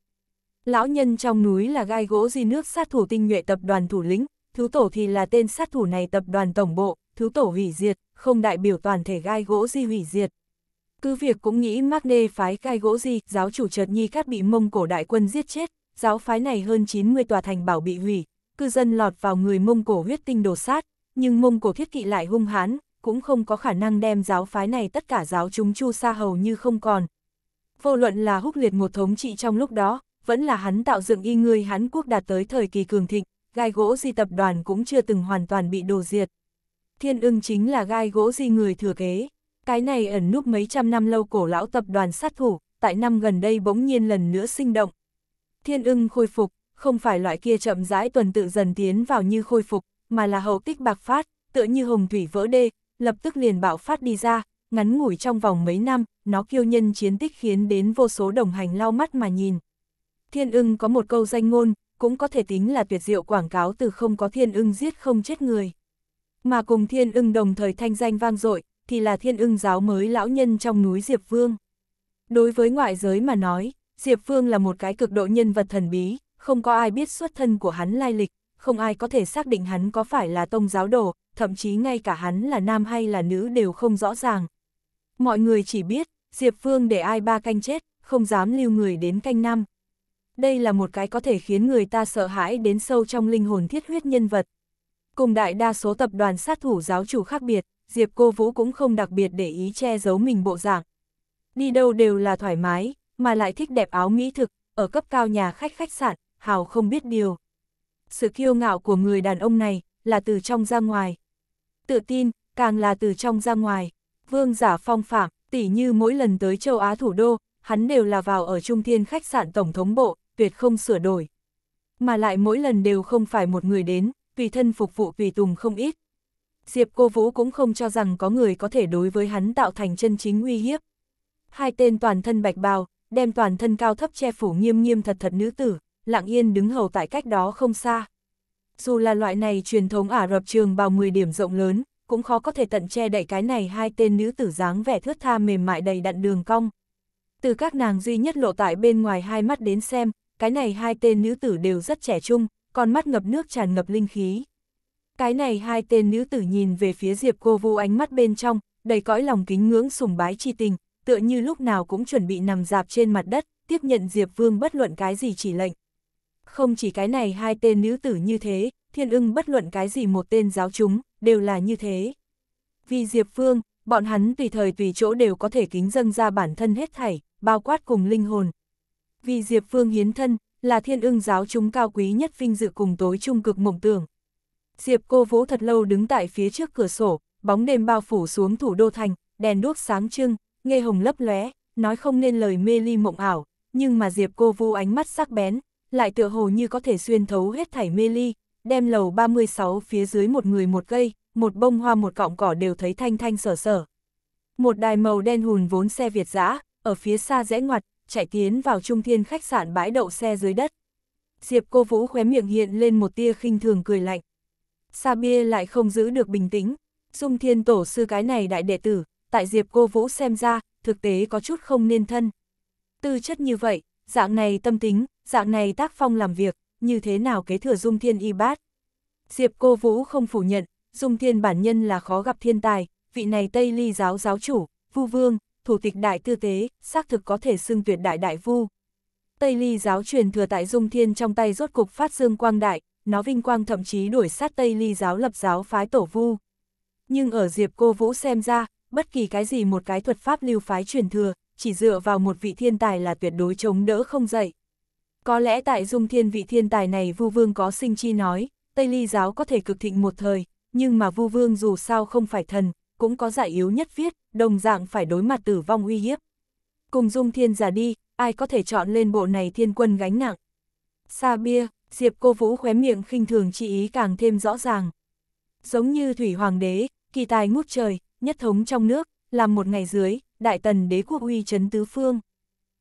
lão nhân trong núi là gai gỗ di nước sát thủ tinh nhuệ tập đoàn thủ lĩnh, thứ tổ thì là tên sát thủ này tập đoàn tổng bộ, thứ tổ hủy diệt, không đại biểu toàn thể gai gỗ di hủy diệt. Cứ việc cũng nghĩ Magne phái gai gỗ di, giáo chủ chợt nhi cát bị mông cổ đại quân giết chết, giáo phái này hơn 90 tòa thành bảo bị hủy, cư dân lọt vào người mông cổ huyết tinh đồ sát, nhưng mông cổ thiết kỵ lại hung hãn, cũng không có khả năng đem giáo phái này tất cả giáo chúng chu sa hầu như không còn. Vô luận là húc liệt một thống trị trong lúc đó, vẫn là hắn tạo dựng y người hắn Quốc đạt tới thời kỳ cường thịnh, gai gỗ di tập đoàn cũng chưa từng hoàn toàn bị đổ diệt. Thiên ưng chính là gai gỗ di người thừa kế, cái này ẩn núp mấy trăm năm lâu cổ lão tập đoàn sát thủ, tại năm gần đây bỗng nhiên lần nữa sinh động. Thiên ưng khôi phục, không phải loại kia chậm rãi tuần tự dần tiến vào như khôi phục, mà là hậu tích bạc phát, tựa như hồng thủy vỡ đê, lập tức liền bạo phát đi ra, ngắn ngủi trong vòng mấy năm, nó kiêu nhân chiến tích khiến đến vô số đồng hành lau mắt mà nhìn. Thiên ưng có một câu danh ngôn, cũng có thể tính là tuyệt diệu quảng cáo từ không có thiên ưng giết không chết người. Mà cùng thiên ưng đồng thời thanh danh vang dội thì là thiên ưng giáo mới lão nhân trong núi Diệp Vương. Đối với ngoại giới mà nói, Diệp Vương là một cái cực độ nhân vật thần bí, không có ai biết xuất thân của hắn lai lịch, không ai có thể xác định hắn có phải là tông giáo đồ, thậm chí ngay cả hắn là nam hay là nữ đều không rõ ràng. Mọi người chỉ biết, Diệp Vương để ai ba canh chết, không dám lưu người đến canh năm đây là một cái có thể khiến người ta sợ hãi đến sâu trong linh hồn thiết huyết nhân vật. Cùng đại đa số tập đoàn sát thủ giáo chủ khác biệt, Diệp Cô Vũ cũng không đặc biệt để ý che giấu mình bộ dạng. Đi đâu đều là thoải mái, mà lại thích đẹp áo mỹ thực, ở cấp cao nhà khách khách sạn, Hào không biết điều. Sự kiêu ngạo của người đàn ông này là từ trong ra ngoài. Tự tin, càng là từ trong ra ngoài. Vương giả phong phạm, tỉ như mỗi lần tới châu Á thủ đô, hắn đều là vào ở trung thiên khách sạn tổng thống bộ, tuyệt không sửa đổi. Mà lại mỗi lần đều không phải một người đến, tùy thân phục vụ tùy tùng không ít. Diệp Cô Vũ cũng không cho rằng có người có thể đối với hắn tạo thành chân chính nguy hiếp. Hai tên toàn thân bạch bào, đem toàn thân cao thấp che phủ nghiêm nghiêm thật thật nữ tử, lặng yên đứng hầu tại cách đó không xa. Dù là loại này truyền thống Ả Rập trường bào 10 điểm rộng lớn, cũng khó có thể tận che đậy cái này hai tên nữ tử dáng vẻ thướt tha mềm mại đầy đặn đường cong. Từ các nàng duy nhất lộ tại bên ngoài hai mắt đến xem, cái này hai tên nữ tử đều rất trẻ trung, con mắt ngập nước tràn ngập linh khí. Cái này hai tên nữ tử nhìn về phía Diệp Cô Vu ánh mắt bên trong, đầy cõi lòng kính ngưỡng sùng bái chi tình, tựa như lúc nào cũng chuẩn bị nằm dạp trên mặt đất, tiếp nhận Diệp Vương bất luận cái gì chỉ lệnh. Không chỉ cái này hai tên nữ tử như thế, thiên ưng bất luận cái gì một tên giáo chúng, đều là như thế. Vì Diệp Vương, bọn hắn tùy thời tùy chỗ đều có thể kính dâng ra bản thân hết thảy, bao quát cùng linh hồn, vì Diệp Phương hiến thân, là thiên ưng giáo chúng cao quý nhất vinh dự cùng tối trung cực mộng tưởng. Diệp cô vỗ thật lâu đứng tại phía trước cửa sổ, bóng đêm bao phủ xuống thủ đô thành, đèn đuốc sáng trưng, nghe hồng lấp lóe, nói không nên lời mê ly mộng ảo, nhưng mà Diệp cô vu ánh mắt sắc bén, lại tựa hồ như có thể xuyên thấu hết thảy mê ly, đem lầu 36 phía dưới một người một cây, một bông hoa một cọng cỏ đều thấy thanh thanh sở sở. Một đài màu đen hùn vốn xe Việt dã ở phía xa rẽ ngoặt, chạy tiến vào trung thiên khách sạn bãi đậu xe dưới đất. Diệp cô Vũ khóe miệng hiện lên một tia khinh thường cười lạnh. Sa bia lại không giữ được bình tĩnh, dung thiên tổ sư cái này đại đệ tử, tại Diệp cô Vũ xem ra, thực tế có chút không nên thân. Tư chất như vậy, dạng này tâm tính, dạng này tác phong làm việc, như thế nào kế thừa dung thiên y bát. Diệp cô Vũ không phủ nhận, dung thiên bản nhân là khó gặp thiên tài, vị này Tây Ly giáo giáo chủ, Vu Vương, thủ tịch đại tư tế, xác thực có thể xưng tuyệt đại đại vu. Tây ly giáo truyền thừa tại Dung Thiên trong tay rốt cục phát dương quang đại, nó vinh quang thậm chí đuổi sát Tây ly giáo lập giáo phái tổ vu. Nhưng ở Diệp Cô Vũ xem ra, bất kỳ cái gì một cái thuật pháp lưu phái truyền thừa, chỉ dựa vào một vị thiên tài là tuyệt đối chống đỡ không dậy. Có lẽ tại Dung Thiên vị thiên tài này Vu Vương có sinh chi nói, Tây Ly giáo có thể cực thịnh một thời, nhưng mà Vu Vương dù sao không phải thần, cũng có giải yếu nhất viết, đồng dạng phải đối mặt tử vong uy hiếp. Cùng dung thiên giả đi, ai có thể chọn lên bộ này thiên quân gánh nặng. xa bia, Diệp cô vũ khóe miệng khinh thường chỉ ý càng thêm rõ ràng. Giống như thủy hoàng đế, kỳ tài ngút trời, nhất thống trong nước, làm một ngày dưới, đại tần đế quốc uy chấn tứ phương.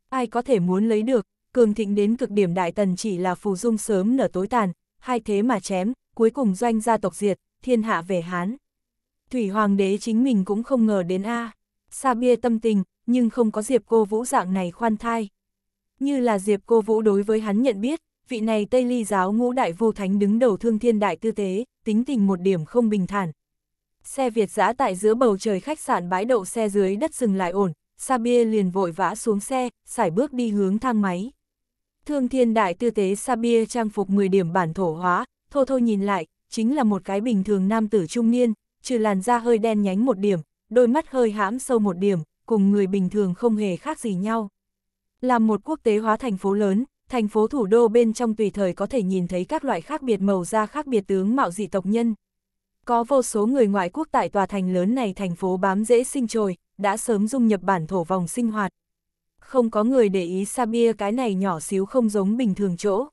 Ai có thể muốn lấy được, cường thịnh đến cực điểm đại tần chỉ là phù dung sớm nở tối tàn, hai thế mà chém, cuối cùng doanh gia tộc diệt, thiên hạ về Hán. Thủy Hoàng đế chính mình cũng không ngờ đến a. Sa bia tâm tình, nhưng không có Diệp cô vũ dạng này khoan thai. Như là Diệp cô vũ đối với hắn nhận biết, vị này Tây Ly giáo ngũ đại vô thánh đứng đầu thương thiên đại tư tế, tính tình một điểm không bình thản. Xe Việt giã tại giữa bầu trời khách sạn bãi đậu xe dưới đất dừng lại ổn, Sa bia liền vội vã xuống xe, sải bước đi hướng thang máy. Thương thiên đại tư tế Sa bia trang phục 10 điểm bản thổ hóa, thô thô nhìn lại, chính là một cái bình thường nam tử trung niên, trừ làn da hơi đen nhánh một điểm, đôi mắt hơi hãm sâu một điểm, cùng người bình thường không hề khác gì nhau. Là một quốc tế hóa thành phố lớn, thành phố thủ đô bên trong tùy thời có thể nhìn thấy các loại khác biệt màu da khác biệt tướng mạo dị tộc nhân. Có vô số người ngoại quốc tại tòa thành lớn này thành phố bám dễ sinh trồi, đã sớm dung nhập bản thổ vòng sinh hoạt. Không có người để ý Sabia cái này nhỏ xíu không giống bình thường chỗ.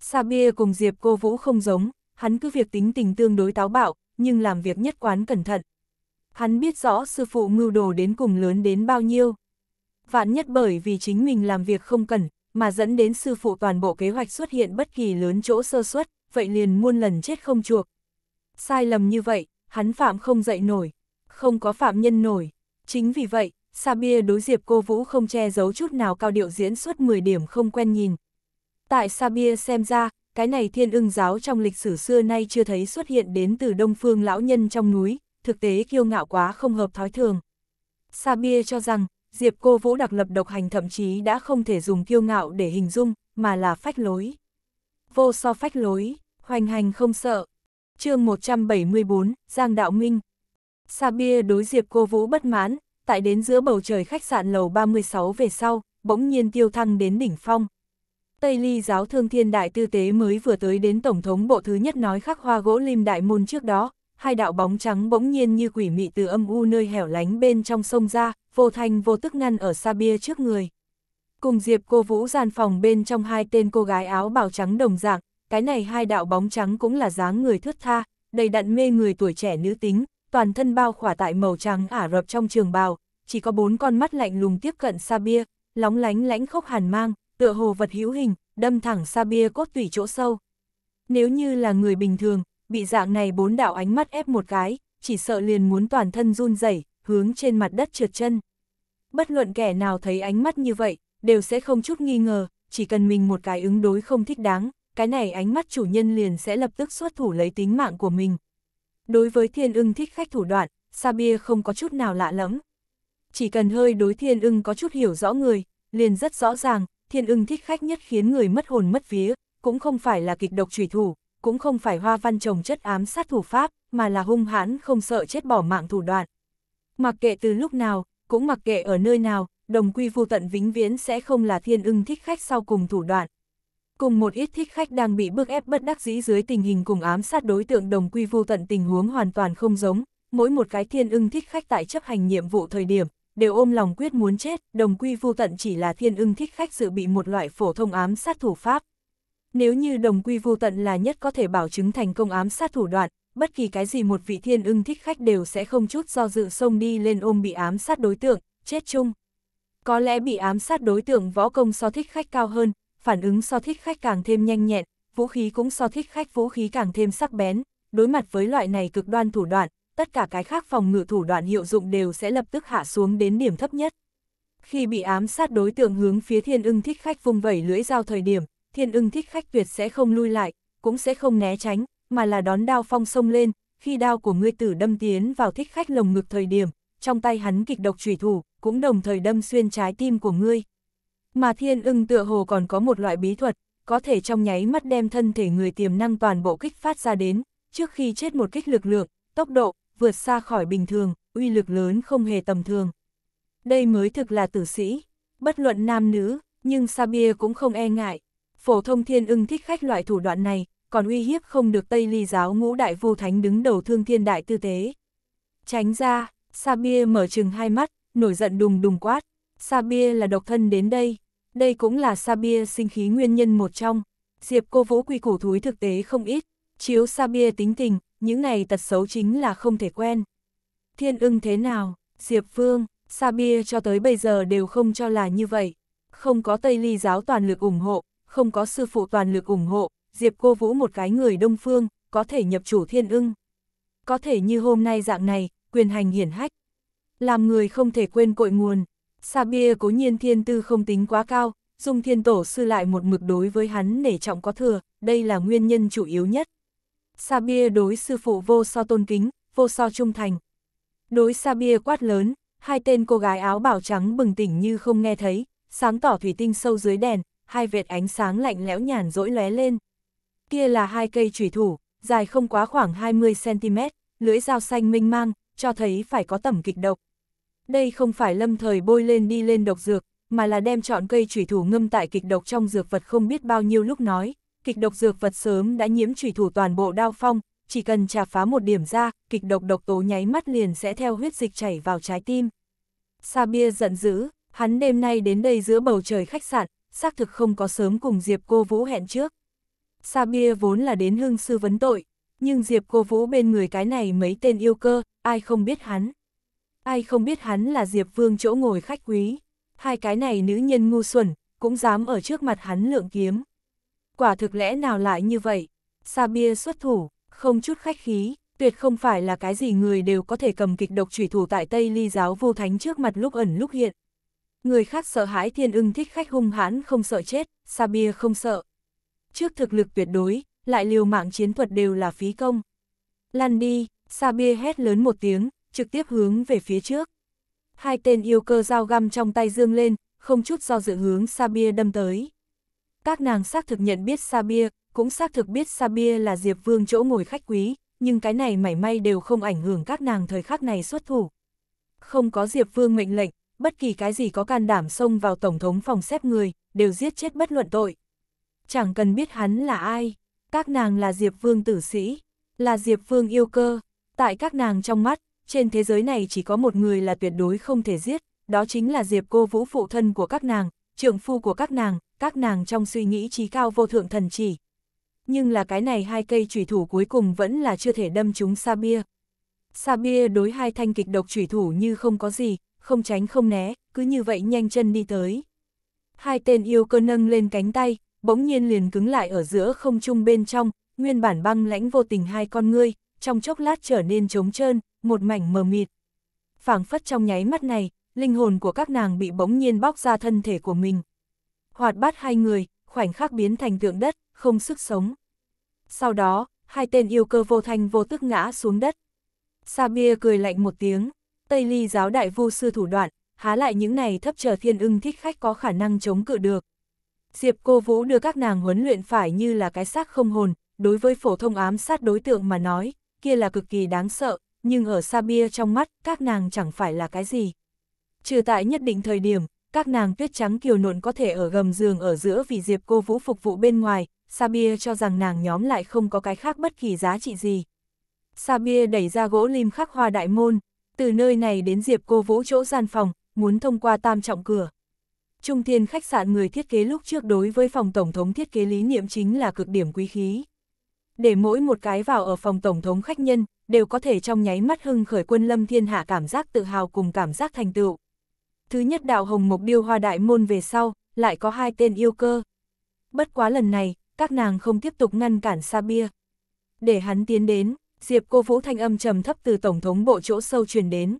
Sabia cùng Diệp cô Vũ không giống, hắn cứ việc tính tình tương đối táo bạo, nhưng làm việc nhất quán cẩn thận. Hắn biết rõ sư phụ mưu đồ đến cùng lớn đến bao nhiêu. Vạn nhất bởi vì chính mình làm việc không cẩn mà dẫn đến sư phụ toàn bộ kế hoạch xuất hiện bất kỳ lớn chỗ sơ suất, vậy liền muôn lần chết không chuộc. Sai lầm như vậy, hắn phạm không dậy nổi, không có phạm nhân nổi. Chính vì vậy, Sabia đối diệp cô Vũ không che giấu chút nào cao điệu diễn suốt 10 điểm không quen nhìn. Tại Sabia xem ra, cái này thiên ưng giáo trong lịch sử xưa nay chưa thấy xuất hiện đến từ đông phương lão nhân trong núi, thực tế kiêu ngạo quá không hợp thói thường. Sa Bia cho rằng, Diệp cô vũ đặc lập độc hành thậm chí đã không thể dùng kiêu ngạo để hình dung, mà là phách lối. Vô so phách lối, hoành hành không sợ. chương 174, Giang Đạo Minh. Sa Bia đối Diệp cô vũ bất mãn, tại đến giữa bầu trời khách sạn lầu 36 về sau, bỗng nhiên tiêu thăng đến đỉnh phong, Tây Ly giáo thương thiên đại tư tế mới vừa tới đến Tổng thống bộ thứ nhất nói khắc hoa gỗ lim đại môn trước đó, hai đạo bóng trắng bỗng nhiên như quỷ mị từ âm u nơi hẻo lánh bên trong sông ra, vô thanh vô tức ngăn ở xa bia trước người. Cùng Diệp cô Vũ gian phòng bên trong hai tên cô gái áo bào trắng đồng dạng, cái này hai đạo bóng trắng cũng là dáng người thướt tha, đầy đặn mê người tuổi trẻ nữ tính, toàn thân bao khỏa tại màu trắng Ả Rập trong trường bào, chỉ có bốn con mắt lạnh lùng tiếp cận xa bia, lóng lánh lãnh khốc hàn mang, tựa hồ vật hữu hình, đâm thẳng xa bia cốt tủy chỗ sâu. Nếu như là người bình thường, bị dạng này bốn đạo ánh mắt ép một cái, chỉ sợ liền muốn toàn thân run rẩy, hướng trên mặt đất trượt chân. Bất luận kẻ nào thấy ánh mắt như vậy, đều sẽ không chút nghi ngờ, chỉ cần mình một cái ứng đối không thích đáng, cái này ánh mắt chủ nhân liền sẽ lập tức xuất thủ lấy tính mạng của mình. Đối với thiên ưng thích khách thủ đoạn, Sabia không có chút nào lạ lẫm. Chỉ cần hơi đối thiên ưng có chút hiểu rõ người, liền rất rõ ràng, thiên ưng thích khách nhất khiến người mất hồn mất vía, cũng không phải là kịch độc trùy thủ, cũng không phải hoa văn trồng chất ám sát thủ pháp, mà là hung hãn không sợ chết bỏ mạng thủ đoạn. Mặc kệ từ lúc nào, cũng mặc kệ ở nơi nào, đồng quy vô tận vĩnh viễn sẽ không là thiên ưng thích khách sau cùng thủ đoạn. Cùng một ít thích khách đang bị bức ép bất đắc dĩ dưới tình hình cùng ám sát đối tượng đồng quy vô tận tình huống hoàn toàn không giống, mỗi một cái thiên ưng thích khách tại chấp hành nhiệm vụ thời điểm, đều ôm lòng quyết muốn chết, đồng quy vô tận chỉ là thiên ưng thích khách dự bị một loại phổ thông ám sát thủ pháp. Nếu như đồng quy vô tận là nhất có thể bảo chứng thành công ám sát thủ đoạn, bất kỳ cái gì một vị thiên ưng thích khách đều sẽ không chút do dự xông đi lên ôm bị ám sát đối tượng, chết chung. Có lẽ bị ám sát đối tượng võ công so thích khách cao hơn, phản ứng so thích khách càng thêm nhanh nhẹn, vũ khí cũng so thích khách vũ khí càng thêm sắc bén, đối mặt với loại này cực đoan thủ đoạn, tất cả cái khác phòng ngự thủ đoạn hiệu dụng đều sẽ lập tức hạ xuống đến điểm thấp nhất. Khi bị ám sát đối tượng hướng phía thiên ưng thích khách vung vẩy lưỡi dao thời điểm, thiên ưng thích khách tuyệt sẽ không lui lại, cũng sẽ không né tránh, mà là đón đao phong sông lên, khi đao của ngươi tử đâm tiến vào thích khách lồng ngực thời điểm, trong tay hắn kịch độc trùy thủ, cũng đồng thời đâm xuyên trái tim của ngươi. Mà thiên ưng tựa hồ còn có một loại bí thuật, có thể trong nháy mắt đem thân thể người tiềm năng toàn bộ kích phát ra đến, trước khi chết một kích lực lượng, tốc độ, vượt xa khỏi bình thường, uy lực lớn không hề tầm thường. Đây mới thực là tử sĩ, bất luận nam nữ, nhưng Sabia cũng không e ngại. Phổ thông thiên ưng thích khách loại thủ đoạn này, còn uy hiếp không được Tây Ly giáo ngũ đại vô thánh đứng đầu thương thiên đại tư tế. Tránh ra, Sabia mở chừng hai mắt, nổi giận đùng đùng quát. Sabia là độc thân đến đây, đây cũng là Sabia sinh khí nguyên nhân một trong. Diệp cô vũ quy củ thúi thực tế không ít, chiếu Sabia tính tình, những này tật xấu chính là không thể quen. Thiên ưng thế nào, Diệp Phương, sabia cho tới bây giờ đều không cho là như vậy. Không có Tây Ly giáo toàn lực ủng hộ, không có sư phụ toàn lực ủng hộ, Diệp cô vũ một cái người Đông Phương, có thể nhập chủ thiên ưng. Có thể như hôm nay dạng này, quyền hành hiển hách. Làm người không thể quên cội nguồn. sabia cố nhiên thiên tư không tính quá cao, dùng Thiên Tổ sư lại một mực đối với hắn nể trọng có thừa, đây là nguyên nhân chủ yếu nhất. Sa Bia đối sư phụ vô so tôn kính, vô so trung thành. Đối Sa Bia quát lớn, hai tên cô gái áo bảo trắng bừng tỉnh như không nghe thấy, sáng tỏ thủy tinh sâu dưới đèn, hai vệt ánh sáng lạnh lẽo nhàn rỗi lóe lên. Kia là hai cây chủy thủ, dài không quá khoảng 20cm, lưỡi dao xanh minh mang, cho thấy phải có tẩm kịch độc. Đây không phải lâm thời bôi lên đi lên độc dược, mà là đem chọn cây chủy thủ ngâm tại kịch độc trong dược vật không biết bao nhiêu lúc nói, kịch độc dược vật sớm đã nhiễm trùy thủ toàn bộ đao phong, chỉ cần trà phá một điểm ra, kịch độc độc tố nháy mắt liền sẽ theo huyết dịch chảy vào trái tim. Sa Bia giận dữ, hắn đêm nay đến đây giữa bầu trời khách sạn, xác thực không có sớm cùng Diệp Cô Vũ hẹn trước. Sa Bia vốn là đến hương sư vấn tội, nhưng Diệp Cô Vũ bên người cái này mấy tên yêu cơ, ai không biết hắn. Ai không biết hắn là Diệp Vương chỗ ngồi khách quý, hai cái này nữ nhân ngu xuẩn, cũng dám ở trước mặt hắn lượng kiếm quả thực lẽ nào lại như vậy? Sabia xuất thủ, không chút khách khí, tuyệt không phải là cái gì người đều có thể cầm kịch độc trùy thủ tại Tây Ly giáo vô thánh trước mặt lúc ẩn lúc hiện. Người khác sợ hãi thiên ưng thích khách hung hãn không sợ chết, Sabia không sợ. Trước thực lực tuyệt đối, lại liều mạng chiến thuật đều là phí công. Lan đi, Sabia hét lớn một tiếng, trực tiếp hướng về phía trước. Hai tên yêu cơ dao găm trong tay dương lên, không chút do dự hướng Sabia đâm tới. Các nàng xác thực nhận biết Sabia, cũng xác thực biết Sabia là Diệp Vương chỗ ngồi khách quý, nhưng cái này mảy may đều không ảnh hưởng các nàng thời khắc này xuất thủ. Không có Diệp Vương mệnh lệnh, bất kỳ cái gì có can đảm xông vào Tổng thống phòng xếp người, đều giết chết bất luận tội. Chẳng cần biết hắn là ai, các nàng là Diệp Vương tử sĩ, là Diệp Vương yêu cơ. Tại các nàng trong mắt, trên thế giới này chỉ có một người là tuyệt đối không thể giết, đó chính là Diệp cô vũ phụ thân của các nàng, trưởng phu của các nàng, các nàng trong suy nghĩ trí cao vô thượng thần chỉ. Nhưng là cái này hai cây chủy thủ cuối cùng vẫn là chưa thể đâm trúng Sabia. Sabia đối hai thanh kịch độc chủy thủ như không có gì, không tránh không né, cứ như vậy nhanh chân đi tới. Hai tên yêu cơ nâng lên cánh tay, bỗng nhiên liền cứng lại ở giữa không trung bên trong, nguyên bản băng lãnh vô tình hai con ngươi, trong chốc lát trở nên trống trơn, một mảnh mờ mịt. phảng phất trong nháy mắt này, linh hồn của các nàng bị bỗng nhiên bóc ra thân thể của mình hoạt bát hai người, khoảnh khắc biến thành tượng đất, không sức sống. Sau đó, hai tên yêu cơ vô thanh vô tức ngã xuống đất. Sa bia cười lạnh một tiếng, Tây Ly giáo đại vu sư thủ đoạn, há lại những này thấp trở thiên ưng thích khách có khả năng chống cự được. Diệp cô Vũ đưa các nàng huấn luyện phải như là cái xác không hồn, đối với phổ thông ám sát đối tượng mà nói, kia là cực kỳ đáng sợ, nhưng ở Sa Bia trong mắt, các nàng chẳng phải là cái gì. Trừ tại nhất định thời điểm, các nàng tuyết trắng kiều nộn có thể ở gầm giường ở giữa vì Diệp Cô Vũ phục vụ bên ngoài, Sabia cho rằng nàng nhóm lại không có cái khác bất kỳ giá trị gì. Sabia đẩy ra gỗ lim khắc hoa đại môn, từ nơi này đến Diệp Cô Vũ chỗ gian phòng, muốn thông qua tam trọng cửa. Trung Thiên khách sạn người thiết kế lúc trước đối với phòng tổng thống thiết kế lý niệm chính là cực điểm quý khí. Để mỗi một cái vào ở phòng tổng thống khách nhân, đều có thể trong nháy mắt hưng khởi quân lâm thiên hạ cảm giác tự hào cùng cảm giác thành tựu. Thứ nhất đạo Hồng mục Điêu Hoa Đại Môn về sau, lại có hai tên yêu cơ. Bất quá lần này, các nàng không tiếp tục ngăn cản Sa Bia. Để hắn tiến đến, Diệp Cô Vũ thanh âm trầm thấp từ Tổng thống bộ chỗ sâu truyền đến.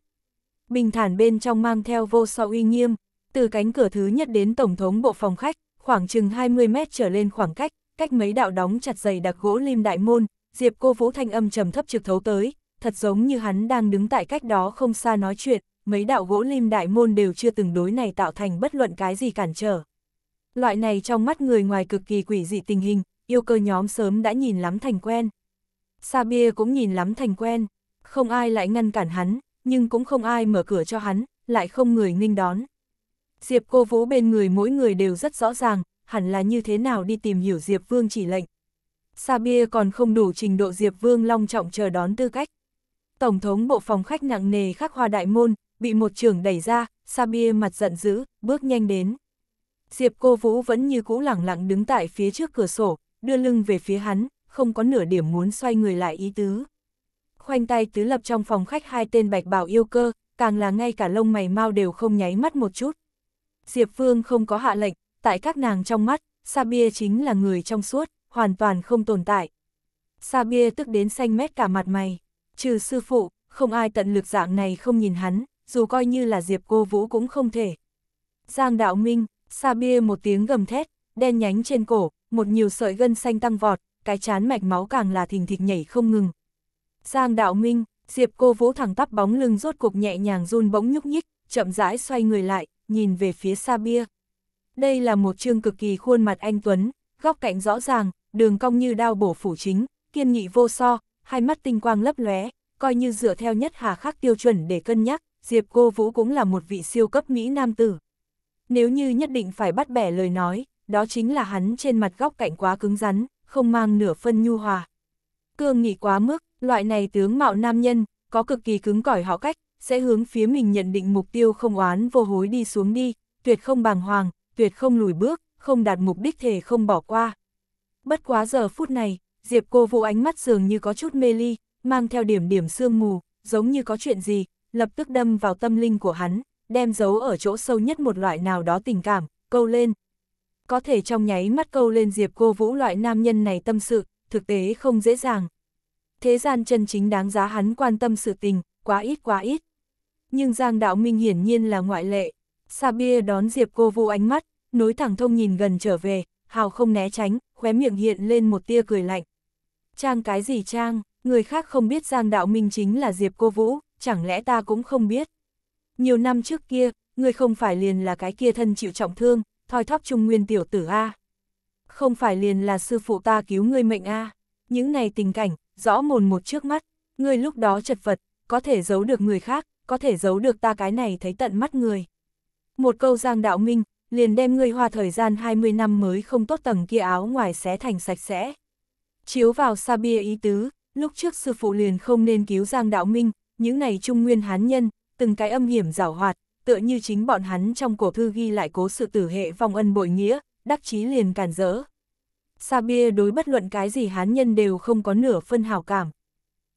Bình thản bên trong mang theo vô so uy nghiêm, từ cánh cửa thứ nhất đến Tổng thống bộ phòng khách, khoảng chừng 20 mét trở lên khoảng cách, cách mấy đạo đóng chặt dày đặc gỗ lim đại môn, Diệp Cô Vũ thanh âm trầm thấp trực thấu tới, thật giống như hắn đang đứng tại cách đó không xa nói chuyện mấy đạo gỗ lim đại môn đều chưa từng đối này tạo thành bất luận cái gì cản trở. Loại này trong mắt người ngoài cực kỳ quỷ dị tình hình, yêu cơ nhóm sớm đã nhìn lắm thành quen. Sa bia cũng nhìn lắm thành quen, không ai lại ngăn cản hắn, nhưng cũng không ai mở cửa cho hắn, lại không người nghênh đón. Diệp cô vũ bên người mỗi người đều rất rõ ràng, hẳn là như thế nào đi tìm hiểu Diệp Vương chỉ lệnh. Sa bia còn không đủ trình độ Diệp Vương long trọng chờ đón tư cách. Tổng thống bộ phòng khách nặng nề khắc hoa đại môn, bị một trường đẩy ra, Sabia mặt giận dữ, bước nhanh đến. Diệp cô Vũ vẫn như cũ lẳng lặng đứng tại phía trước cửa sổ, đưa lưng về phía hắn, không có nửa điểm muốn xoay người lại ý tứ. Khoanh tay tứ lập trong phòng khách hai tên bạch bảo yêu cơ, càng là ngay cả lông mày mau đều không nháy mắt một chút. Diệp Phương không có hạ lệnh, tại các nàng trong mắt, Sabia chính là người trong suốt, hoàn toàn không tồn tại. Sabia tức đến xanh mét cả mặt mày, trừ sư phụ, không ai tận lực dạng này không nhìn hắn, dù coi như là Diệp Cô Vũ cũng không thể. Giang Đạo Minh, Sa Bia một tiếng gầm thét, đen nhánh trên cổ, một nhiều sợi gân xanh tăng vọt, cái chán mạch máu càng là thình thịch nhảy không ngừng. Giang Đạo Minh, Diệp Cô Vũ thẳng tắp bóng lưng rốt cuộc nhẹ nhàng run bỗng nhúc nhích, chậm rãi xoay người lại, nhìn về phía Sa Bia. Đây là một chương cực kỳ khuôn mặt anh Tuấn, góc cạnh rõ ràng, đường cong như đao bổ phủ chính, kiên nghị vô so, hai mắt tinh quang lấp lóe, coi như dựa theo nhất hà khắc tiêu chuẩn để cân nhắc, Diệp Cô Vũ cũng là một vị siêu cấp Mỹ nam tử. Nếu như nhất định phải bắt bẻ lời nói, đó chính là hắn trên mặt góc cạnh quá cứng rắn, không mang nửa phân nhu hòa. Cương nghị quá mức, loại này tướng mạo nam nhân, có cực kỳ cứng cỏi họ cách, sẽ hướng phía mình nhận định mục tiêu không oán vô hối đi xuống đi, tuyệt không bàng hoàng, tuyệt không lùi bước, không đạt mục đích thể không bỏ qua. Bất quá giờ phút này, Diệp cô Vũ ánh mắt dường như có chút mê ly, mang theo điểm điểm sương mù, giống như có chuyện gì, lập tức đâm vào tâm linh của hắn, đem giấu ở chỗ sâu nhất một loại nào đó tình cảm, câu lên. Có thể trong nháy mắt câu lên Diệp Cô Vũ loại nam nhân này tâm sự, thực tế không dễ dàng. Thế gian chân chính đáng giá hắn quan tâm sự tình, quá ít quá ít. Nhưng Giang Đạo Minh hiển nhiên là ngoại lệ. Sabia đón Diệp Cô Vũ ánh mắt, nối thẳng thông nhìn gần trở về, hào không né tránh, khóe miệng hiện lên một tia cười lạnh. Trang cái gì trang, người khác không biết Giang Đạo Minh chính là Diệp Cô Vũ, chẳng lẽ ta cũng không biết. Nhiều năm trước kia, ngươi không phải liền là cái kia thân chịu trọng thương, thoi thóp trung nguyên tiểu tử A. Không phải liền là sư phụ ta cứu ngươi mệnh A. Những này tình cảnh, rõ mồn một trước mắt, ngươi lúc đó chật vật, có thể giấu được người khác, có thể giấu được ta cái này thấy tận mắt người. Một câu giang đạo minh, liền đem ngươi hòa thời gian 20 năm mới không tốt tầng kia áo ngoài xé thành sạch sẽ. Chiếu vào sa bia ý tứ, lúc trước sư phụ liền không nên cứu giang đạo minh, những này trung nguyên hán nhân, từng cái âm hiểm giảo hoạt, tựa như chính bọn hắn trong cổ thư ghi lại cố sự tử hệ vong ân bội nghĩa, đắc chí liền cản rỡ. Sa bia đối bất luận cái gì hán nhân đều không có nửa phân hảo cảm.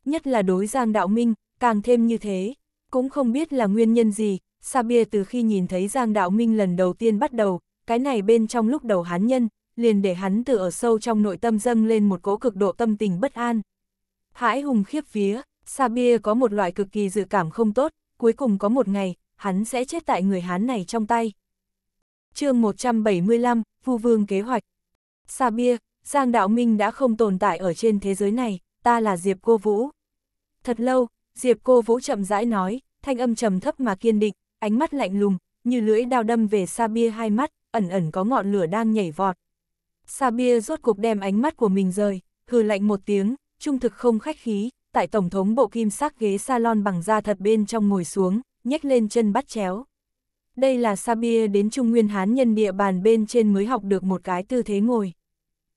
Nhất là đối Giang Đạo Minh, càng thêm như thế, cũng không biết là nguyên nhân gì, Sa bia từ khi nhìn thấy Giang Đạo Minh lần đầu tiên bắt đầu, cái này bên trong lúc đầu hán nhân, liền để hắn từ ở sâu trong nội tâm dâng lên một cỗ cực độ tâm tình bất an. Hãi hùng khiếp vía, Sabir có một loại cực kỳ dự cảm không tốt, cuối cùng có một ngày, hắn sẽ chết tại người Hán này trong tay. chương 175, Vu Vương kế hoạch. Sabir, Giang Đạo Minh đã không tồn tại ở trên thế giới này, ta là Diệp Cô Vũ. Thật lâu, Diệp Cô Vũ chậm rãi nói, thanh âm trầm thấp mà kiên định, ánh mắt lạnh lùng, như lưỡi đao đâm về Sabir hai mắt, ẩn ẩn có ngọn lửa đang nhảy vọt. Sabir rốt cục đem ánh mắt của mình rời, hừ lạnh một tiếng, trung thực không khách khí, tại Tổng thống bộ kim sắc ghế salon bằng da thật bên trong ngồi xuống, nhếch lên chân bắt chéo. Đây là Sabia đến Trung Nguyên Hán nhân địa bàn bên trên mới học được một cái tư thế ngồi.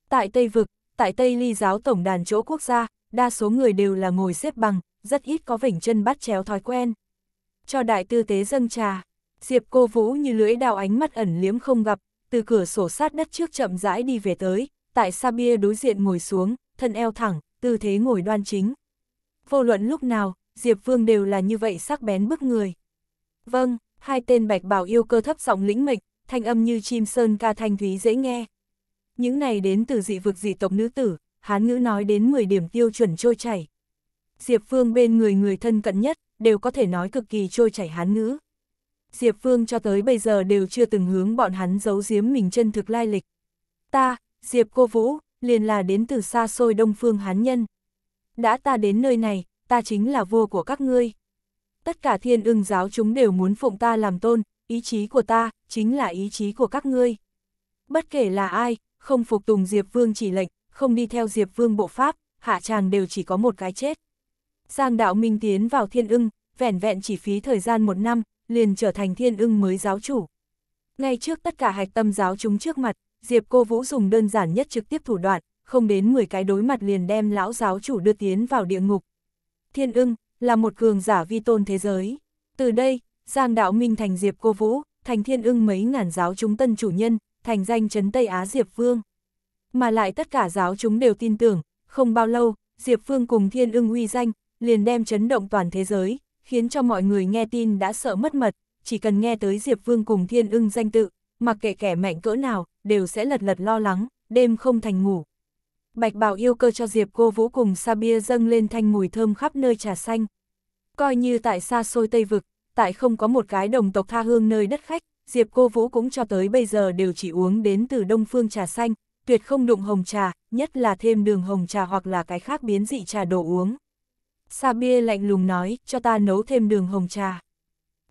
Tại Tây Vực, tại Tây Ly giáo tổng đàn chỗ quốc gia, đa số người đều là ngồi xếp bằng, rất ít có vỉnh chân bắt chéo thói quen. Cho đại tư tế dâng trà, Diệp cô vũ như lưỡi đào ánh mắt ẩn liếm không gặp, từ cửa sổ sát đất trước chậm rãi đi về tới, tại Sabia đối diện ngồi xuống, thân eo thẳng, tư thế ngồi đoan chính vô luận lúc nào, Diệp Vương đều là như vậy sắc bén bức người. Vâng, hai tên bạch bảo yêu cơ thấp giọng lĩnh mịch, thanh âm như chim sơn ca thanh thúy dễ nghe. Những này đến từ dị vực dị tộc nữ tử, hán ngữ nói đến 10 điểm tiêu chuẩn trôi chảy. Diệp Vương bên người người thân cận nhất, đều có thể nói cực kỳ trôi chảy hán ngữ. Diệp Vương cho tới bây giờ đều chưa từng hướng bọn hắn giấu giếm mình chân thực lai lịch. Ta, Diệp Cô Vũ, liền là đến từ xa xôi đông phương hán nhân đã ta đến nơi này, ta chính là vua của các ngươi. Tất cả thiên ưng giáo chúng đều muốn phụng ta làm tôn, ý chí của ta, chính là ý chí của các ngươi. Bất kể là ai, không phục tùng Diệp Vương chỉ lệnh, không đi theo Diệp Vương bộ pháp, hạ tràng đều chỉ có một cái chết. Giang đạo minh tiến vào thiên ưng, vẻn vẹn chỉ phí thời gian một năm, liền trở thành thiên ưng mới giáo chủ. Ngay trước tất cả hạch tâm giáo chúng trước mặt, Diệp Cô Vũ dùng đơn giản nhất trực tiếp thủ đoạn, không đến 10 cái đối mặt liền đem lão giáo chủ đưa tiến vào địa ngục. Thiên ưng, là một cường giả vi tôn thế giới. Từ đây, Giang Đạo Minh thành Diệp Cô Vũ, thành thiên ưng mấy ngàn giáo chúng tân chủ nhân, thành danh chấn Tây Á Diệp Vương. Mà lại tất cả giáo chúng đều tin tưởng, không bao lâu, Diệp Vương cùng thiên ưng uy danh, liền đem chấn động toàn thế giới, khiến cho mọi người nghe tin đã sợ mất mật, chỉ cần nghe tới Diệp Vương cùng thiên ưng danh tự, mặc kệ kẻ mạnh cỡ nào, đều sẽ lật lật lo lắng, đêm không thành ngủ, Bạch Bảo yêu cơ cho Diệp Cô Vũ cùng Sabia dâng lên thanh mùi thơm khắp nơi trà xanh. Coi như tại xa xôi Tây Vực, tại không có một cái đồng tộc tha hương nơi đất khách, Diệp Cô Vũ cũng cho tới bây giờ đều chỉ uống đến từ Đông Phương trà xanh, tuyệt không đụng hồng trà, nhất là thêm đường hồng trà hoặc là cái khác biến dị trà đồ uống. Sabia lạnh lùng nói, cho ta nấu thêm đường hồng trà.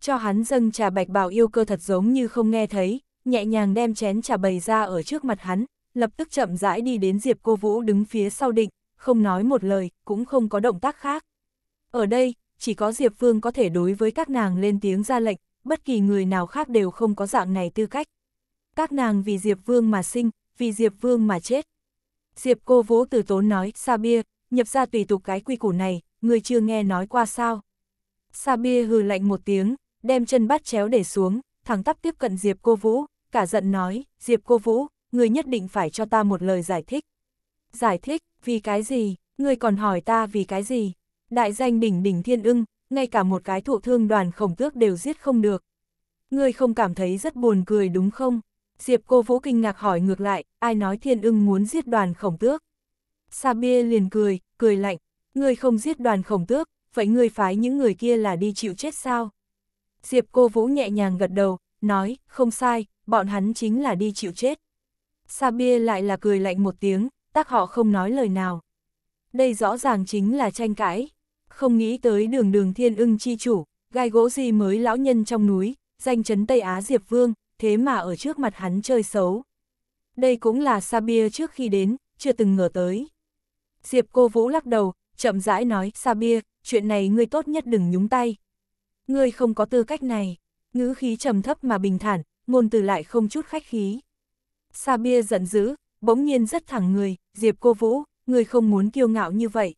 Cho hắn dâng trà bạch bảo yêu cơ thật giống như không nghe thấy, nhẹ nhàng đem chén trà bày ra ở trước mặt hắn, lập tức chậm rãi đi đến Diệp Cô Vũ đứng phía sau định, không nói một lời, cũng không có động tác khác. Ở đây, chỉ có Diệp Phương có thể đối với các nàng lên tiếng ra lệnh, bất kỳ người nào khác đều không có dạng này tư cách. Các nàng vì Diệp Vương mà sinh, vì Diệp Vương mà chết. Diệp Cô Vũ từ tốn nói, Sa Bia, nhập ra tùy tục cái quy củ này, người chưa nghe nói qua sao. Sa Bia hừ lạnh một tiếng, đem chân bắt chéo để xuống, thẳng tắp tiếp cận Diệp Cô Vũ, cả giận nói, Diệp Cô Vũ, người nhất định phải cho ta một lời giải thích. Giải thích, vì cái gì, người còn hỏi ta vì cái gì? Đại danh đỉnh đỉnh thiên ưng, ngay cả một cái thụ thương đoàn khổng tước đều giết không được. Người không cảm thấy rất buồn cười đúng không? Diệp cô vũ kinh ngạc hỏi ngược lại, ai nói thiên ưng muốn giết đoàn khổng tước? Sa bia liền cười, cười lạnh, người không giết đoàn khổng tước, vậy người phái những người kia là đi chịu chết sao? Diệp cô vũ nhẹ nhàng gật đầu, nói, không sai, bọn hắn chính là đi chịu chết. Sabia lại là cười lạnh một tiếng, tác họ không nói lời nào. Đây rõ ràng chính là tranh cãi. Không nghĩ tới đường đường thiên ưng chi chủ, gai gỗ gì mới lão nhân trong núi, danh chấn Tây Á Diệp Vương, thế mà ở trước mặt hắn chơi xấu. Đây cũng là Sabia trước khi đến, chưa từng ngờ tới. Diệp cô Vũ lắc đầu, chậm rãi nói, Sabia, chuyện này ngươi tốt nhất đừng nhúng tay. Ngươi không có tư cách này, ngữ khí trầm thấp mà bình thản, ngôn từ lại không chút khách khí. Sabia giận dữ, bỗng nhiên rất thẳng người, Diệp cô Vũ, người không muốn kiêu ngạo như vậy.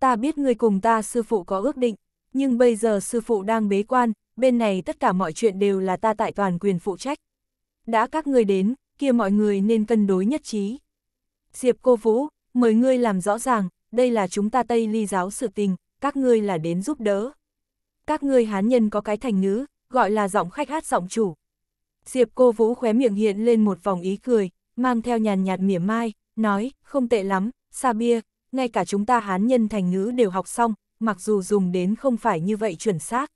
Ta biết người cùng ta sư phụ có ước định, nhưng bây giờ sư phụ đang bế quan, bên này tất cả mọi chuyện đều là ta tại toàn quyền phụ trách. Đã các người đến, kia mọi người nên cân đối nhất trí. Diệp cô Vũ, mời ngươi làm rõ ràng, đây là chúng ta Tây ly giáo sự tình, các ngươi là đến giúp đỡ. Các ngươi hán nhân có cái thành ngữ, gọi là giọng khách hát giọng chủ, Diệp cô Vũ khóe miệng hiện lên một vòng ý cười, mang theo nhàn nhạt mỉa mai, nói, không tệ lắm, xa bia, ngay cả chúng ta hán nhân thành ngữ đều học xong, mặc dù dùng đến không phải như vậy chuẩn xác.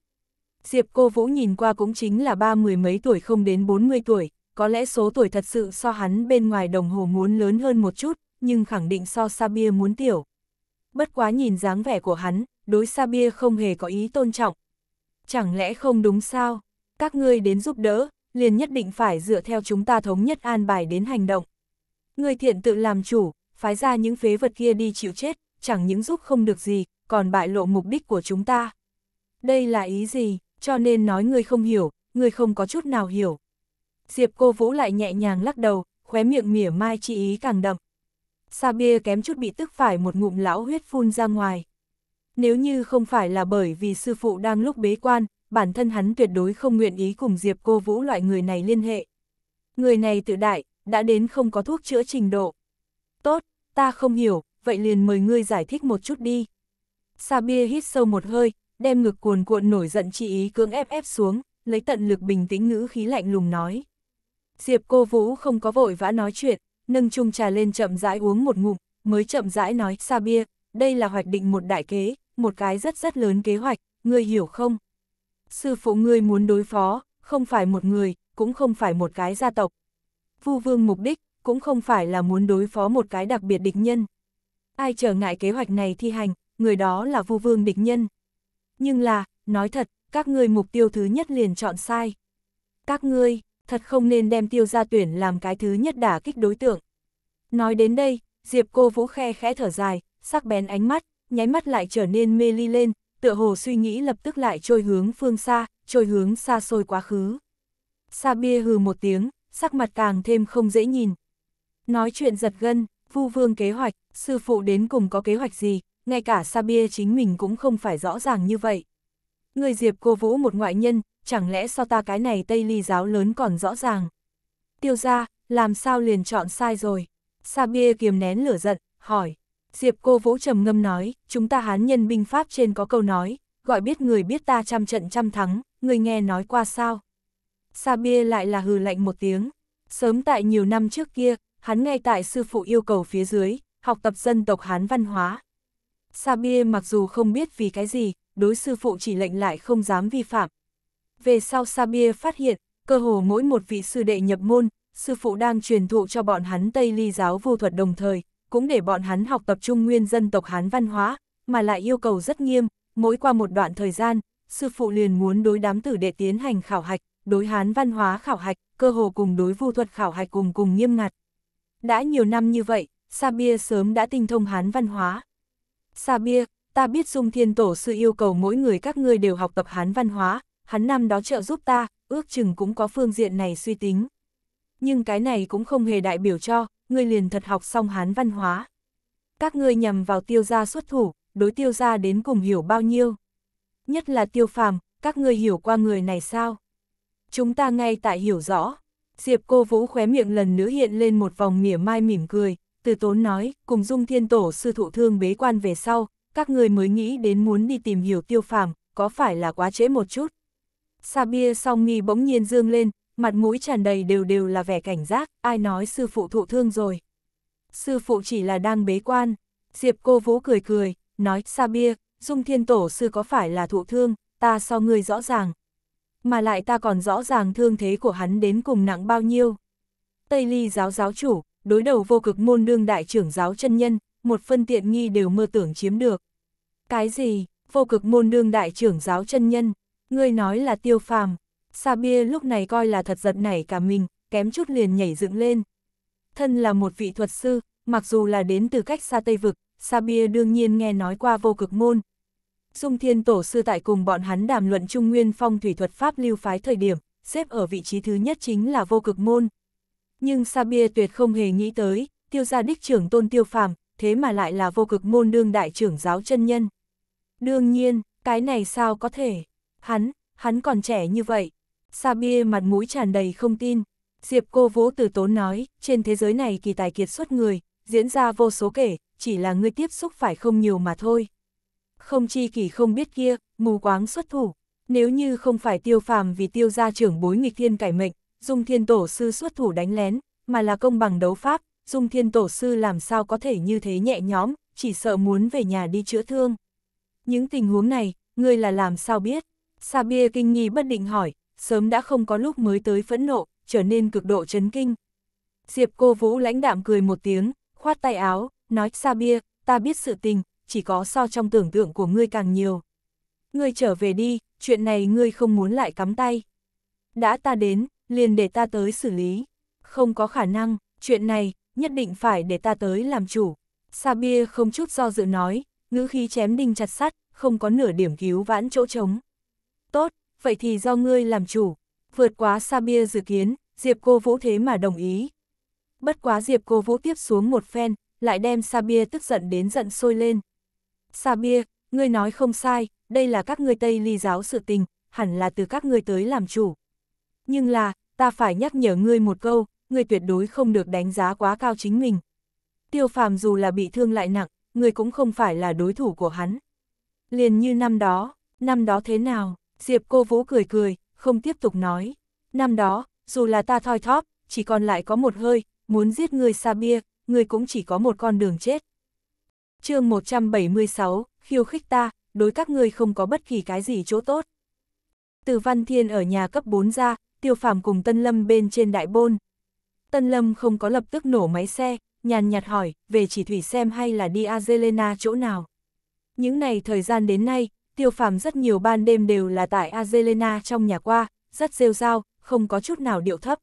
Diệp cô Vũ nhìn qua cũng chính là ba mười mấy tuổi không đến 40 tuổi, có lẽ số tuổi thật sự so hắn bên ngoài đồng hồ muốn lớn hơn một chút, nhưng khẳng định so Sabia muốn tiểu. Bất quá nhìn dáng vẻ của hắn, đối Sabia không hề có ý tôn trọng. Chẳng lẽ không đúng sao? Các ngươi đến giúp đỡ, liền nhất định phải dựa theo chúng ta thống nhất an bài đến hành động. Người thiện tự làm chủ, phái ra những phế vật kia đi chịu chết, chẳng những giúp không được gì, còn bại lộ mục đích của chúng ta. Đây là ý gì, cho nên nói người không hiểu, người không có chút nào hiểu. Diệp cô Vũ lại nhẹ nhàng lắc đầu, khóe miệng mỉa mai chi ý càng đậm. Sa bia kém chút bị tức phải một ngụm lão huyết phun ra ngoài. Nếu như không phải là bởi vì sư phụ đang lúc bế quan, bản thân hắn tuyệt đối không nguyện ý cùng Diệp Cô Vũ loại người này liên hệ. Người này tự đại, đã đến không có thuốc chữa trình độ. Tốt, ta không hiểu, vậy liền mời ngươi giải thích một chút đi. Sa bia hít sâu một hơi, đem ngực cuồn cuộn nổi giận chị ý cưỡng ép ép xuống, lấy tận lực bình tĩnh ngữ khí lạnh lùng nói. Diệp cô Vũ không có vội vã nói chuyện, nâng chung trà lên chậm rãi uống một ngụm, mới chậm rãi nói, Sa bia, đây là hoạch định một đại kế, một cái rất rất lớn kế hoạch, ngươi hiểu không? sư phụ ngươi muốn đối phó, không phải một người, cũng không phải một cái gia tộc. Vu vương mục đích, cũng không phải là muốn đối phó một cái đặc biệt địch nhân. Ai trở ngại kế hoạch này thi hành, người đó là vu vương địch nhân. Nhưng là, nói thật, các ngươi mục tiêu thứ nhất liền chọn sai. Các ngươi, thật không nên đem tiêu gia tuyển làm cái thứ nhất đả kích đối tượng. Nói đến đây, Diệp cô vũ khe khẽ thở dài, sắc bén ánh mắt, nháy mắt lại trở nên mê ly lên, tựa hồ suy nghĩ lập tức lại trôi hướng phương xa, trôi hướng xa xôi quá khứ. Sa bia hừ một tiếng, sắc mặt càng thêm không dễ nhìn. Nói chuyện giật gân, vu vương kế hoạch, sư phụ đến cùng có kế hoạch gì, ngay cả Sa bia chính mình cũng không phải rõ ràng như vậy. Người Diệp cô vũ một ngoại nhân, chẳng lẽ so ta cái này Tây Ly giáo lớn còn rõ ràng. Tiêu ra, làm sao liền chọn sai rồi. Sa bia kiềm nén lửa giận, hỏi. Diệp cô vũ trầm ngâm nói, chúng ta hán nhân binh pháp trên có câu nói, gọi biết người biết ta trăm trận trăm thắng, người nghe nói qua sao. Sa bia lại là hừ lạnh một tiếng. Sớm tại nhiều năm trước kia, hắn ngay tại sư phụ yêu cầu phía dưới, học tập dân tộc Hán văn hóa. Sa bia mặc dù không biết vì cái gì, đối sư phụ chỉ lệnh lại không dám vi phạm. Về sau Sa bia phát hiện, cơ hồ mỗi một vị sư đệ nhập môn, sư phụ đang truyền thụ cho bọn hắn Tây Ly giáo vô thuật đồng thời, cũng để bọn hắn học tập trung nguyên dân tộc Hán văn hóa, mà lại yêu cầu rất nghiêm, mỗi qua một đoạn thời gian, sư phụ liền muốn đối đám tử đệ tiến hành khảo hạch, đối Hán văn hóa khảo hạch, cơ hồ cùng đối vu thuật khảo hạch cùng cùng nghiêm ngặt. Đã nhiều năm như vậy, Sabia sớm đã tinh thông Hán văn hóa. Sabia, ta biết Dung Thiên Tổ sư yêu cầu mỗi người các ngươi đều học tập Hán văn hóa, hắn năm đó trợ giúp ta, ước chừng cũng có phương diện này suy tính. Nhưng cái này cũng không hề đại biểu cho, ngươi liền thật học xong hán văn hóa. Các ngươi nhằm vào tiêu gia xuất thủ, đối tiêu gia đến cùng hiểu bao nhiêu. Nhất là tiêu phàm, các ngươi hiểu qua người này sao? Chúng ta ngay tại hiểu rõ. Diệp cô vũ khóe miệng lần nữa hiện lên một vòng mỉa mai mỉm cười, từ tốn nói, cùng dung thiên tổ sư thụ thương bế quan về sau, các người mới nghĩ đến muốn đi tìm hiểu tiêu phàm, có phải là quá trễ một chút. Sa bia song nghi bỗng nhiên dương lên, mặt mũi tràn đầy đều đều là vẻ cảnh giác, ai nói sư phụ thụ thương rồi. Sư phụ chỉ là đang bế quan, Diệp cô vũ cười cười, nói, Sa Bia, Dung Thiên Tổ sư có phải là thụ thương, ta so ngươi rõ ràng. Mà lại ta còn rõ ràng thương thế của hắn đến cùng nặng bao nhiêu. Tây Ly giáo giáo chủ, đối đầu vô cực môn đương đại trưởng giáo chân nhân, một phân tiện nghi đều mơ tưởng chiếm được. Cái gì, vô cực môn đương đại trưởng giáo chân nhân, ngươi nói là tiêu phàm, Sabir lúc này coi là thật giật nảy cả mình, kém chút liền nhảy dựng lên. Thân là một vị thuật sư, mặc dù là đến từ cách xa Tây Vực, Sabir đương nhiên nghe nói qua vô cực môn. Dung Thiên Tổ sư tại cùng bọn hắn đàm luận Trung Nguyên phong thủy thuật Pháp lưu phái thời điểm, xếp ở vị trí thứ nhất chính là vô cực môn. Nhưng Sabir tuyệt không hề nghĩ tới, tiêu gia đích trưởng tôn tiêu phàm, thế mà lại là vô cực môn đương đại trưởng giáo chân nhân. Đương nhiên, cái này sao có thể, hắn, hắn còn trẻ như vậy, Sabia mặt mũi tràn đầy không tin. Diệp cô vỗ từ tốn nói, trên thế giới này kỳ tài kiệt xuất người, diễn ra vô số kể, chỉ là người tiếp xúc phải không nhiều mà thôi. Không chi kỳ không biết kia, mù quáng xuất thủ. Nếu như không phải tiêu phàm vì tiêu gia trưởng bối nghịch thiên cải mệnh, dung thiên tổ sư xuất thủ đánh lén, mà là công bằng đấu pháp, dung thiên tổ sư làm sao có thể như thế nhẹ nhóm? chỉ sợ muốn về nhà đi chữa thương. Những tình huống này, ngươi là làm sao biết? Sabia kinh nghi bất định hỏi, sớm đã không có lúc mới tới phẫn nộ, trở nên cực độ chấn kinh. Diệp cô Vũ lãnh đạm cười một tiếng, khoát tay áo, nói xa bia, ta biết sự tình, chỉ có so trong tưởng tượng của ngươi càng nhiều. Ngươi trở về đi, chuyện này ngươi không muốn lại cắm tay. Đã ta đến, liền để ta tới xử lý. Không có khả năng, chuyện này, nhất định phải để ta tới làm chủ. Sa bia không chút do dự nói, ngữ khí chém đinh chặt sắt, không có nửa điểm cứu vãn chỗ trống. Tốt, vậy thì do ngươi làm chủ. Vượt quá xa bia dự kiến, Diệp Cô Vũ thế mà đồng ý. Bất quá Diệp Cô Vũ tiếp xuống một phen, lại đem Sa Bia tức giận đến giận sôi lên. Sa Bia, ngươi nói không sai, đây là các ngươi Tây ly giáo sự tình, hẳn là từ các ngươi tới làm chủ. Nhưng là, ta phải nhắc nhở ngươi một câu, ngươi tuyệt đối không được đánh giá quá cao chính mình. Tiêu phàm dù là bị thương lại nặng, ngươi cũng không phải là đối thủ của hắn. Liền như năm đó, năm đó thế nào? Diệp cô Vũ cười cười, không tiếp tục nói. Năm đó, dù là ta thoi thóp, chỉ còn lại có một hơi, muốn giết người xa bia, người cũng chỉ có một con đường chết. chương 176, khiêu khích ta, đối các ngươi không có bất kỳ cái gì chỗ tốt. Từ Văn Thiên ở nhà cấp 4 ra, tiêu Phạm cùng Tân Lâm bên trên đại bôn. Tân Lâm không có lập tức nổ máy xe, nhàn nhạt hỏi, về chỉ thủy xem hay là đi Azelena chỗ nào. Những này thời gian đến nay, tiêu phàm rất nhiều ban đêm đều là tại Azelena trong nhà qua, rất rêu rao, không có chút nào điệu thấp.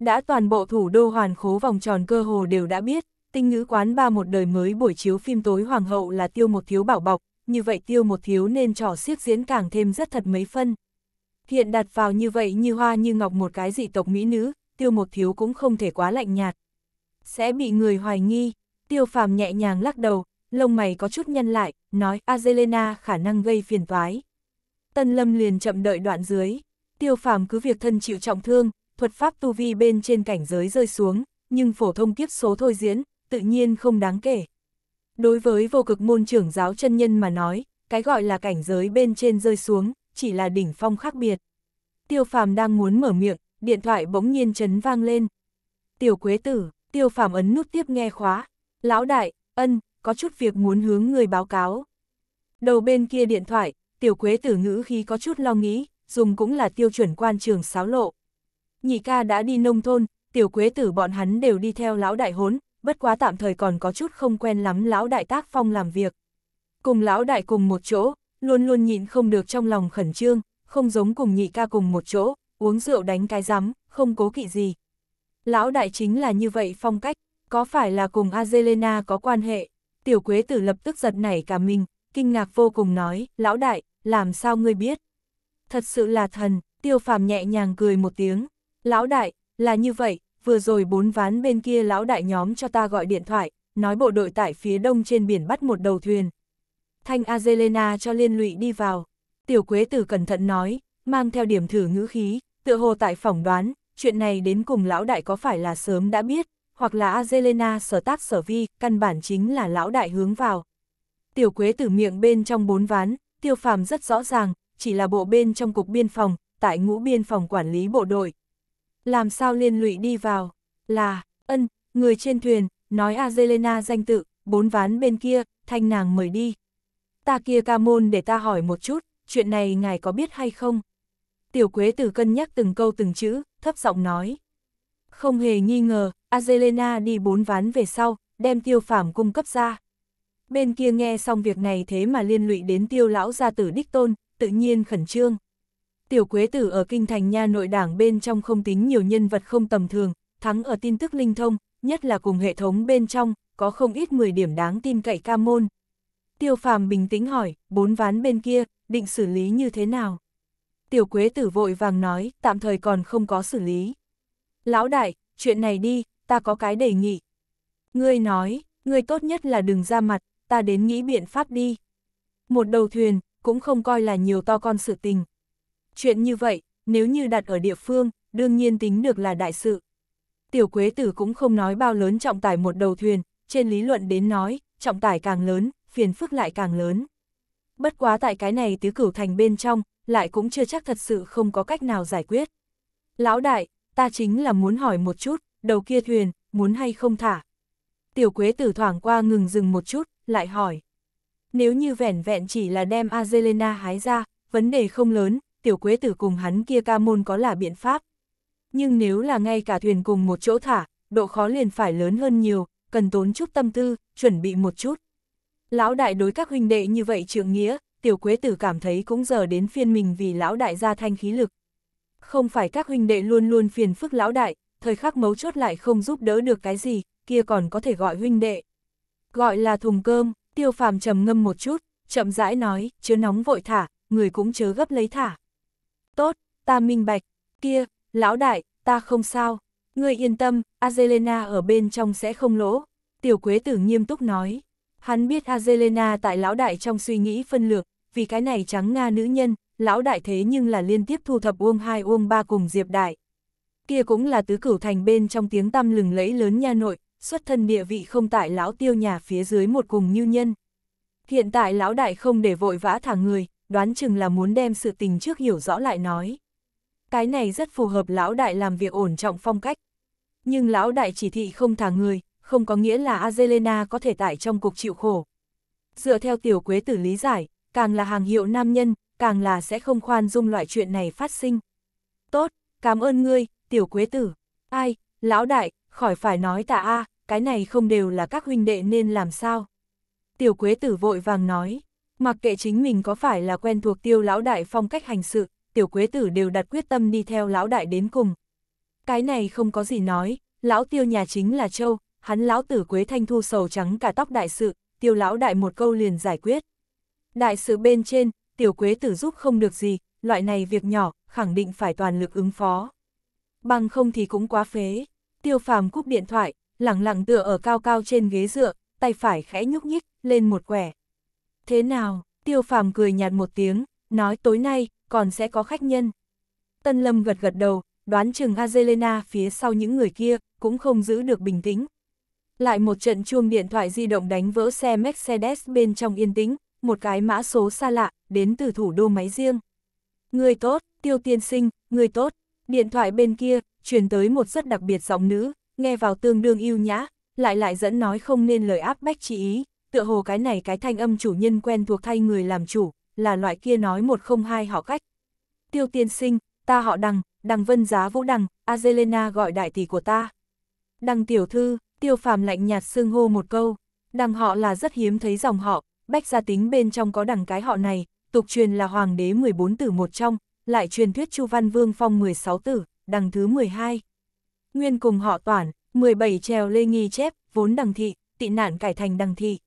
Đã toàn bộ thủ đô hoàn khố vòng tròn cơ hồ đều đã biết, tinh ngữ quán ba một đời mới buổi chiếu phim tối hoàng hậu là tiêu một thiếu bảo bọc, như vậy tiêu một thiếu nên trò siếc diễn càng thêm rất thật mấy phân. Hiện đặt vào như vậy như hoa như ngọc một cái dị tộc mỹ nữ, tiêu một thiếu cũng không thể quá lạnh nhạt. Sẽ bị người hoài nghi, tiêu phàm nhẹ nhàng lắc đầu, lông mày có chút nhân lại, nói Azelena khả năng gây phiền toái. Tân Lâm liền chậm đợi đoạn dưới, tiêu phàm cứ việc thân chịu trọng thương, thuật pháp tu vi bên trên cảnh giới rơi xuống, nhưng phổ thông kiếp số thôi diễn, tự nhiên không đáng kể. Đối với vô cực môn trưởng giáo chân nhân mà nói, cái gọi là cảnh giới bên trên rơi xuống, chỉ là đỉnh phong khác biệt. Tiêu phàm đang muốn mở miệng, điện thoại bỗng nhiên chấn vang lên. Tiểu Quế Tử, Tiêu phàm ấn nút tiếp nghe khóa. Lão đại, ân, có chút việc muốn hướng người báo cáo. Đầu bên kia điện thoại, tiểu quế tử ngữ khi có chút lo nghĩ, dùng cũng là tiêu chuẩn quan trường sáo lộ. Nhị ca đã đi nông thôn, tiểu quế tử bọn hắn đều đi theo lão đại hốn, bất quá tạm thời còn có chút không quen lắm lão đại tác phong làm việc. Cùng lão đại cùng một chỗ, luôn luôn nhịn không được trong lòng khẩn trương, không giống cùng nhị ca cùng một chỗ, uống rượu đánh cái rắm, không cố kỵ gì. Lão đại chính là như vậy phong cách, có phải là cùng Azelena có quan hệ? tiểu quế tử lập tức giật nảy cả mình, kinh ngạc vô cùng nói, lão đại, làm sao ngươi biết? Thật sự là thần, tiêu phàm nhẹ nhàng cười một tiếng, lão đại, là như vậy, vừa rồi bốn ván bên kia lão đại nhóm cho ta gọi điện thoại, nói bộ đội tại phía đông trên biển bắt một đầu thuyền. Thanh Azelena cho liên lụy đi vào, tiểu quế tử cẩn thận nói, mang theo điểm thử ngữ khí, tựa hồ tại phỏng đoán, chuyện này đến cùng lão đại có phải là sớm đã biết, hoặc là Azelena sở tác sở vi, căn bản chính là lão đại hướng vào. Tiểu quế tử miệng bên trong bốn ván, tiêu phàm rất rõ ràng, chỉ là bộ bên trong cục biên phòng, tại ngũ biên phòng quản lý bộ đội. Làm sao liên lụy đi vào, là, ân, người trên thuyền, nói Azelena danh tự, bốn ván bên kia, thanh nàng mời đi. Ta kia ca môn để ta hỏi một chút, chuyện này ngài có biết hay không? Tiểu quế tử cân nhắc từng câu từng chữ, thấp giọng nói. Không hề nghi ngờ, Azelena đi bốn ván về sau, đem tiêu phàm cung cấp ra. Bên kia nghe xong việc này thế mà liên lụy đến tiêu lão gia tử đích tôn, tự nhiên khẩn trương. Tiểu Quế Tử ở kinh thành nha nội đảng bên trong không tính nhiều nhân vật không tầm thường, thắng ở tin tức linh thông, nhất là cùng hệ thống bên trong, có không ít 10 điểm đáng tin cậy ca môn. Tiêu Phàm bình tĩnh hỏi, bốn ván bên kia, định xử lý như thế nào? Tiểu Quế Tử vội vàng nói, tạm thời còn không có xử lý. Lão đại, chuyện này đi, ta có cái đề nghị. Ngươi nói, ngươi tốt nhất là đừng ra mặt, ta đến nghĩ biện pháp đi. Một đầu thuyền, cũng không coi là nhiều to con sự tình. Chuyện như vậy, nếu như đặt ở địa phương, đương nhiên tính được là đại sự. Tiểu Quế Tử cũng không nói bao lớn trọng tải một đầu thuyền, trên lý luận đến nói, trọng tải càng lớn, phiền phức lại càng lớn. Bất quá tại cái này tứ cửu thành bên trong, lại cũng chưa chắc thật sự không có cách nào giải quyết. Lão đại, ta chính là muốn hỏi một chút, đầu kia thuyền, muốn hay không thả. Tiểu quế tử thoảng qua ngừng dừng một chút, lại hỏi. Nếu như vẻn vẹn chỉ là đem Azelena hái ra, vấn đề không lớn, tiểu quế tử cùng hắn kia ca môn có là biện pháp. Nhưng nếu là ngay cả thuyền cùng một chỗ thả, độ khó liền phải lớn hơn nhiều, cần tốn chút tâm tư, chuẩn bị một chút. Lão đại đối các huynh đệ như vậy trượng nghĩa, tiểu quế tử cảm thấy cũng giờ đến phiên mình vì lão đại ra thanh khí lực. Không phải các huynh đệ luôn luôn phiền phức lão đại, thời khắc mấu chốt lại không giúp đỡ được cái gì, kia còn có thể gọi huynh đệ. Gọi là thùng cơm, tiêu phàm trầm ngâm một chút, chậm rãi nói, chớ nóng vội thả, người cũng chớ gấp lấy thả. Tốt, ta minh bạch, kia, lão đại, ta không sao, người yên tâm, Azelena ở bên trong sẽ không lỗ. Tiểu Quế Tử nghiêm túc nói, hắn biết Azelena tại lão đại trong suy nghĩ phân lược, vì cái này trắng Nga nữ nhân, lão đại thế nhưng là liên tiếp thu thập uông hai uông ba cùng Diệp Đại kia cũng là tứ cửu thành bên trong tiếng tăm lừng lẫy lớn nha nội, xuất thân địa vị không tại lão tiêu nhà phía dưới một cùng như nhân. Hiện tại lão đại không để vội vã thả người, đoán chừng là muốn đem sự tình trước hiểu rõ lại nói. Cái này rất phù hợp lão đại làm việc ổn trọng phong cách. Nhưng lão đại chỉ thị không thả người, không có nghĩa là Azelena có thể tại trong cuộc chịu khổ. Dựa theo tiểu quế tử lý giải, càng là hàng hiệu nam nhân, càng là sẽ không khoan dung loại chuyện này phát sinh. Tốt, cảm ơn ngươi, tiểu quế tử, ai, lão đại, khỏi phải nói tạ a, cái này không đều là các huynh đệ nên làm sao. Tiểu quế tử vội vàng nói, mặc kệ chính mình có phải là quen thuộc tiêu lão đại phong cách hành sự, tiểu quế tử đều đặt quyết tâm đi theo lão đại đến cùng. Cái này không có gì nói, lão tiêu nhà chính là châu, hắn lão tử quế thanh thu sầu trắng cả tóc đại sự, tiêu lão đại một câu liền giải quyết. Đại sự bên trên, tiểu quế tử giúp không được gì, loại này việc nhỏ, khẳng định phải toàn lực ứng phó bằng không thì cũng quá phế. Tiêu phàm cúp điện thoại, lẳng lặng tựa ở cao cao trên ghế dựa, tay phải khẽ nhúc nhích, lên một quẻ. Thế nào, tiêu phàm cười nhạt một tiếng, nói tối nay, còn sẽ có khách nhân. Tân Lâm gật gật đầu, đoán chừng Azelena phía sau những người kia, cũng không giữ được bình tĩnh. Lại một trận chuông điện thoại di động đánh vỡ xe Mercedes bên trong yên tĩnh, một cái mã số xa lạ, đến từ thủ đô máy riêng. Người tốt, tiêu tiên sinh, người tốt, Điện thoại bên kia, truyền tới một rất đặc biệt giọng nữ, nghe vào tương đương yêu nhã, lại lại dẫn nói không nên lời áp bách chỉ ý, tựa hồ cái này cái thanh âm chủ nhân quen thuộc thay người làm chủ, là loại kia nói một không hai họ cách. Tiêu tiên sinh, ta họ đằng, đằng vân giá vũ đằng, Azelena gọi đại tỷ của ta. Đằng tiểu thư, tiêu phàm lạnh nhạt xương hô một câu, đằng họ là rất hiếm thấy dòng họ, bách gia tính bên trong có đằng cái họ này, tục truyền là hoàng đế 14 tử một trong, lại truyền thuyết Chu Văn Vương phong 16 tử, đằng thứ 12. Nguyên cùng họ toản, 17 trèo lê nghi chép, vốn đằng thị, tị nạn cải thành đằng thị.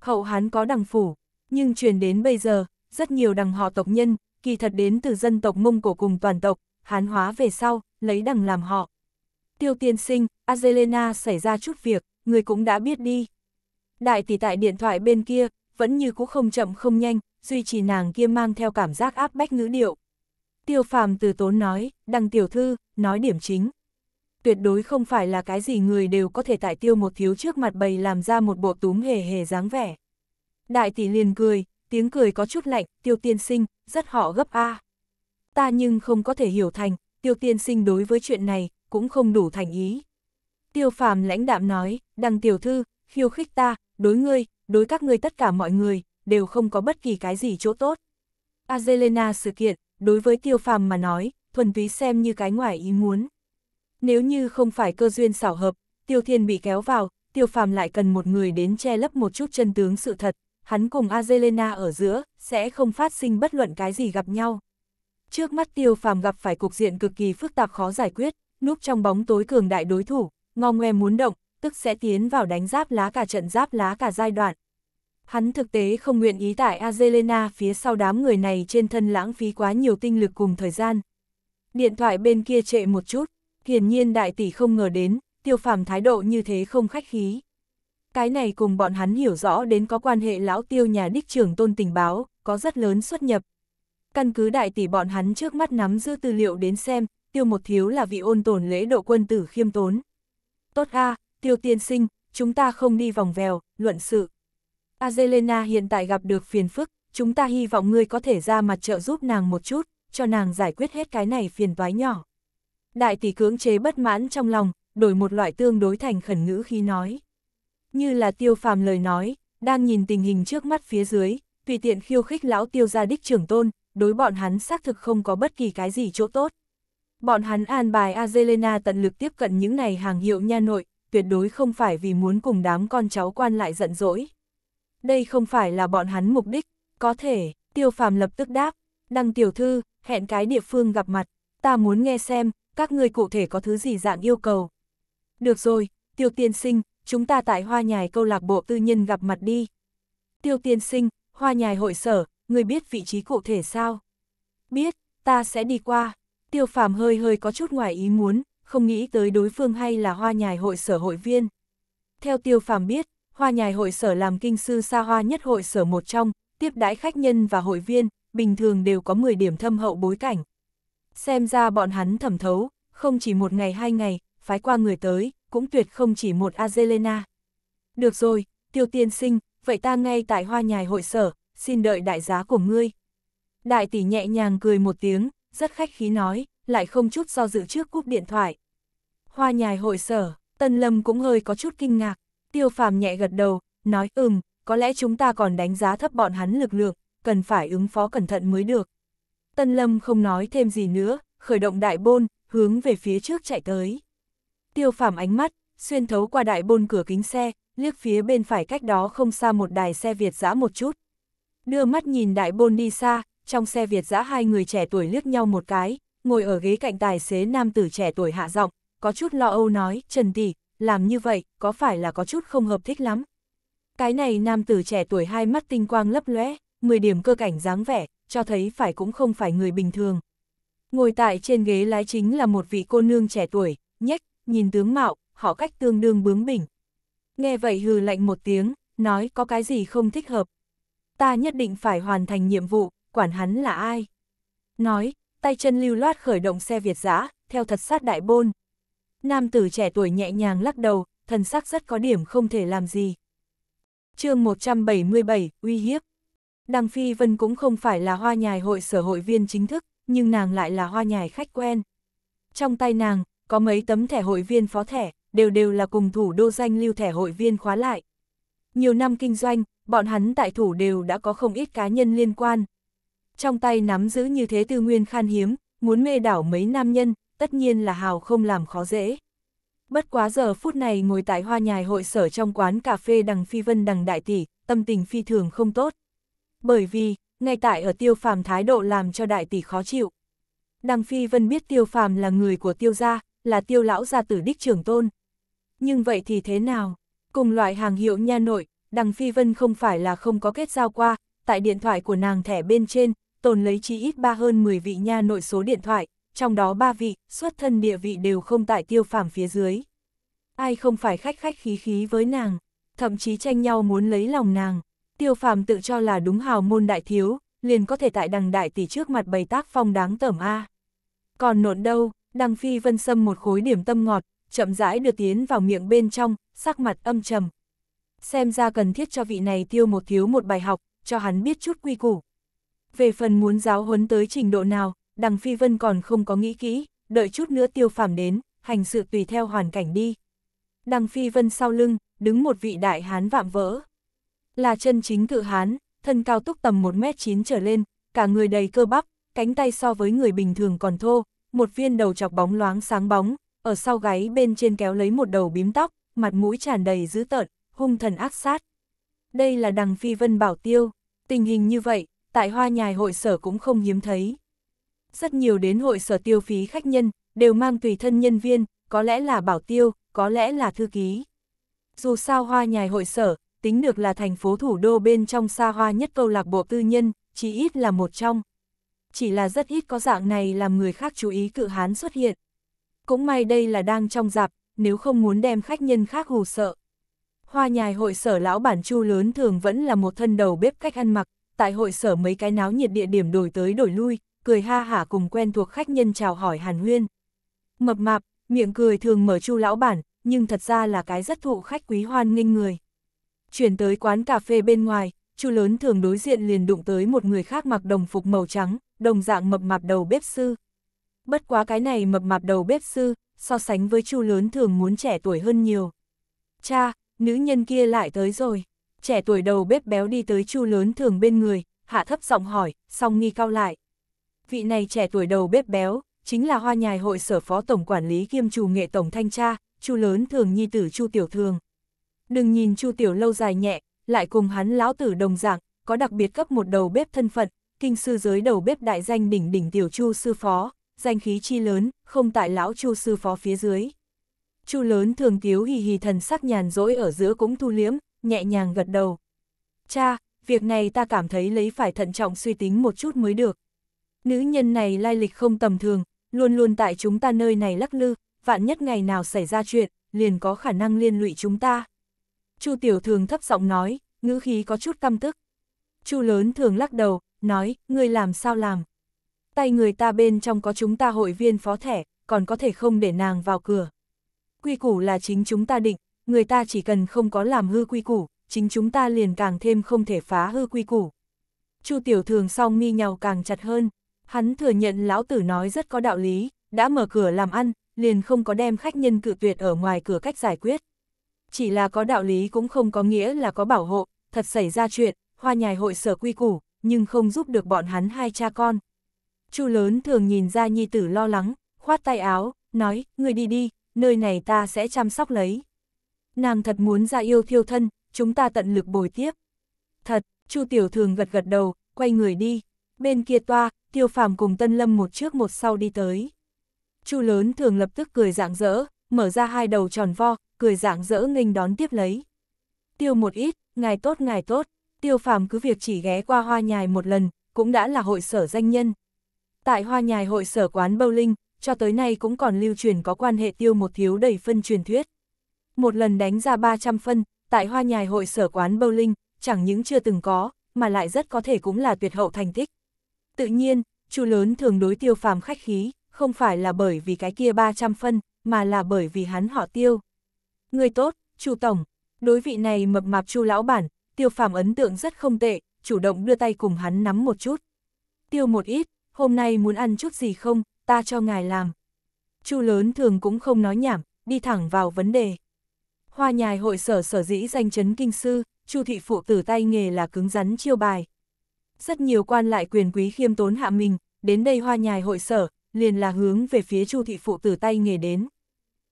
Hậu Hán có đằng phủ, nhưng truyền đến bây giờ, rất nhiều đằng họ tộc nhân, kỳ thật đến từ dân tộc Mông Cổ cùng toàn tộc, Hán hóa về sau, lấy đằng làm họ. Tiêu tiên sinh, Azelena xảy ra chút việc, người cũng đã biết đi. Đại tỷ tại điện thoại bên kia, vẫn như cũ không chậm không nhanh, duy trì nàng kia mang theo cảm giác áp bách ngữ điệu. Tiêu phàm từ tốn nói, đăng tiểu thư, nói điểm chính. Tuyệt đối không phải là cái gì người đều có thể tại tiêu một thiếu trước mặt bày làm ra một bộ túm hề hề dáng vẻ. Đại tỷ liền cười, tiếng cười có chút lạnh, tiêu tiên sinh, rất họ gấp a. Ta nhưng không có thể hiểu thành, tiêu tiên sinh đối với chuyện này, cũng không đủ thành ý. Tiêu phàm lãnh đạm nói, đăng tiểu thư, khiêu khích ta, đối ngươi, đối các ngươi tất cả mọi người, đều không có bất kỳ cái gì chỗ tốt. Azelena sự kiện, đối với tiêu phàm mà nói, thuần túy xem như cái ngoài ý muốn. Nếu như không phải cơ duyên xảo hợp, tiêu thiên bị kéo vào, tiêu phàm lại cần một người đến che lấp một chút chân tướng sự thật, hắn cùng Azelena ở giữa, sẽ không phát sinh bất luận cái gì gặp nhau. Trước mắt tiêu phàm gặp phải cục diện cực kỳ phức tạp khó giải quyết, núp trong bóng tối cường đại đối thủ, ngò ngoe muốn động, tức sẽ tiến vào đánh giáp lá cả trận giáp lá cả giai đoạn. Hắn thực tế không nguyện ý tại Azelena phía sau đám người này trên thân lãng phí quá nhiều tinh lực cùng thời gian. Điện thoại bên kia trệ một chút, hiển nhiên đại tỷ không ngờ đến, tiêu phàm thái độ như thế không khách khí. Cái này cùng bọn hắn hiểu rõ đến có quan hệ lão tiêu nhà đích trưởng tôn tình báo, có rất lớn xuất nhập. Căn cứ đại tỷ bọn hắn trước mắt nắm giữ tư liệu đến xem, tiêu một thiếu là vị ôn tồn lễ độ quân tử khiêm tốn. Tốt a tiêu tiên sinh, chúng ta không đi vòng vèo, luận sự. Azelena hiện tại gặp được phiền phức, chúng ta hy vọng ngươi có thể ra mặt trợ giúp nàng một chút, cho nàng giải quyết hết cái này phiền toái nhỏ. Đại tỷ cưỡng chế bất mãn trong lòng, đổi một loại tương đối thành khẩn ngữ khi nói. Như là tiêu phàm lời nói, đang nhìn tình hình trước mắt phía dưới, tùy tiện khiêu khích lão tiêu gia đích trưởng tôn, đối bọn hắn xác thực không có bất kỳ cái gì chỗ tốt. Bọn hắn an bài Azelena tận lực tiếp cận những này hàng hiệu nha nội, tuyệt đối không phải vì muốn cùng đám con cháu quan lại giận dỗi đây không phải là bọn hắn mục đích, có thể, tiêu phàm lập tức đáp, đăng tiểu thư, hẹn cái địa phương gặp mặt, ta muốn nghe xem, các ngươi cụ thể có thứ gì dạng yêu cầu. Được rồi, tiêu tiên sinh, chúng ta tại hoa nhài câu lạc bộ tư nhân gặp mặt đi. Tiêu tiên sinh, hoa nhài hội sở, người biết vị trí cụ thể sao? Biết, ta sẽ đi qua. Tiêu phàm hơi hơi có chút ngoài ý muốn, không nghĩ tới đối phương hay là hoa nhài hội sở hội viên. Theo tiêu phàm biết, Hoa nhài hội sở làm kinh sư xa hoa nhất hội sở một trong, tiếp đãi khách nhân và hội viên, bình thường đều có 10 điểm thâm hậu bối cảnh. Xem ra bọn hắn thẩm thấu, không chỉ một ngày hai ngày, phái qua người tới, cũng tuyệt không chỉ một Azelena. Được rồi, tiêu tiên sinh, vậy ta ngay tại hoa nhài hội sở, xin đợi đại giá của ngươi. Đại tỷ nhẹ nhàng cười một tiếng, rất khách khí nói, lại không chút do dự trước cúp điện thoại. Hoa nhài hội sở, Tân Lâm cũng hơi có chút kinh ngạc, Tiêu phàm nhẹ gật đầu, nói ừm, có lẽ chúng ta còn đánh giá thấp bọn hắn lực lượng, cần phải ứng phó cẩn thận mới được. Tân Lâm không nói thêm gì nữa, khởi động đại bôn, hướng về phía trước chạy tới. Tiêu phàm ánh mắt, xuyên thấu qua đại bôn cửa kính xe, liếc phía bên phải cách đó không xa một đài xe Việt giã một chút. Đưa mắt nhìn đại bôn đi xa, trong xe Việt giã hai người trẻ tuổi liếc nhau một cái, ngồi ở ghế cạnh tài xế nam tử trẻ tuổi hạ giọng, có chút lo âu nói, Trần Tỷ, làm như vậy, có phải là có chút không hợp thích lắm? Cái này nam tử trẻ tuổi hai mắt tinh quang lấp lóe, 10 điểm cơ cảnh dáng vẻ, cho thấy phải cũng không phải người bình thường. Ngồi tại trên ghế lái chính là một vị cô nương trẻ tuổi, nhếch nhìn tướng mạo, họ cách tương đương bướng bỉnh. Nghe vậy hừ lạnh một tiếng, nói có cái gì không thích hợp. Ta nhất định phải hoàn thành nhiệm vụ, quản hắn là ai. Nói, tay chân lưu loát khởi động xe Việt giã, theo thật sát đại bôn nam tử trẻ tuổi nhẹ nhàng lắc đầu, thần sắc rất có điểm không thể làm gì. chương 177, uy hiếp. Đằng Phi Vân cũng không phải là hoa nhài hội sở hội viên chính thức, nhưng nàng lại là hoa nhài khách quen. Trong tay nàng, có mấy tấm thẻ hội viên phó thẻ, đều đều là cùng thủ đô danh lưu thẻ hội viên khóa lại. Nhiều năm kinh doanh, bọn hắn tại thủ đều đã có không ít cá nhân liên quan. Trong tay nắm giữ như thế tư nguyên khan hiếm, muốn mê đảo mấy nam nhân, tất nhiên là hào không làm khó dễ. Bất quá giờ phút này ngồi tại hoa nhài hội sở trong quán cà phê đằng phi vân đằng đại tỷ, tâm tình phi thường không tốt. Bởi vì, ngay tại ở tiêu phàm thái độ làm cho đại tỷ khó chịu. Đằng phi vân biết tiêu phàm là người của tiêu gia, là tiêu lão gia tử đích trưởng tôn. Nhưng vậy thì thế nào? Cùng loại hàng hiệu nha nội, đằng phi vân không phải là không có kết giao qua, tại điện thoại của nàng thẻ bên trên, tồn lấy chi ít ba hơn 10 vị nha nội số điện thoại, trong đó ba vị, xuất thân địa vị đều không tại tiêu phàm phía dưới. Ai không phải khách khách khí khí với nàng, thậm chí tranh nhau muốn lấy lòng nàng. Tiêu phàm tự cho là đúng hào môn đại thiếu, liền có thể tại đằng đại tỷ trước mặt bày tác phong đáng tởm A. Còn nộn đâu, đằng phi vân xâm một khối điểm tâm ngọt, chậm rãi đưa tiến vào miệng bên trong, sắc mặt âm trầm. Xem ra cần thiết cho vị này tiêu một thiếu một bài học, cho hắn biết chút quy củ. Về phần muốn giáo huấn tới trình độ nào, Đằng Phi Vân còn không có nghĩ kỹ, đợi chút nữa tiêu phàm đến, hành sự tùy theo hoàn cảnh đi. Đằng Phi Vân sau lưng, đứng một vị đại hán vạm vỡ. Là chân chính cự hán, thân cao túc tầm 1m9 trở lên, cả người đầy cơ bắp, cánh tay so với người bình thường còn thô, một viên đầu chọc bóng loáng sáng bóng, ở sau gáy bên trên kéo lấy một đầu bím tóc, mặt mũi tràn đầy dữ tợn, hung thần ác sát. Đây là đằng Phi Vân Bảo Tiêu, tình hình như vậy, tại hoa nhài hội sở cũng không hiếm thấy rất nhiều đến hội sở tiêu phí khách nhân, đều mang tùy thân nhân viên, có lẽ là bảo tiêu, có lẽ là thư ký. Dù sao hoa nhài hội sở, tính được là thành phố thủ đô bên trong xa hoa nhất câu lạc bộ tư nhân, chỉ ít là một trong. Chỉ là rất ít có dạng này làm người khác chú ý cự hán xuất hiện. Cũng may đây là đang trong dạp, nếu không muốn đem khách nhân khác hù sợ. Hoa nhài hội sở lão bản chu lớn thường vẫn là một thân đầu bếp cách ăn mặc, tại hội sở mấy cái náo nhiệt địa điểm đổi tới đổi lui, cười ha hả cùng quen thuộc khách nhân chào hỏi Hàn Huyên. Mập mạp, miệng cười thường mở chu lão bản, nhưng thật ra là cái rất thụ khách quý hoan nghênh người. Chuyển tới quán cà phê bên ngoài, chu lớn thường đối diện liền đụng tới một người khác mặc đồng phục màu trắng, đồng dạng mập mạp đầu bếp sư. Bất quá cái này mập mạp đầu bếp sư, so sánh với chu lớn thường muốn trẻ tuổi hơn nhiều. Cha, nữ nhân kia lại tới rồi. Trẻ tuổi đầu bếp béo đi tới chu lớn thường bên người, hạ thấp giọng hỏi, song nghi cao lại vị này trẻ tuổi đầu bếp béo, chính là hoa nhài hội sở phó tổng quản lý kiêm chủ nghệ tổng thanh tra, chu lớn thường nhi tử chu tiểu thường. Đừng nhìn chu tiểu lâu dài nhẹ, lại cùng hắn lão tử đồng dạng, có đặc biệt cấp một đầu bếp thân phận, kinh sư giới đầu bếp đại danh đỉnh đỉnh tiểu chu sư phó, danh khí chi lớn, không tại lão chu sư phó phía dưới. Chu lớn thường tiếu hì hì thần sắc nhàn rỗi ở giữa cũng thu liếm nhẹ nhàng gật đầu. Cha, việc này ta cảm thấy lấy phải thận trọng suy tính một chút mới được. Nữ nhân này lai lịch không tầm thường, luôn luôn tại chúng ta nơi này lắc lư, vạn nhất ngày nào xảy ra chuyện, liền có khả năng liên lụy chúng ta. Chu Tiểu Thường thấp giọng nói, ngữ khí có chút căm tức. Chu Lớn Thường lắc đầu, nói, ngươi làm sao làm. Tay người ta bên trong có chúng ta hội viên phó thẻ, còn có thể không để nàng vào cửa. Quy củ là chính chúng ta định, người ta chỉ cần không có làm hư quy củ, chính chúng ta liền càng thêm không thể phá hư quy củ. Chu Tiểu Thường song mi nhau càng chặt hơn. Hắn thừa nhận lão tử nói rất có đạo lý, đã mở cửa làm ăn, liền không có đem khách nhân cự tuyệt ở ngoài cửa cách giải quyết. Chỉ là có đạo lý cũng không có nghĩa là có bảo hộ, thật xảy ra chuyện, hoa nhài hội sở quy củ, nhưng không giúp được bọn hắn hai cha con. Chu lớn thường nhìn ra nhi tử lo lắng, khoát tay áo, nói, người đi đi, nơi này ta sẽ chăm sóc lấy. Nàng thật muốn ra yêu thiêu thân, chúng ta tận lực bồi tiếp. Thật, Chu tiểu thường gật gật đầu, quay người đi. Bên kia toa, tiêu phàm cùng Tân Lâm một trước một sau đi tới. Chu lớn thường lập tức cười dạng dỡ, mở ra hai đầu tròn vo, cười dạng dỡ nghênh đón tiếp lấy. Tiêu một ít, ngài tốt ngài tốt, tiêu phàm cứ việc chỉ ghé qua hoa nhài một lần, cũng đã là hội sở danh nhân. Tại hoa nhài hội sở quán bowling, cho tới nay cũng còn lưu truyền có quan hệ tiêu một thiếu đầy phân truyền thuyết. Một lần đánh ra 300 phân, tại hoa nhài hội sở quán bowling, chẳng những chưa từng có, mà lại rất có thể cũng là tuyệt hậu thành tích. Tự nhiên, chu lớn thường đối tiêu phàm khách khí, không phải là bởi vì cái kia 300 phân, mà là bởi vì hắn họ tiêu. Người tốt, chu tổng, đối vị này mập mạp chu lão bản, tiêu phàm ấn tượng rất không tệ, chủ động đưa tay cùng hắn nắm một chút. Tiêu một ít, hôm nay muốn ăn chút gì không, ta cho ngài làm. Chu lớn thường cũng không nói nhảm, đi thẳng vào vấn đề. Hoa nhài hội sở sở dĩ danh chấn kinh sư, Chu thị phụ tử tay nghề là cứng rắn chiêu bài, rất nhiều quan lại quyền quý khiêm tốn hạ mình, đến đây hoa nhài hội sở, liền là hướng về phía Chu thị phụ tử tay nghề đến.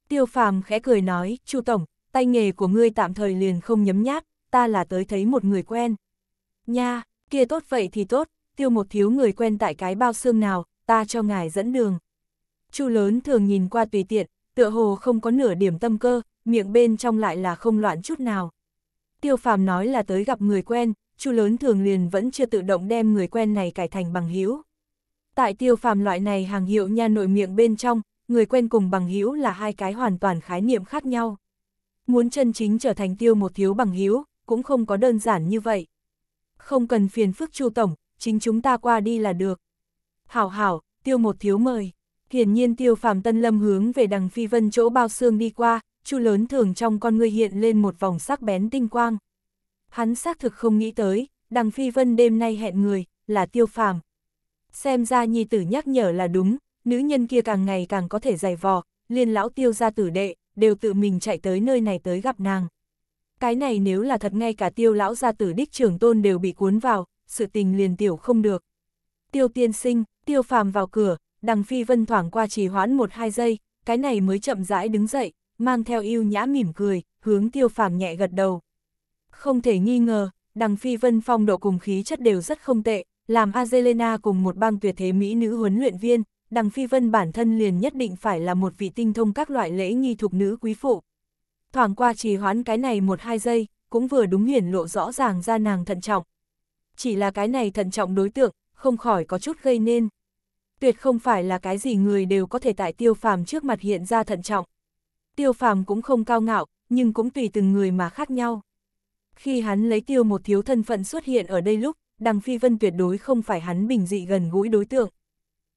Tiêu phàm khẽ cười nói, Chu Tổng, tay nghề của ngươi tạm thời liền không nhấm nháp, ta là tới thấy một người quen. Nha, kia tốt vậy thì tốt, tiêu một thiếu người quen tại cái bao xương nào, ta cho ngài dẫn đường. Chu lớn thường nhìn qua tùy tiện, tựa hồ không có nửa điểm tâm cơ, miệng bên trong lại là không loạn chút nào. Tiêu phàm nói là tới gặp người quen, chu lớn thường liền vẫn chưa tự động đem người quen này cải thành bằng hữu Tại tiêu phàm loại này hàng hiệu nha nội miệng bên trong, người quen cùng bằng hữu là hai cái hoàn toàn khái niệm khác nhau. Muốn chân chính trở thành tiêu một thiếu bằng hữu cũng không có đơn giản như vậy. Không cần phiền phức chu tổng, chính chúng ta qua đi là được. Hảo hảo, tiêu một thiếu mời. Hiển nhiên tiêu phàm tân lâm hướng về đằng phi vân chỗ bao xương đi qua, chu lớn thường trong con ngươi hiện lên một vòng sắc bén tinh quang. Hắn xác thực không nghĩ tới, đằng Phi Vân đêm nay hẹn người, là tiêu phàm. Xem ra nhi tử nhắc nhở là đúng, nữ nhân kia càng ngày càng có thể dày vò, liên lão tiêu ra tử đệ, đều tự mình chạy tới nơi này tới gặp nàng. Cái này nếu là thật ngay cả tiêu lão gia tử đích trưởng tôn đều bị cuốn vào, sự tình liền tiểu không được. Tiêu tiên sinh, tiêu phàm vào cửa, đằng phi vân thoảng qua trì hoãn một hai giây, cái này mới chậm rãi đứng dậy, mang theo yêu nhã mỉm cười, hướng tiêu phàm nhẹ gật đầu. Không thể nghi ngờ, đằng Phi Vân phong độ cùng khí chất đều rất không tệ, làm Azelena cùng một bang tuyệt thế mỹ nữ huấn luyện viên, đằng Phi Vân bản thân liền nhất định phải là một vị tinh thông các loại lễ nghi thuộc nữ quý phụ. Thoảng qua trì hoãn cái này một hai giây, cũng vừa đúng hiển lộ rõ ràng ra nàng thận trọng. Chỉ là cái này thận trọng đối tượng, không khỏi có chút gây nên. Tuyệt không phải là cái gì người đều có thể tại tiêu phàm trước mặt hiện ra thận trọng. Tiêu phàm cũng không cao ngạo, nhưng cũng tùy từng người mà khác nhau. Khi hắn lấy tiêu một thiếu thân phận xuất hiện ở đây lúc, Đằng Phi Vân tuyệt đối không phải hắn bình dị gần gũi đối tượng.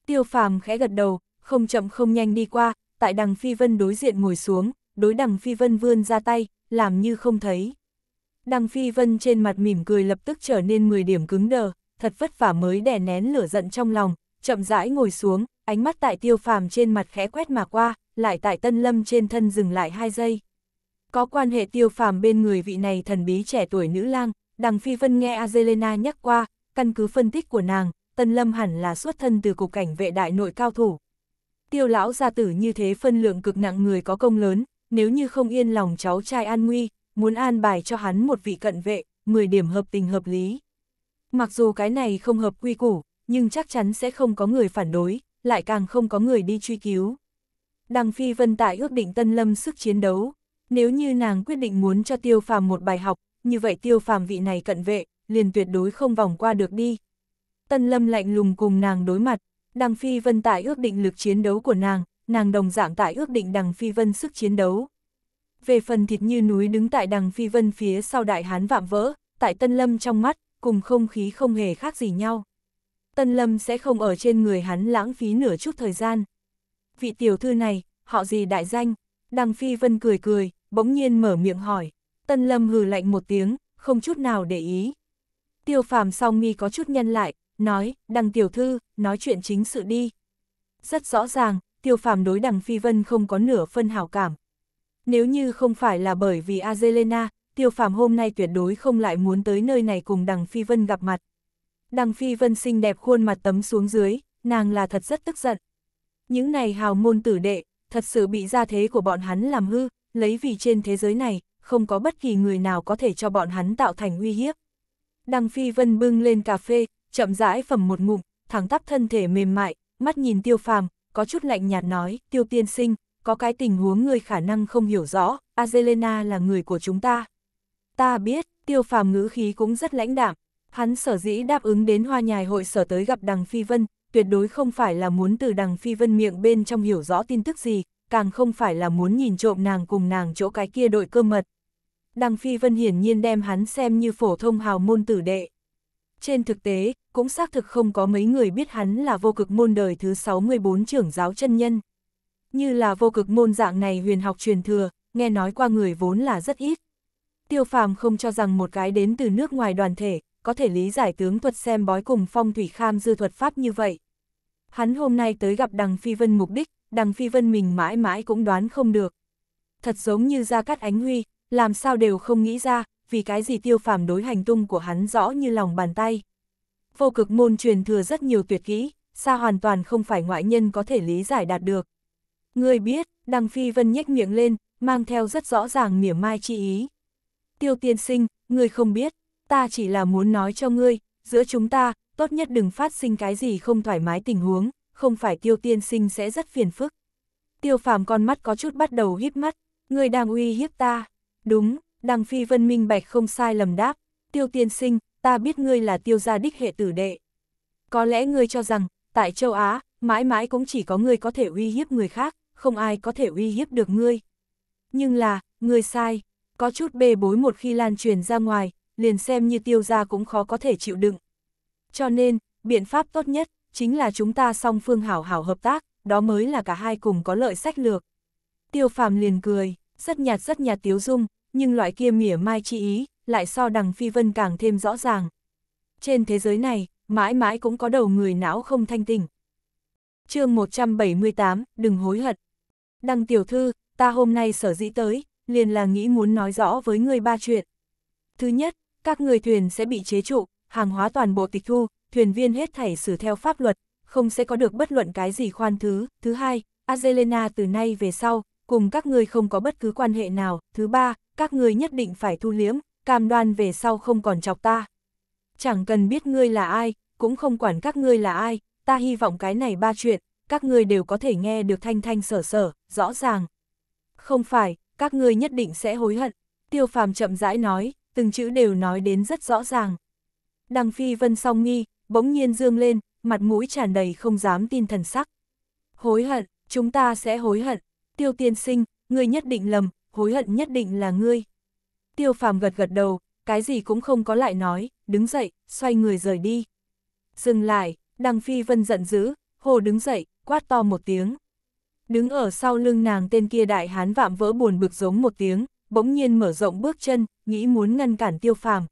Tiêu phàm khẽ gật đầu, không chậm không nhanh đi qua, tại đằng Phi Vân đối diện ngồi xuống, đối đằng Phi Vân vươn ra tay, làm như không thấy. Đằng Phi Vân trên mặt mỉm cười lập tức trở nên 10 điểm cứng đờ, thật vất vả mới đè nén lửa giận trong lòng, chậm rãi ngồi xuống, ánh mắt tại tiêu phàm trên mặt khẽ quét mà qua, lại tại tân lâm trên thân dừng lại hai giây. Có quan hệ tiêu phàm bên người vị này thần bí trẻ tuổi nữ lang, đằng phi vân nghe Azelena nhắc qua, căn cứ phân tích của nàng, Tân Lâm hẳn là xuất thân từ cục cảnh vệ đại nội cao thủ. Tiêu lão gia tử như thế phân lượng cực nặng người có công lớn, nếu như không yên lòng cháu trai an nguy, muốn an bài cho hắn một vị cận vệ, 10 điểm hợp tình hợp lý. Mặc dù cái này không hợp quy củ, nhưng chắc chắn sẽ không có người phản đối, lại càng không có người đi truy cứu. Đằng Phi Vân tại ước định Tân Lâm sức chiến đấu, nếu như nàng quyết định muốn cho tiêu phàm một bài học, như vậy tiêu phàm vị này cận vệ, liền tuyệt đối không vòng qua được đi. Tân lâm lạnh lùng cùng nàng đối mặt, đằng phi vân tại ước định lực chiến đấu của nàng, nàng đồng dạng tại ước định đằng phi vân sức chiến đấu. Về phần thịt như núi đứng tại đằng phi vân phía sau đại hán vạm vỡ, tại tân lâm trong mắt, cùng không khí không hề khác gì nhau. Tân lâm sẽ không ở trên người hắn lãng phí nửa chút thời gian. Vị tiểu thư này, họ gì đại danh? Đằng phi vân cười cười, bỗng nhiên mở miệng hỏi. Tân Lâm hừ lạnh một tiếng, không chút nào để ý. Tiêu phàm song mi có chút nhân lại, nói, đằng tiểu thư, nói chuyện chính sự đi. Rất rõ ràng, tiêu phàm đối đằng Phi Vân không có nửa phân hảo cảm. Nếu như không phải là bởi vì Azelena, tiêu phàm hôm nay tuyệt đối không lại muốn tới nơi này cùng đằng Phi Vân gặp mặt. Đằng Phi Vân xinh đẹp khuôn mặt tấm xuống dưới, nàng là thật rất tức giận. Những này hào môn tử đệ, thật sự bị gia thế của bọn hắn làm hư, lấy vì trên thế giới này, không có bất kỳ người nào có thể cho bọn hắn tạo thành uy hiếp. Đằng Phi Vân bưng lên cà phê, chậm rãi phẩm một ngụm, thẳng tắp thân thể mềm mại, mắt nhìn tiêu phàm, có chút lạnh nhạt nói, tiêu tiên sinh, có cái tình huống người khả năng không hiểu rõ, Azelena là người của chúng ta. Ta biết, tiêu phàm ngữ khí cũng rất lãnh đạm, hắn sở dĩ đáp ứng đến hoa nhài hội sở tới gặp đằng Phi Vân, tuyệt đối không phải là muốn từ đằng Phi Vân miệng bên trong hiểu rõ tin tức gì, càng không phải là muốn nhìn trộm nàng cùng nàng chỗ cái kia đội cơ mật. Đằng Phi Vân hiển nhiên đem hắn xem như phổ thông hào môn tử đệ. Trên thực tế, cũng xác thực không có mấy người biết hắn là vô cực môn đời thứ 64 trưởng giáo chân nhân. Như là vô cực môn dạng này huyền học truyền thừa, nghe nói qua người vốn là rất ít. Tiêu phàm không cho rằng một cái đến từ nước ngoài đoàn thể, có thể lý giải tướng thuật xem bói cùng phong thủy kham dư thuật pháp như vậy. Hắn hôm nay tới gặp đằng Phi Vân mục đích, đằng phi vân mình mãi mãi cũng đoán không được. Thật giống như ra cắt ánh huy, làm sao đều không nghĩ ra, vì cái gì tiêu phàm đối hành tung của hắn rõ như lòng bàn tay. Vô cực môn truyền thừa rất nhiều tuyệt kỹ, xa hoàn toàn không phải ngoại nhân có thể lý giải đạt được. Người biết, đằng phi vân nhếch miệng lên, mang theo rất rõ ràng mỉa mai chi ý. Tiêu tiên sinh, người không biết, ta chỉ là muốn nói cho ngươi, giữa chúng ta, tốt nhất đừng phát sinh cái gì không thoải mái tình huống, không phải tiêu tiên sinh sẽ rất phiền phức. Tiêu phàm con mắt có chút bắt đầu híp mắt, người đang uy hiếp ta. Đúng, đằng phi vân minh bạch không sai lầm đáp. Tiêu tiên sinh, ta biết ngươi là tiêu gia đích hệ tử đệ. Có lẽ ngươi cho rằng, tại châu Á, mãi mãi cũng chỉ có ngươi có thể uy hiếp người khác, không ai có thể uy hiếp được ngươi. Nhưng là, ngươi sai, có chút bê bối một khi lan truyền ra ngoài, liền xem như tiêu gia cũng khó có thể chịu đựng. Cho nên, biện pháp tốt nhất chính là chúng ta song phương hảo hảo hợp tác, đó mới là cả hai cùng có lợi sách lược. Tiêu phàm liền cười, rất nhạt rất nhạt tiếu dung, nhưng loại kia mỉa mai chi ý, lại so đằng phi vân càng thêm rõ ràng. Trên thế giới này, mãi mãi cũng có đầu người não không thanh tỉnh. chương 178, đừng hối hận. Đăng tiểu thư, ta hôm nay sở dĩ tới, liền là nghĩ muốn nói rõ với người ba chuyện. Thứ nhất, các người thuyền sẽ bị chế trụ, hàng hóa toàn bộ tịch thu, thuyền viên hết thảy xử theo pháp luật, không sẽ có được bất luận cái gì khoan thứ. Thứ hai, Azelena từ nay về sau, cùng các người không có bất cứ quan hệ nào. Thứ ba, các người nhất định phải thu liếm, cam đoan về sau không còn chọc ta. Chẳng cần biết ngươi là ai, cũng không quản các ngươi là ai, ta hy vọng cái này ba chuyện, các ngươi đều có thể nghe được thanh thanh sở sở, rõ ràng. Không phải, các ngươi nhất định sẽ hối hận. Tiêu phàm chậm rãi nói, từng chữ đều nói đến rất rõ ràng. Đằng Phi Vân song nghi, bỗng nhiên dương lên, mặt mũi tràn đầy không dám tin thần sắc. Hối hận, chúng ta sẽ hối hận. Tiêu tiên sinh, ngươi nhất định lầm, hối hận nhất định là ngươi. Tiêu phàm gật gật đầu, cái gì cũng không có lại nói, đứng dậy, xoay người rời đi. Dừng lại, đằng phi vân giận dữ, hồ đứng dậy, quát to một tiếng. Đứng ở sau lưng nàng tên kia đại hán vạm vỡ buồn bực giống một tiếng, bỗng nhiên mở rộng bước chân, nghĩ muốn ngăn cản tiêu phàm.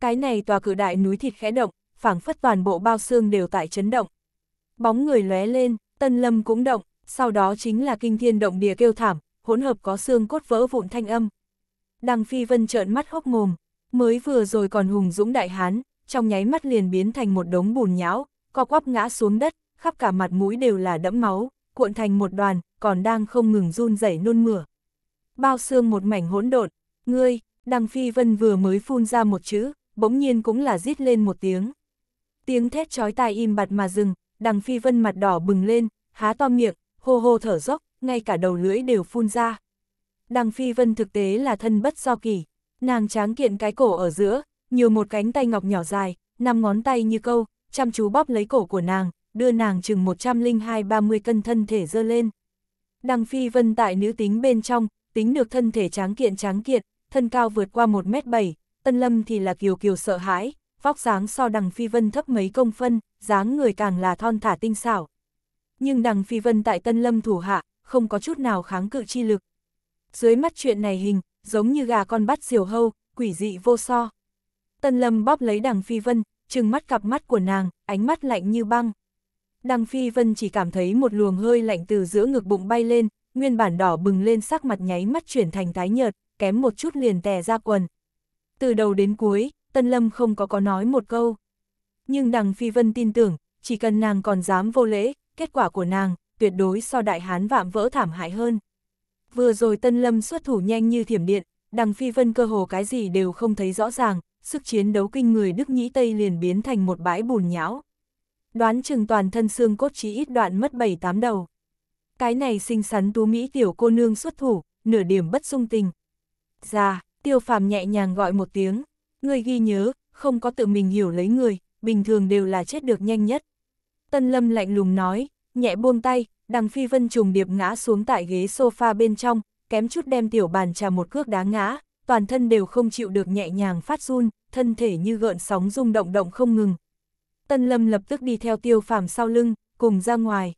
Cái này tòa cử đại núi thịt khẽ động, phảng phất toàn bộ bao xương đều tại chấn động. Bóng người lóe lên, Tân Lâm cũng động, sau đó chính là kinh thiên động địa kêu thảm, hỗn hợp có xương cốt vỡ vụn thanh âm. Đằng Phi Vân trợn mắt hốc mồm, mới vừa rồi còn hùng dũng đại hán, trong nháy mắt liền biến thành một đống bùn nhão, co quắp ngã xuống đất, khắp cả mặt mũi đều là đẫm máu, cuộn thành một đoàn, còn đang không ngừng run rẩy nôn mửa. Bao xương một mảnh hỗn độn, ngươi, Đằng Phi Vân vừa mới phun ra một chữ, bỗng nhiên cũng là rít lên một tiếng tiếng thét chói tai im bặt mà dừng, đằng phi vân mặt đỏ bừng lên, há to miệng, hô hô thở dốc, ngay cả đầu lưỡi đều phun ra. Đằng phi vân thực tế là thân bất do kỳ, nàng tráng kiện cái cổ ở giữa, nhiều một cánh tay ngọc nhỏ dài, năm ngón tay như câu, chăm chú bóp lấy cổ của nàng, đưa nàng chừng 102-30 cân thân thể dơ lên. Đằng phi vân tại nữ tính bên trong, tính được thân thể tráng kiện tráng kiện, thân cao vượt qua 1m7, tân lâm thì là kiều kiều sợ hãi, vóc dáng so đằng phi vân thấp mấy công phân, dáng người càng là thon thả tinh xảo. Nhưng đằng phi vân tại tân lâm thủ hạ, không có chút nào kháng cự chi lực. Dưới mắt chuyện này hình, giống như gà con bắt diều hâu, quỷ dị vô so. Tân lâm bóp lấy đằng phi vân, trừng mắt cặp mắt của nàng, ánh mắt lạnh như băng. Đằng phi vân chỉ cảm thấy một luồng hơi lạnh từ giữa ngực bụng bay lên, nguyên bản đỏ bừng lên sắc mặt nháy mắt chuyển thành tái nhợt, kém một chút liền tè ra quần. Từ đầu đến cuối, Tân Lâm không có có nói một câu. Nhưng đằng Phi Vân tin tưởng, chỉ cần nàng còn dám vô lễ, kết quả của nàng, tuyệt đối so đại hán vạm vỡ thảm hại hơn. Vừa rồi Tân Lâm xuất thủ nhanh như thiểm điện, đằng Phi Vân cơ hồ cái gì đều không thấy rõ ràng, sức chiến đấu kinh người Đức Nhĩ Tây liền biến thành một bãi bùn nhão. Đoán chừng toàn thân xương cốt chỉ ít đoạn mất bảy tám đầu. Cái này xinh xắn tú Mỹ tiểu cô nương xuất thủ, nửa điểm bất sung tình. Ra, dạ, tiêu phàm nhẹ nhàng gọi một tiếng ngươi ghi nhớ, không có tự mình hiểu lấy người, bình thường đều là chết được nhanh nhất. Tân Lâm lạnh lùng nói, nhẹ buông tay, đằng phi vân trùng điệp ngã xuống tại ghế sofa bên trong, kém chút đem tiểu bàn trà một cước đá ngã, toàn thân đều không chịu được nhẹ nhàng phát run, thân thể như gợn sóng rung động động không ngừng. Tân Lâm lập tức đi theo tiêu phàm sau lưng, cùng ra ngoài.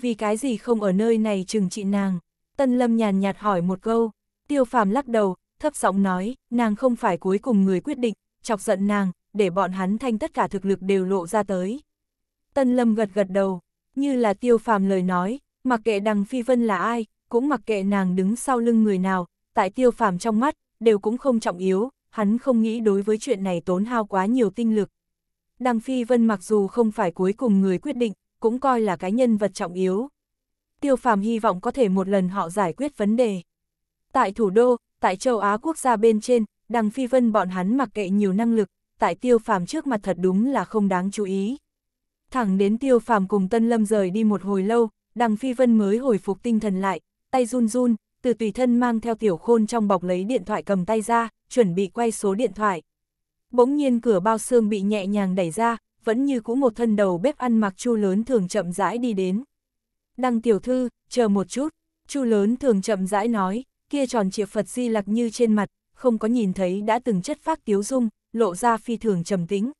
Vì cái gì không ở nơi này chừng trị nàng? Tân Lâm nhàn nhạt hỏi một câu, tiêu phàm lắc đầu, thấp giọng nói, nàng không phải cuối cùng người quyết định, chọc giận nàng, để bọn hắn thanh tất cả thực lực đều lộ ra tới. Tân Lâm gật gật đầu, như là tiêu phàm lời nói, mặc kệ đằng phi vân là ai, cũng mặc kệ nàng đứng sau lưng người nào, tại tiêu phàm trong mắt, đều cũng không trọng yếu, hắn không nghĩ đối với chuyện này tốn hao quá nhiều tinh lực. Đằng phi vân mặc dù không phải cuối cùng người quyết định, cũng coi là cái nhân vật trọng yếu. Tiêu phàm hy vọng có thể một lần họ giải quyết vấn đề. Tại thủ đô, Tại châu Á quốc gia bên trên, đằng phi vân bọn hắn mặc kệ nhiều năng lực, tại tiêu phàm trước mặt thật đúng là không đáng chú ý. Thẳng đến tiêu phàm cùng Tân Lâm rời đi một hồi lâu, đằng phi vân mới hồi phục tinh thần lại, tay run run, từ tùy thân mang theo tiểu khôn trong bọc lấy điện thoại cầm tay ra, chuẩn bị quay số điện thoại. Bỗng nhiên cửa bao xương bị nhẹ nhàng đẩy ra, vẫn như cũ một thân đầu bếp ăn mặc chu lớn thường chậm rãi đi đến. Đăng tiểu thư, chờ một chút, chu lớn thường chậm rãi nói, kia tròn trịa Phật di lặc như trên mặt, không có nhìn thấy đã từng chất phát tiếu dung, lộ ra phi thường trầm tĩnh.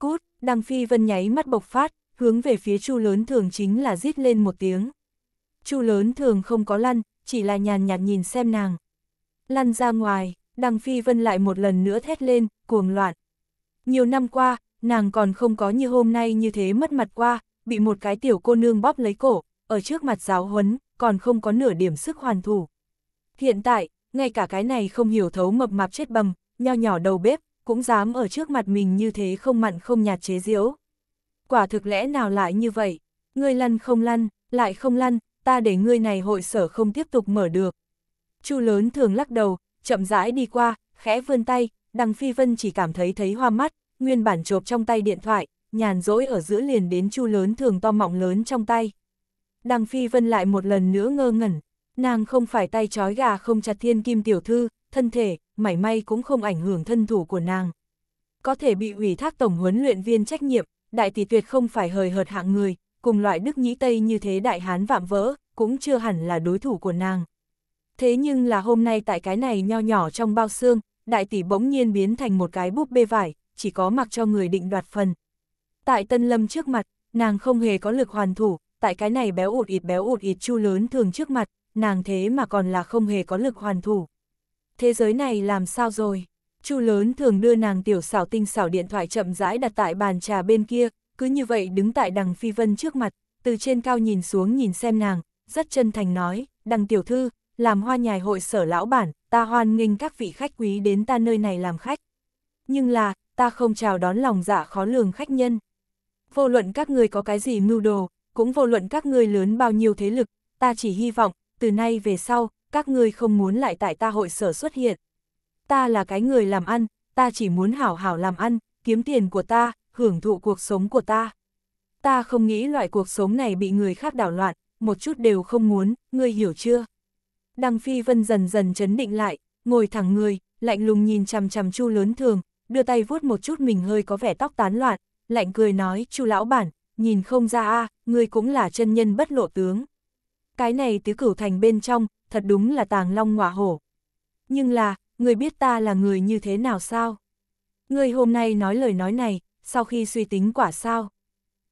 Cút, Đăng Phi Vân nháy mắt bộc phát, hướng về phía Chu lớn thường chính là rít lên một tiếng. Chu lớn thường không có lăn, chỉ là nhàn nhạt nhìn xem nàng. Lăn ra ngoài, Đăng Phi Vân lại một lần nữa thét lên, cuồng loạn. Nhiều năm qua, nàng còn không có như hôm nay như thế mất mặt qua, bị một cái tiểu cô nương bóp lấy cổ, ở trước mặt giáo huấn, còn không có nửa điểm sức hoàn thủ. Hiện tại, ngay cả cái này không hiểu thấu mập mạp chết bầm, nho nhỏ đầu bếp, cũng dám ở trước mặt mình như thế không mặn không nhạt chế diễu. Quả thực lẽ nào lại như vậy? Ngươi lăn không lăn, lại không lăn, ta để ngươi này hội sở không tiếp tục mở được. Chu lớn thường lắc đầu, chậm rãi đi qua, khẽ vươn tay, đằng phi vân chỉ cảm thấy thấy hoa mắt, nguyên bản chộp trong tay điện thoại, nhàn rỗi ở giữa liền đến chu lớn thường to mọng lớn trong tay. Đằng phi vân lại một lần nữa ngơ ngẩn, nàng không phải tay trói gà không chặt thiên kim tiểu thư, thân thể, mảy may cũng không ảnh hưởng thân thủ của nàng. Có thể bị ủy thác tổng huấn luyện viên trách nhiệm, đại tỷ tuyệt không phải hời hợt hạng người, cùng loại Đức Nhĩ Tây như thế đại hán vạm vỡ, cũng chưa hẳn là đối thủ của nàng. Thế nhưng là hôm nay tại cái này nho nhỏ trong bao xương, đại tỷ bỗng nhiên biến thành một cái búp bê vải, chỉ có mặc cho người định đoạt phần. Tại Tân Lâm trước mặt, nàng không hề có lực hoàn thủ, tại cái này béo ụt ịt béo ụt ịt chu lớn thường trước mặt, nàng thế mà còn là không hề có lực hoàn thủ. Thế giới này làm sao rồi? Chu lớn thường đưa nàng tiểu xảo tinh xảo điện thoại chậm rãi đặt tại bàn trà bên kia, cứ như vậy đứng tại đằng phi vân trước mặt, từ trên cao nhìn xuống nhìn xem nàng, rất chân thành nói, đằng tiểu thư, làm hoa nhài hội sở lão bản, ta hoan nghênh các vị khách quý đến ta nơi này làm khách. Nhưng là, ta không chào đón lòng dạ khó lường khách nhân. Vô luận các người có cái gì mưu đồ, cũng vô luận các người lớn bao nhiêu thế lực, ta chỉ hy vọng, từ nay về sau, các ngươi không muốn lại tại ta hội sở xuất hiện. Ta là cái người làm ăn, ta chỉ muốn hảo hảo làm ăn, kiếm tiền của ta, hưởng thụ cuộc sống của ta. Ta không nghĩ loại cuộc sống này bị người khác đảo loạn, một chút đều không muốn, ngươi hiểu chưa? Đăng Phi Vân dần dần chấn định lại, ngồi thẳng người, lạnh lùng nhìn chằm chằm chu lớn thường, đưa tay vuốt một chút mình hơi có vẻ tóc tán loạn, lạnh cười nói, chu lão bản, nhìn không ra a ngươi cũng là chân nhân bất lộ tướng cái này tứ cửu thành bên trong, thật đúng là tàng long ngọa hổ. Nhưng là, người biết ta là người như thế nào sao? Người hôm nay nói lời nói này, sau khi suy tính quả sao?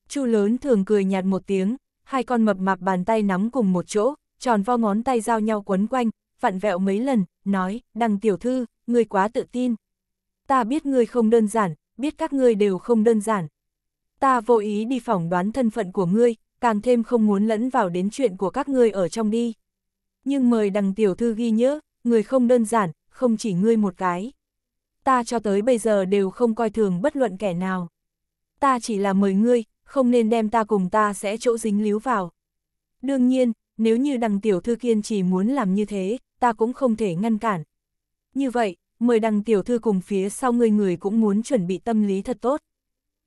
Chu lớn thường cười nhạt một tiếng, hai con mập mạp bàn tay nắm cùng một chỗ, tròn vo ngón tay giao nhau quấn quanh, vặn vẹo mấy lần, nói, đằng tiểu thư, người quá tự tin. Ta biết người không đơn giản, biết các ngươi đều không đơn giản. Ta vô ý đi phỏng đoán thân phận của ngươi, càng thêm không muốn lẫn vào đến chuyện của các ngươi ở trong đi. Nhưng mời đằng tiểu thư ghi nhớ, người không đơn giản, không chỉ ngươi một cái. Ta cho tới bây giờ đều không coi thường bất luận kẻ nào. Ta chỉ là mời ngươi, không nên đem ta cùng ta sẽ chỗ dính líu vào. Đương nhiên, nếu như đằng tiểu thư kiên chỉ muốn làm như thế, ta cũng không thể ngăn cản. Như vậy, mời đằng tiểu thư cùng phía sau ngươi người cũng muốn chuẩn bị tâm lý thật tốt.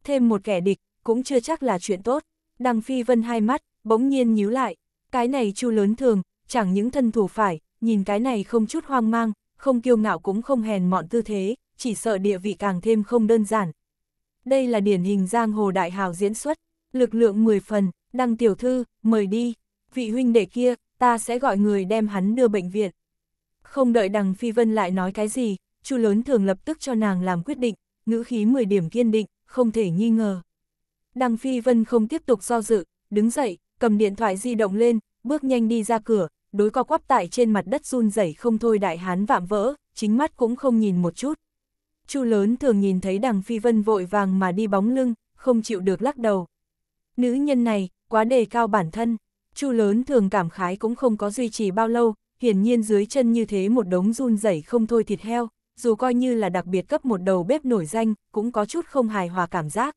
Thêm một kẻ địch, cũng chưa chắc là chuyện tốt. Đằng Phi Vân hai mắt, bỗng nhiên nhíu lại, cái này chu lớn thường, chẳng những thân thủ phải, nhìn cái này không chút hoang mang, không kiêu ngạo cũng không hèn mọn tư thế, chỉ sợ địa vị càng thêm không đơn giản. Đây là điển hình giang hồ đại hào diễn xuất, lực lượng 10 phần, đăng tiểu thư, mời đi, vị huynh đệ kia, ta sẽ gọi người đem hắn đưa bệnh viện. Không đợi đằng Phi Vân lại nói cái gì, chu lớn thường lập tức cho nàng làm quyết định, ngữ khí 10 điểm kiên định, không thể nghi ngờ. Đằng Phi Vân không tiếp tục do dự, đứng dậy, cầm điện thoại di động lên, bước nhanh đi ra cửa, đối co quắp tại trên mặt đất run rẩy không thôi đại hán vạm vỡ, chính mắt cũng không nhìn một chút. Chu lớn thường nhìn thấy đằng Phi Vân vội vàng mà đi bóng lưng, không chịu được lắc đầu. Nữ nhân này, quá đề cao bản thân, Chu lớn thường cảm khái cũng không có duy trì bao lâu, hiển nhiên dưới chân như thế một đống run rẩy không thôi thịt heo, dù coi như là đặc biệt cấp một đầu bếp nổi danh, cũng có chút không hài hòa cảm giác.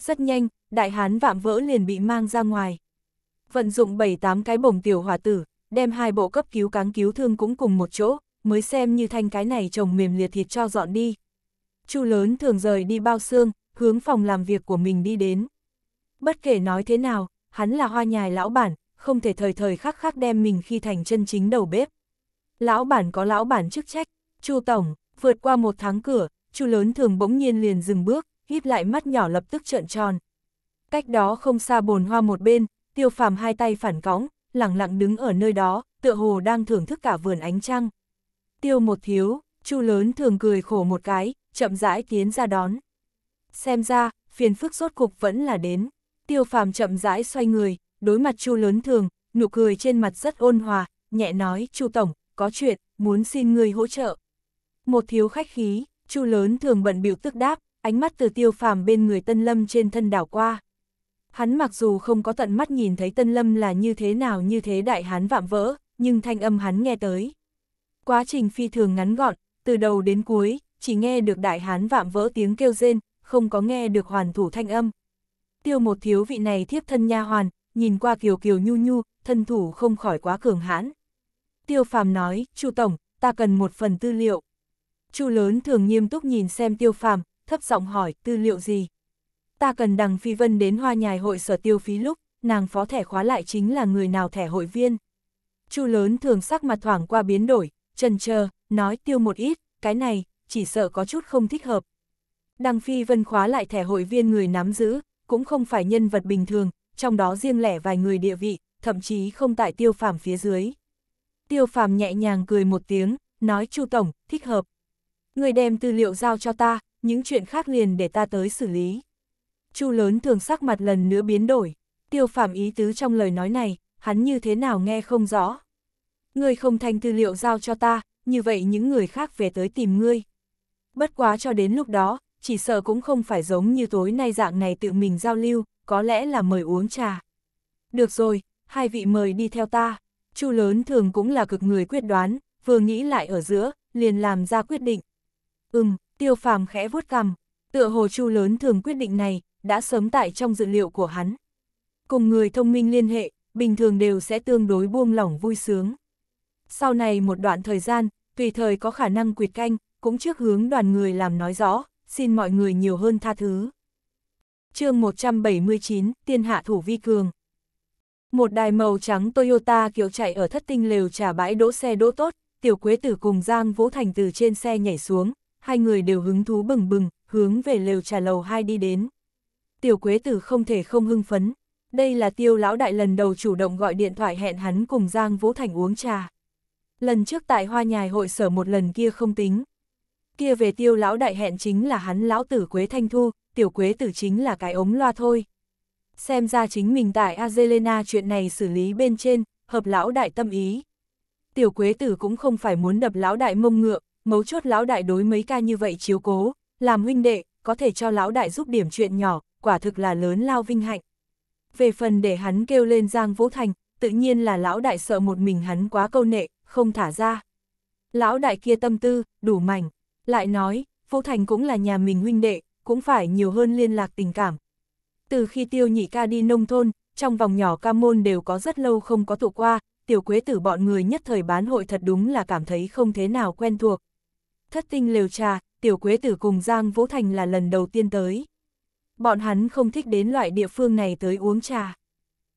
Rất nhanh, đại hán vạm vỡ liền bị mang ra ngoài. Vận dụng 7-8 cái bổng tiểu hỏa tử, đem hai bộ cấp cứu cáng cứu thương cũng cùng một chỗ, mới xem như thanh cái này trồng mềm liệt thịt cho dọn đi. Chu lớn thường rời đi bao xương, hướng phòng làm việc của mình đi đến. Bất kể nói thế nào, hắn là hoa nhài lão bản, không thể thời thời khắc khắc đem mình khi thành chân chính đầu bếp. Lão bản có lão bản chức trách, Chu tổng, vượt qua một tháng cửa, Chu lớn thường bỗng nhiên liền dừng bước, híp lại mắt nhỏ lập tức trợn tròn. Cách đó không xa bồn hoa một bên, tiêu phàm hai tay phản cõng, lặng lặng đứng ở nơi đó, tựa hồ đang thưởng thức cả vườn ánh trăng. Tiêu một thiếu, chu lớn thường cười khổ một cái, chậm rãi tiến ra đón. Xem ra, phiền phức rốt cục vẫn là đến. Tiêu phàm chậm rãi xoay người, đối mặt chu lớn thường, nụ cười trên mặt rất ôn hòa, nhẹ nói chu tổng, có chuyện, muốn xin người hỗ trợ. Một thiếu khách khí, chu lớn thường bận biểu tức đáp, ánh mắt từ tiêu phàm bên người Tân Lâm trên thân đảo qua. Hắn mặc dù không có tận mắt nhìn thấy Tân Lâm là như thế nào như thế đại hán vạm vỡ, nhưng thanh âm hắn nghe tới. Quá trình phi thường ngắn gọn, từ đầu đến cuối, chỉ nghe được đại hán vạm vỡ tiếng kêu rên, không có nghe được hoàn thủ thanh âm. Tiêu một thiếu vị này thiếp thân nha hoàn, nhìn qua kiều kiều nhu nhu, thân thủ không khỏi quá cường hãn. Tiêu phàm nói, chu tổng, ta cần một phần tư liệu. chu lớn thường nghiêm túc nhìn xem tiêu phàm, thấp giọng hỏi, tư liệu gì? Ta cần đằng phi vân đến hoa nhài hội sở tiêu phí lúc, nàng phó thẻ khóa lại chính là người nào thẻ hội viên. Chu lớn thường sắc mặt thoảng qua biến đổi, trần chờ nói tiêu một ít, cái này, chỉ sợ có chút không thích hợp. Đằng phi vân khóa lại thẻ hội viên người nắm giữ, cũng không phải nhân vật bình thường, trong đó riêng lẻ vài người địa vị, thậm chí không tại tiêu phàm phía dưới. Tiêu phàm nhẹ nhàng cười một tiếng, nói Chu Tổng, thích hợp. Người đem tư liệu giao cho ta, những chuyện khác liền để ta tới xử lý. Chu lớn thường sắc mặt lần nữa biến đổi, tiêu phạm ý tứ trong lời nói này, hắn như thế nào nghe không rõ. Ngươi không thành tư liệu giao cho ta, như vậy những người khác về tới tìm ngươi. Bất quá cho đến lúc đó, chỉ sợ cũng không phải giống như tối nay dạng này tự mình giao lưu, có lẽ là mời uống trà. Được rồi, hai vị mời đi theo ta. Chu lớn thường cũng là cực người quyết đoán, vừa nghĩ lại ở giữa, liền làm ra quyết định. Ừm, Tiêu phàm khẽ vuốt cằm, tựa hồ chu lớn thường quyết định này, đã sớm tại trong dự liệu của hắn. Cùng người thông minh liên hệ, bình thường đều sẽ tương đối buông lỏng vui sướng. Sau này một đoạn thời gian, tùy thời có khả năng quyệt canh, cũng trước hướng đoàn người làm nói rõ, xin mọi người nhiều hơn tha thứ. chương 179, Tiên Hạ Thủ Vi Cường Một đài màu trắng Toyota kiểu chạy ở thất tinh lều trà bãi đỗ xe đỗ tốt, Tiểu Quế Tử cùng Giang Vũ Thành từ trên xe nhảy xuống, hai người đều hứng thú bừng bừng, hướng về lều trà lầu hai đi đến. Tiểu Quế Tử không thể không hưng phấn, đây là tiêu lão đại lần đầu chủ động gọi điện thoại hẹn hắn cùng Giang Vũ Thành uống trà. Lần trước tại hoa nhài hội sở một lần kia không tính. Kia về tiêu lão đại hẹn chính là hắn lão tử Quế Thanh Thu, tiểu Quế Tử chính là cái ống loa thôi. Xem ra chính mình tại Azelena chuyện này xử lý bên trên, hợp lão đại tâm ý. Tiểu Quế Tử cũng không phải muốn đập lão đại mông ngựa, mấu chốt lão đại đối mấy ca như vậy chiếu cố, làm huynh đệ, có thể cho lão đại giúp điểm chuyện nhỏ, quả thực là lớn lao vinh hạnh. Về phần để hắn kêu lên Giang Vũ Thành, tự nhiên là lão đại sợ một mình hắn quá câu nệ, không thả ra. Lão đại kia tâm tư, đủ mảnh, lại nói, Vũ Thành cũng là nhà mình huynh đệ, cũng phải nhiều hơn liên lạc tình cảm. Từ khi tiêu nhị ca đi nông thôn, trong vòng nhỏ ca môn đều có rất lâu không có tụ qua, tiểu quế tử bọn người nhất thời bán hội thật đúng là cảm thấy không thế nào quen thuộc thất tinh lều trà, tiểu quế tử cùng Giang Vũ Thành là lần đầu tiên tới. Bọn hắn không thích đến loại địa phương này tới uống trà.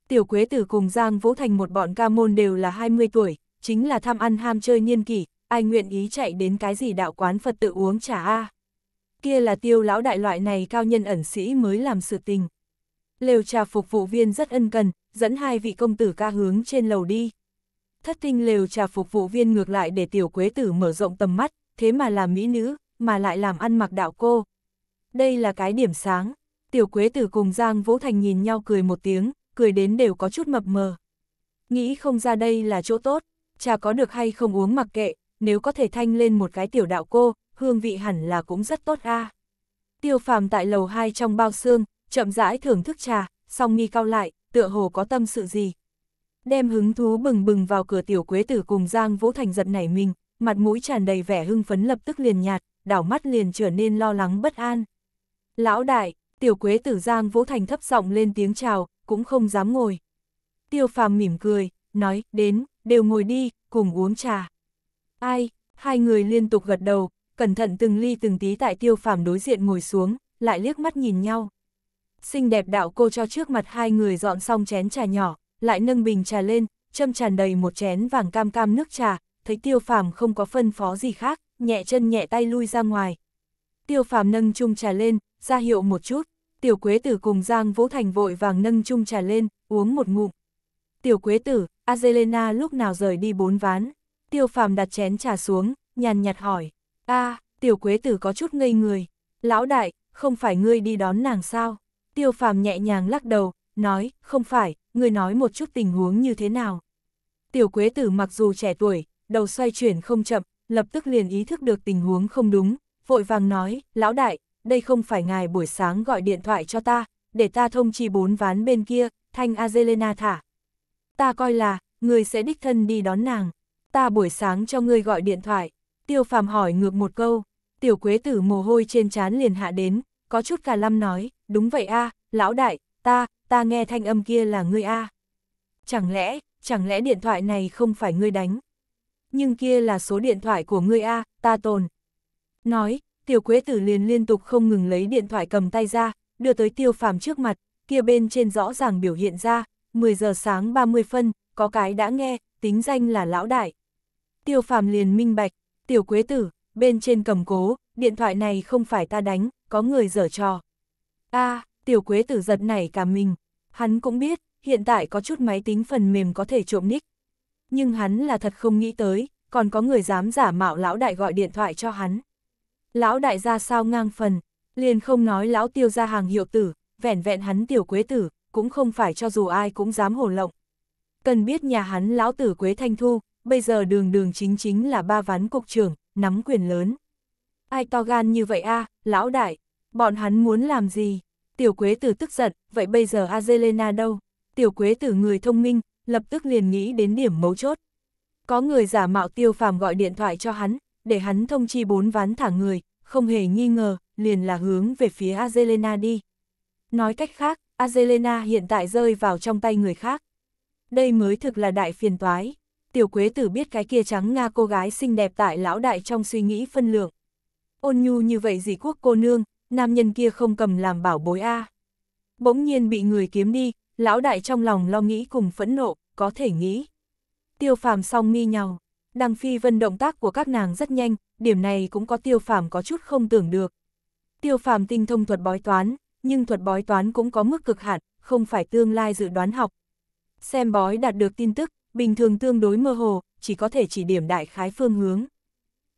Tiểu quế tử cùng Giang Vũ Thành một bọn ca môn đều là 20 tuổi, chính là tham ăn ham chơi niên kỷ, ai nguyện ý chạy đến cái gì đạo quán Phật tự uống trà a Kia là tiêu lão đại loại này cao nhân ẩn sĩ mới làm sự tình. Lều trà phục vụ viên rất ân cần, dẫn hai vị công tử ca hướng trên lầu đi. Thất tinh lều trà phục vụ viên ngược lại để tiểu quế tử mở rộng tầm mắt, thế mà làm mỹ nữ, mà lại làm ăn mặc đạo cô. Đây là cái điểm sáng. Tiểu Quế Tử cùng Giang Vũ Thành nhìn nhau cười một tiếng, cười đến đều có chút mập mờ. Nghĩ không ra đây là chỗ tốt, trà có được hay không uống mặc kệ, nếu có thể thanh lên một cái tiểu đạo cô, hương vị hẳn là cũng rất tốt a. Tiêu Phàm tại lầu 2 trong bao xương, chậm rãi thưởng thức trà, song mi cao lại, tựa hồ có tâm sự gì. Đem hứng thú bừng bừng vào cửa tiểu quế tử cùng Giang Vũ Thành giật nảy mình, mặt mũi tràn đầy vẻ hưng phấn lập tức liền nhạt, đảo mắt liền trở nên lo lắng bất an. Lão đại, tiểu quế tử Giang vỗ Thành thấp giọng lên tiếng chào, cũng không dám ngồi. Tiêu phàm mỉm cười, nói, đến, đều ngồi đi, cùng uống trà. Ai, hai người liên tục gật đầu, cẩn thận từng ly từng tí tại tiêu phàm đối diện ngồi xuống, lại liếc mắt nhìn nhau. Xinh đẹp đạo cô cho trước mặt hai người dọn xong chén trà nhỏ, lại nâng bình trà lên, châm tràn đầy một chén vàng cam cam nước trà, thấy tiêu phàm không có phân phó gì khác, nhẹ chân nhẹ tay lui ra ngoài. Tiêu phàm nâng chung trà lên, ra hiệu một chút, tiểu quế tử cùng Giang Vũ Thành vội vàng nâng chung trà lên, uống một ngụm. Tiểu quế tử, Azelena lúc nào rời đi bốn ván, tiêu phàm đặt chén trà xuống, nhàn nhạt hỏi, a tiểu quế tử có chút ngây người, lão đại, không phải ngươi đi đón nàng sao? Tiêu phàm nhẹ nhàng lắc đầu, nói, không phải, ngươi nói một chút tình huống như thế nào. Tiểu quế tử mặc dù trẻ tuổi, đầu xoay chuyển không chậm, lập tức liền ý thức được tình huống không đúng, vội vàng nói, lão đại, đây không phải ngài buổi sáng gọi điện thoại cho ta, để ta thông chi bốn ván bên kia, thanh Azelena thả. Ta coi là, người sẽ đích thân đi đón nàng, ta buổi sáng cho ngươi gọi điện thoại, tiêu phàm hỏi ngược một câu, tiểu quế tử mồ hôi trên trán liền hạ đến, có chút cả lâm nói, đúng vậy a lão đại, ta, ta nghe thanh âm kia là ngươi a Chẳng lẽ, chẳng lẽ điện thoại này không phải ngươi đánh? nhưng kia là số điện thoại của ngươi A, ta tồn. Nói, tiểu quế tử liền liên tục không ngừng lấy điện thoại cầm tay ra, đưa tới tiêu phàm trước mặt, kia bên trên rõ ràng biểu hiện ra, 10 giờ sáng 30 phân, có cái đã nghe, tính danh là lão đại. Tiêu phàm liền minh bạch, tiểu quế tử, bên trên cầm cố, điện thoại này không phải ta đánh, có người dở trò. a tiểu quế tử giật nảy cả mình, hắn cũng biết, hiện tại có chút máy tính phần mềm có thể trộm nick, nhưng hắn là thật không nghĩ tới, còn có người dám giả mạo lão đại gọi điện thoại cho hắn. Lão đại ra sao ngang phần, liền không nói lão tiêu ra hàng hiệu tử, vẻn vẹn hắn tiểu quế tử, cũng không phải cho dù ai cũng dám hổ lộng. Cần biết nhà hắn lão tử quế thanh thu, bây giờ đường đường chính chính là ba ván cục trưởng, nắm quyền lớn. Ai to gan như vậy a lão đại, bọn hắn muốn làm gì? Tiểu quế tử tức giận, vậy bây giờ Azelena đâu? Tiểu quế tử người thông minh, lập tức liền nghĩ đến điểm mấu chốt. Có người giả mạo tiêu phàm gọi điện thoại cho hắn, để hắn thông chi bốn ván thả người, không hề nghi ngờ, liền là hướng về phía Azelena đi. Nói cách khác, Azelena hiện tại rơi vào trong tay người khác. Đây mới thực là đại phiền toái. Tiểu Quế Tử biết cái kia trắng Nga cô gái xinh đẹp tại lão đại trong suy nghĩ phân lượng. Ôn nhu như vậy dì quốc cô nương, nam nhân kia không cầm làm bảo bối a. Bỗng nhiên bị người kiếm đi, lão đại trong lòng lo nghĩ cùng phẫn nộ, có thể nghĩ. Tiêu phàm song mi nhau, đằng phi vân động tác của các nàng rất nhanh, điểm này cũng có tiêu phàm có chút không tưởng được. Tiêu phàm tinh thông thuật bói toán, nhưng thuật bói toán cũng có mức cực hạn, không phải tương lai dự đoán học. Xem bói đạt được tin tức, bình thường tương đối mơ hồ, chỉ có thể chỉ điểm đại khái phương hướng.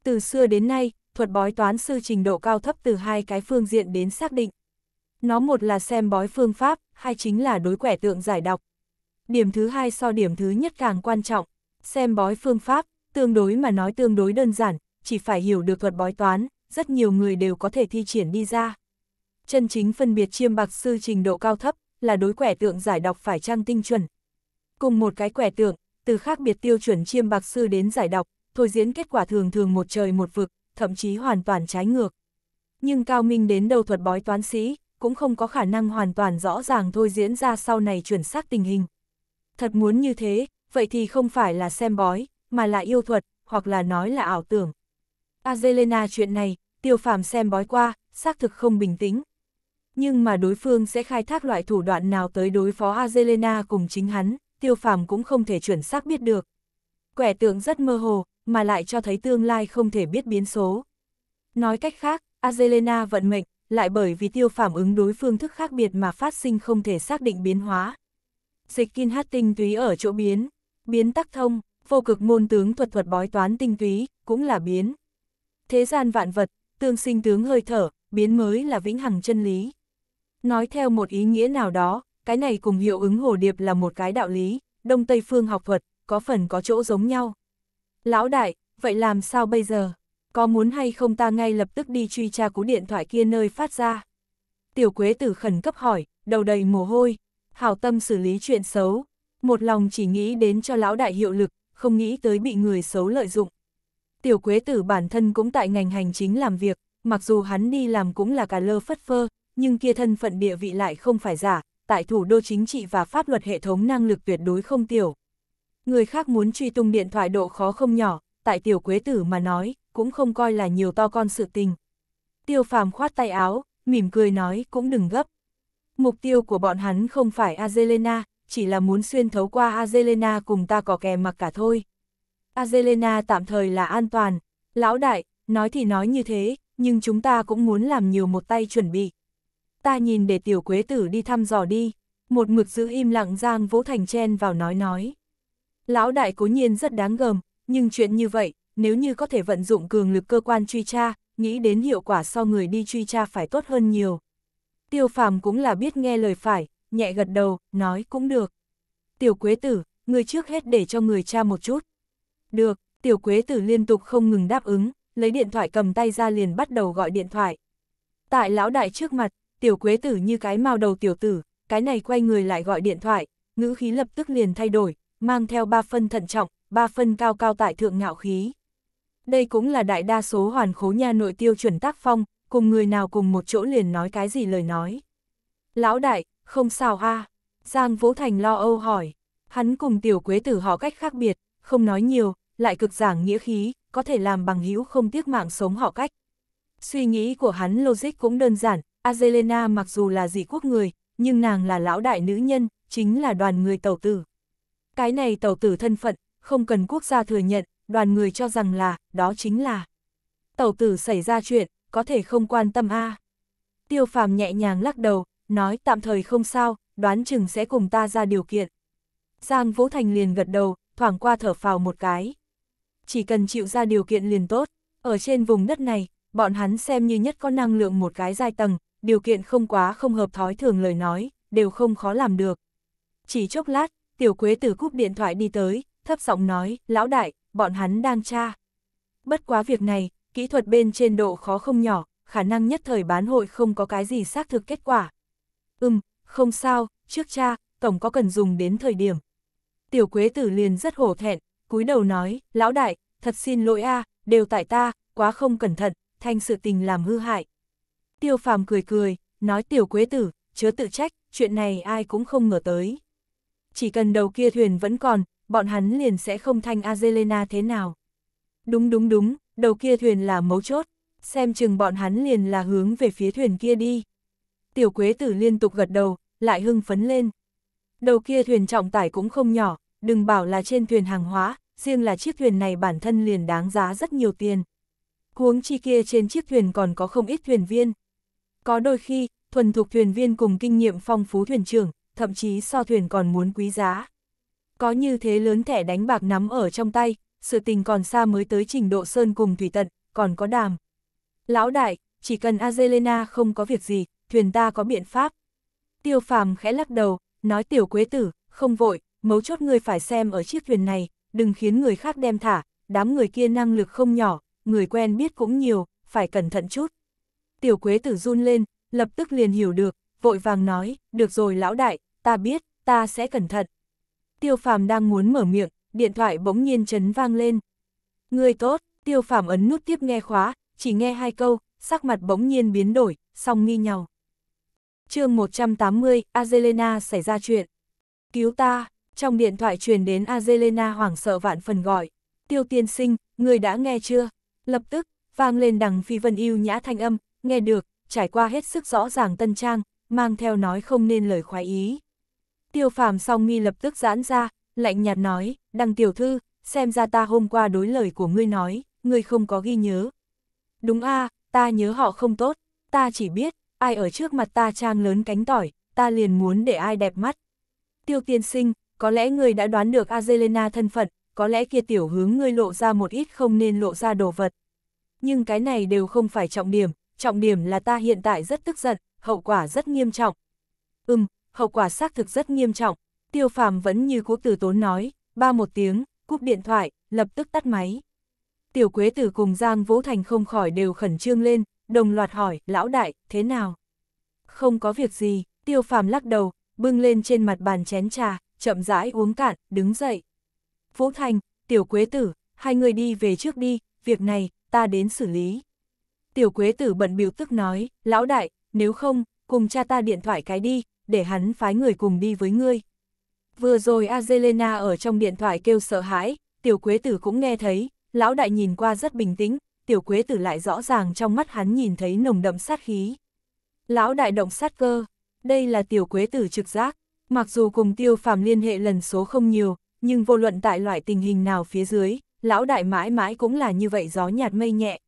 Từ xưa đến nay, thuật bói toán sư trình độ cao thấp từ hai cái phương diện đến xác định. Nó một là xem bói phương pháp, hai chính là đối quẻ tượng giải đọc. Điểm thứ hai so điểm thứ nhất càng quan trọng, xem bói phương pháp, tương đối mà nói tương đối đơn giản, chỉ phải hiểu được thuật bói toán, rất nhiều người đều có thể thi triển đi ra. Chân chính phân biệt chiêm bạc sư trình độ cao thấp, là đối quẻ tượng giải đọc phải trang tinh chuẩn. Cùng một cái quẻ tượng, từ khác biệt tiêu chuẩn chiêm bạc sư đến giải đọc, thôi diễn kết quả thường thường một trời một vực, thậm chí hoàn toàn trái ngược. Nhưng cao minh đến đầu thuật bói toán sĩ, cũng không có khả năng hoàn toàn rõ ràng thôi diễn ra sau này chuyển xác tình hình. Thật muốn như thế, vậy thì không phải là xem bói, mà là yêu thuật, hoặc là nói là ảo tưởng. Azelena chuyện này, tiêu phàm xem bói qua, xác thực không bình tĩnh. Nhưng mà đối phương sẽ khai thác loại thủ đoạn nào tới đối phó Azelena cùng chính hắn, tiêu phàm cũng không thể chuẩn xác biết được. Quẻ tượng rất mơ hồ, mà lại cho thấy tương lai không thể biết biến số. Nói cách khác, Azelena vận mệnh, lại bởi vì tiêu phản ứng đối phương thức khác biệt mà phát sinh không thể xác định biến hóa. Dịch kinh hát tinh túy ở chỗ biến, biến tắc thông, vô cực môn tướng thuật thuật bói toán tinh túy, cũng là biến. Thế gian vạn vật, tương sinh tướng hơi thở, biến mới là vĩnh hằng chân lý. Nói theo một ý nghĩa nào đó, cái này cùng hiệu ứng hồ điệp là một cái đạo lý, Đông Tây phương học thuật, có phần có chỗ giống nhau. Lão đại, vậy làm sao bây giờ? có muốn hay không ta ngay lập tức đi truy tra cú điện thoại kia nơi phát ra. Tiểu Quế Tử khẩn cấp hỏi, đầu đầy mồ hôi, hảo tâm xử lý chuyện xấu, một lòng chỉ nghĩ đến cho lão đại hiệu lực, không nghĩ tới bị người xấu lợi dụng. Tiểu Quế Tử bản thân cũng tại ngành hành chính làm việc, mặc dù hắn đi làm cũng là cả lơ phất phơ, nhưng kia thân phận địa vị lại không phải giả, tại thủ đô chính trị và pháp luật hệ thống năng lực tuyệt đối không tiểu. Người khác muốn truy tung điện thoại độ khó không nhỏ, tại tiểu quế tử mà nói, cũng không coi là nhiều to con sự tình. Tiêu phàm khoát tay áo, mỉm cười nói cũng đừng gấp. Mục tiêu của bọn hắn không phải Azelena, chỉ là muốn xuyên thấu qua Azelena cùng ta có kè mặc cả thôi. Azelena tạm thời là an toàn, lão đại, nói thì nói như thế, nhưng chúng ta cũng muốn làm nhiều một tay chuẩn bị. Ta nhìn để tiểu quế tử đi thăm dò đi, một mực giữ im lặng Giang Vũ Thành chen vào nói nói. Lão đại cố nhiên rất đáng gờm, nhưng chuyện như vậy, nếu như có thể vận dụng cường lực cơ quan truy tra, nghĩ đến hiệu quả so người đi truy tra phải tốt hơn nhiều. Tiêu phàm cũng là biết nghe lời phải, nhẹ gật đầu, nói cũng được. Tiểu quế tử, người trước hết để cho người cha một chút. Được, tiểu quế tử liên tục không ngừng đáp ứng, lấy điện thoại cầm tay ra liền bắt đầu gọi điện thoại. Tại lão đại trước mặt, tiểu quế tử như cái mao đầu tiểu tử, cái này quay người lại gọi điện thoại, ngữ khí lập tức liền thay đổi, mang theo ba phân thận trọng, ba phân cao cao tại thượng ngạo khí đây cũng là đại đa số hoàn khố nhà nội tiêu chuẩn tác phong, cùng người nào cùng một chỗ liền nói cái gì lời nói. Lão đại, không sao a Giang Vũ Thành lo âu hỏi, hắn cùng tiểu quế tử họ cách khác biệt, không nói nhiều, lại cực giảng nghĩa khí, có thể làm bằng hữu không tiếc mạng sống họ cách. Suy nghĩ của hắn logic cũng đơn giản, Azelena mặc dù là dị quốc người, nhưng nàng là lão đại nữ nhân, chính là đoàn người tàu tử. Cái này tàu tử thân phận, không cần quốc gia thừa nhận, đoàn người cho rằng là, đó chính là tẩu tử xảy ra chuyện, có thể không quan tâm a à. Tiêu phàm nhẹ nhàng lắc đầu, nói tạm thời không sao, đoán chừng sẽ cùng ta ra điều kiện. Giang Vũ Thành liền gật đầu, thoảng qua thở phào một cái. Chỉ cần chịu ra điều kiện liền tốt, ở trên vùng đất này, bọn hắn xem như nhất có năng lượng một cái giai tầng, điều kiện không quá không hợp thói thường lời nói, đều không khó làm được. Chỉ chốc lát, tiểu quế tử cúp điện thoại đi tới, thấp giọng nói, lão đại, bọn hắn đang tra. Bất quá việc này, kỹ thuật bên trên độ khó không nhỏ, khả năng nhất thời bán hội không có cái gì xác thực kết quả. Ừm, không sao, trước cha, tổng có cần dùng đến thời điểm. Tiểu Quế Tử liền rất hổ thẹn, cúi đầu nói, lão đại, thật xin lỗi a, đều tại ta, quá không cẩn thận, thành sự tình làm hư hại. Tiêu Phàm cười cười, nói Tiểu Quế Tử, chớ tự trách, chuyện này ai cũng không ngờ tới. Chỉ cần đầu kia thuyền vẫn còn, bọn hắn liền sẽ không thanh Azelena thế nào. Đúng đúng đúng, đầu kia thuyền là mấu chốt, xem chừng bọn hắn liền là hướng về phía thuyền kia đi. Tiểu Quế Tử liên tục gật đầu, lại hưng phấn lên. Đầu kia thuyền trọng tải cũng không nhỏ, đừng bảo là trên thuyền hàng hóa, riêng là chiếc thuyền này bản thân liền đáng giá rất nhiều tiền. Huống chi kia trên chiếc thuyền còn có không ít thuyền viên. Có đôi khi, thuần thuộc thuyền viên cùng kinh nghiệm phong phú thuyền trưởng, thậm chí so thuyền còn muốn quý giá. Có như thế lớn thẻ đánh bạc nắm ở trong tay, sự tình còn xa mới tới trình độ sơn cùng thủy tận, còn có đàm. Lão đại, chỉ cần Azelena không có việc gì, thuyền ta có biện pháp. Tiêu phàm khẽ lắc đầu, nói tiểu quế tử, không vội, mấu chốt người phải xem ở chiếc thuyền này, đừng khiến người khác đem thả, đám người kia năng lực không nhỏ, người quen biết cũng nhiều, phải cẩn thận chút. Tiểu quế tử run lên, lập tức liền hiểu được, vội vàng nói, được rồi lão đại, ta biết, ta sẽ cẩn thận. Tiêu Phàm đang muốn mở miệng, điện thoại bỗng nhiên chấn vang lên. Người tốt, Tiêu Phàm ấn nút tiếp nghe khóa, chỉ nghe hai câu, sắc mặt bỗng nhiên biến đổi, song nghi nhau. chương 180, Azelena xảy ra chuyện. Cứu ta, trong điện thoại truyền đến Azelena hoảng sợ vạn phần gọi. Tiêu tiên sinh, người đã nghe chưa? Lập tức, vang lên đằng phi vân yêu nhã thanh âm, nghe được, trải qua hết sức rõ ràng tân trang, mang theo nói không nên lời khoái ý. Tiêu phàm song mi lập tức giãn ra, lạnh nhạt nói, đăng tiểu thư, xem ra ta hôm qua đối lời của ngươi nói, ngươi không có ghi nhớ. Đúng a à, ta nhớ họ không tốt, ta chỉ biết, ai ở trước mặt ta trang lớn cánh tỏi, ta liền muốn để ai đẹp mắt. Tiêu tiên sinh, có lẽ ngươi đã đoán được Azelena thân phận, có lẽ kia tiểu hướng ngươi lộ ra một ít không nên lộ ra đồ vật. Nhưng cái này đều không phải trọng điểm, trọng điểm là ta hiện tại rất tức giận, hậu quả rất nghiêm trọng. Ừm, hậu quả xác thực rất nghiêm trọng. Tiêu phàm vẫn như quốc tử tốn nói, ba một tiếng, cúp điện thoại, lập tức tắt máy. Tiểu Quế Tử cùng Giang Vũ Thành không khỏi đều khẩn trương lên, đồng loạt hỏi, lão đại, thế nào? Không có việc gì, tiêu phàm lắc đầu, bưng lên trên mặt bàn chén trà, chậm rãi uống cạn, đứng dậy. Vũ Thành, Tiểu Quế Tử, hai người đi về trước đi, việc này, ta đến xử lý. Tiểu Quế Tử bận biểu tức nói, lão đại, nếu không, cùng cha ta điện thoại cái đi, để hắn phái người cùng đi với ngươi. Vừa rồi Azelena ở trong điện thoại kêu sợ hãi, tiểu quế tử cũng nghe thấy, lão đại nhìn qua rất bình tĩnh, tiểu quế tử lại rõ ràng trong mắt hắn nhìn thấy nồng đậm sát khí. Lão đại động sát cơ, đây là tiểu quế tử trực giác, mặc dù cùng tiêu phàm liên hệ lần số không nhiều, nhưng vô luận tại loại tình hình nào phía dưới, lão đại mãi mãi cũng là như vậy gió nhạt mây nhẹ.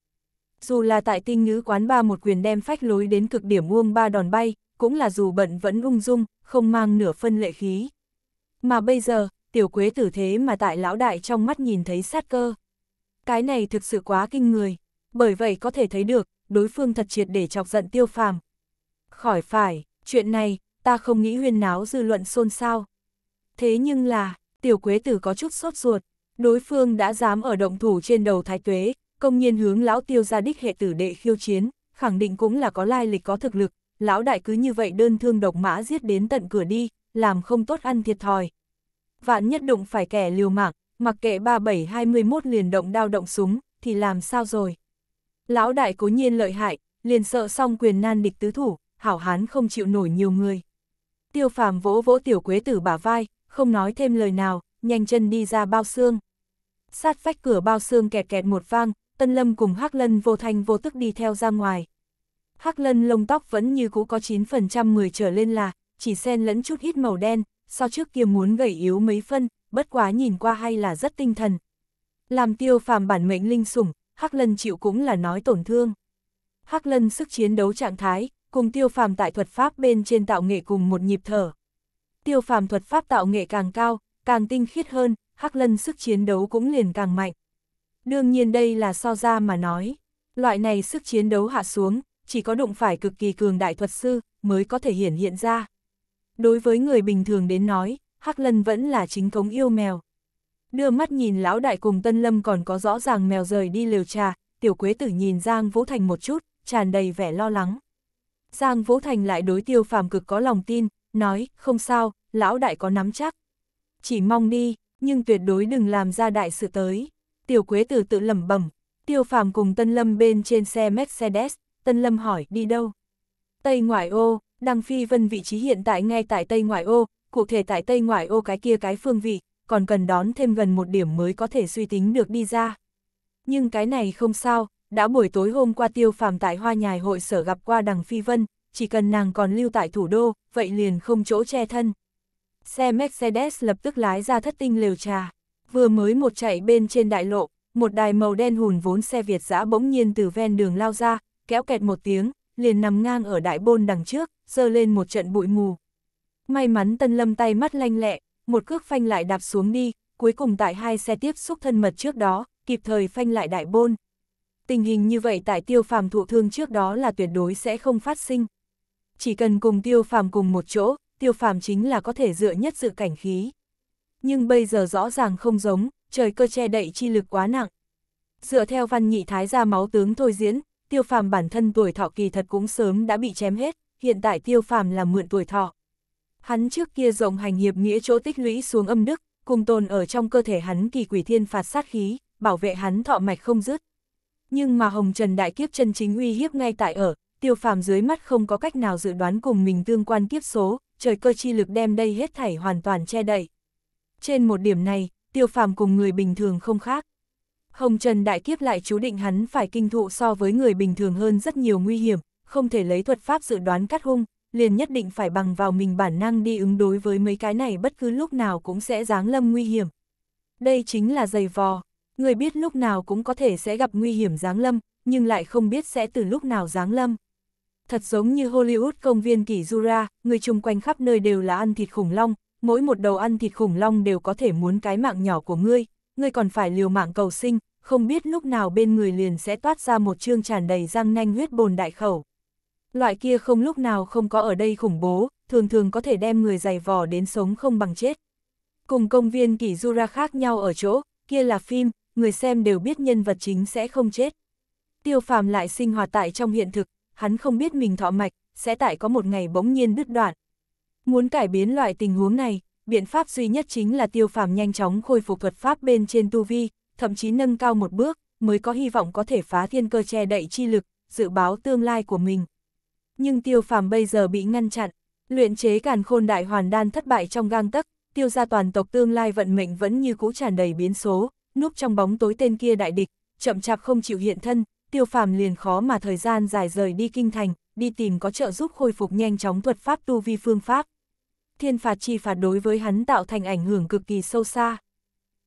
Dù là tại tinh nữ quán ba một quyền đem phách lối đến cực điểm uông ba đòn bay, cũng là dù bận vẫn ung dung, không mang nửa phân lệ khí. Mà bây giờ, tiểu quế tử thế mà tại lão đại trong mắt nhìn thấy sát cơ. Cái này thực sự quá kinh người, bởi vậy có thể thấy được, đối phương thật triệt để chọc giận tiêu phàm. Khỏi phải, chuyện này, ta không nghĩ huyên náo dư luận xôn xao. Thế nhưng là, tiểu quế tử có chút sốt ruột, đối phương đã dám ở động thủ trên đầu thái tuế, công nhiên hướng lão tiêu ra đích hệ tử đệ khiêu chiến, khẳng định cũng là có lai lịch có thực lực, lão đại cứ như vậy đơn thương độc mã giết đến tận cửa đi, làm không tốt ăn thiệt thòi. Vạn nhất đụng phải kẻ liều mạng, mặc kệ 3721 liền động đao động súng, thì làm sao rồi? Lão đại cố nhiên lợi hại, liền sợ xong quyền nan địch tứ thủ, hảo hán không chịu nổi nhiều người. Tiêu phàm vỗ vỗ tiểu quế tử bả vai, không nói thêm lời nào, nhanh chân đi ra bao xương. Sát vách cửa bao xương kẹt kẹt một vang, Tân Lâm cùng Hắc Lân vô thanh vô tức đi theo ra ngoài. Hắc lân lông tóc vẫn như cũ có 9% 10 trở lên là, chỉ xen lẫn chút ít màu đen, so trước kia muốn gầy yếu mấy phân, bất quá nhìn qua hay là rất tinh thần. Làm tiêu phàm bản mệnh linh sủng, Hắc lân chịu cũng là nói tổn thương. Hắc lân sức chiến đấu trạng thái, cùng tiêu phàm tại thuật pháp bên trên tạo nghệ cùng một nhịp thở. Tiêu phàm thuật pháp tạo nghệ càng cao, càng tinh khiết hơn, Hắc lân sức chiến đấu cũng liền càng mạnh. Đương nhiên đây là so ra mà nói. Loại này sức chiến đấu hạ xuống, chỉ có đụng phải cực kỳ cường đại thuật sư mới có thể hiển hiện ra. Đối với người bình thường đến nói, Hắc Lân vẫn là chính cống yêu mèo. Đưa mắt nhìn lão đại cùng Tân Lâm còn có rõ ràng mèo rời đi liều trà, tiểu quế tử nhìn Giang Vũ Thành một chút, tràn đầy vẻ lo lắng. Giang Vũ Thành lại đối tiêu phàm cực có lòng tin, nói, không sao, lão đại có nắm chắc. Chỉ mong đi, nhưng tuyệt đối đừng làm ra đại sự tới. Tiểu quế tử tự lẩm bẩm, tiêu phàm cùng Tân Lâm bên trên xe Mercedes, Tân Lâm hỏi, đi đâu? Tây ngoại ô, Đăng Phi Vân vị trí hiện tại ngay tại Tây ngoại ô, cụ thể tại Tây ngoại ô cái kia cái phương vị, còn cần đón thêm gần một điểm mới có thể suy tính được đi ra. Nhưng cái này không sao, đã buổi tối hôm qua tiêu phàm tại hoa nhài hội sở gặp qua Đằng Phi Vân, chỉ cần nàng còn lưu tại thủ đô, vậy liền không chỗ che thân. Xe Mercedes lập tức lái ra thất tinh lều trà, vừa mới một chạy bên trên đại lộ, một đài màu đen hùn vốn xe Việt giã bỗng nhiên từ ven đường lao ra, kéo kẹt một tiếng, liền nằm ngang ở đại bôn đằng trước, dơ lên một trận bụi mù. May mắn Tân Lâm tay mắt lanh lẹ, một cước phanh lại đạp xuống đi, cuối cùng tại hai xe tiếp xúc thân mật trước đó, kịp thời phanh lại đại bôn. Tình hình như vậy tại tiêu phàm thụ thương trước đó là tuyệt đối sẽ không phát sinh. Chỉ cần cùng tiêu phàm cùng một chỗ, tiêu phàm chính là có thể dựa nhất dự cảnh khí. Nhưng bây giờ rõ ràng không giống, trời cơ che đậy chi lực quá nặng. Dựa theo văn nhị thái gia máu tướng thôi diễn, tiêu phàm bản thân tuổi thọ kỳ thật cũng sớm đã bị chém hết, hiện tại tiêu phàm là mượn tuổi thọ. Hắn trước kia rộng hành hiệp nghĩa chỗ tích lũy xuống âm đức, cùng tồn ở trong cơ thể hắn kỳ quỷ thiên phạt sát khí, bảo vệ hắn thọ mạch không dứt. Nhưng mà hồng trần đại kiếp chân chính uy hiếp ngay tại ở, tiêu phàm dưới mắt không có cách nào dự đoán cùng mình tương quan kiếp số, trời cơ chi lực đem đây hết thảy hoàn toàn che đậy. Trên một điểm này, tiêu phàm cùng người bình thường không khác. Hồng Trần Đại Kiếp lại chú định hắn phải kinh thụ so với người bình thường hơn rất nhiều nguy hiểm, không thể lấy thuật pháp dự đoán cắt hung, liền nhất định phải bằng vào mình bản năng đi ứng đối với mấy cái này bất cứ lúc nào cũng sẽ giáng lâm nguy hiểm. Đây chính là giày vò, người biết lúc nào cũng có thể sẽ gặp nguy hiểm giáng lâm, nhưng lại không biết sẽ từ lúc nào giáng lâm. Thật giống như Hollywood công viên kỷ Jura, người chung quanh khắp nơi đều là ăn thịt khủng long, mỗi một đầu ăn thịt khủng long đều có thể muốn cái mạng nhỏ của ngươi, ngươi còn phải liều mạng cầu sinh, không biết lúc nào bên người liền sẽ toát ra một chương tràn đầy răng nanh huyết bồn đại khẩu. Loại kia không lúc nào không có ở đây khủng bố, thường thường có thể đem người dày vò đến sống không bằng chết. Cùng công viên kỷ du ra khác nhau ở chỗ, kia là phim, người xem đều biết nhân vật chính sẽ không chết. Tiêu phàm lại sinh hoạt tại trong hiện thực, hắn không biết mình thọ mạch, sẽ tại có một ngày bỗng nhiên đứt đoạn. Muốn cải biến loại tình huống này, biện pháp duy nhất chính là tiêu phàm nhanh chóng khôi phục thuật pháp bên trên tu vi, thậm chí nâng cao một bước, mới có hy vọng có thể phá thiên cơ che đậy chi lực, dự báo tương lai của mình. Nhưng tiêu phàm bây giờ bị ngăn chặn, luyện chế càn khôn đại hoàn đan thất bại trong gang tấc, tiêu gia toàn tộc tương lai vận mệnh vẫn như cũ tràn đầy biến số, núp trong bóng tối tên kia đại địch, chậm chạp không chịu hiện thân, tiêu phàm liền khó mà thời gian dài rời đi kinh thành, đi tìm có trợ giúp khôi phục nhanh chóng thuật pháp tu vi phương pháp. Thiên phạt chi phạt đối với hắn tạo thành ảnh hưởng cực kỳ sâu xa.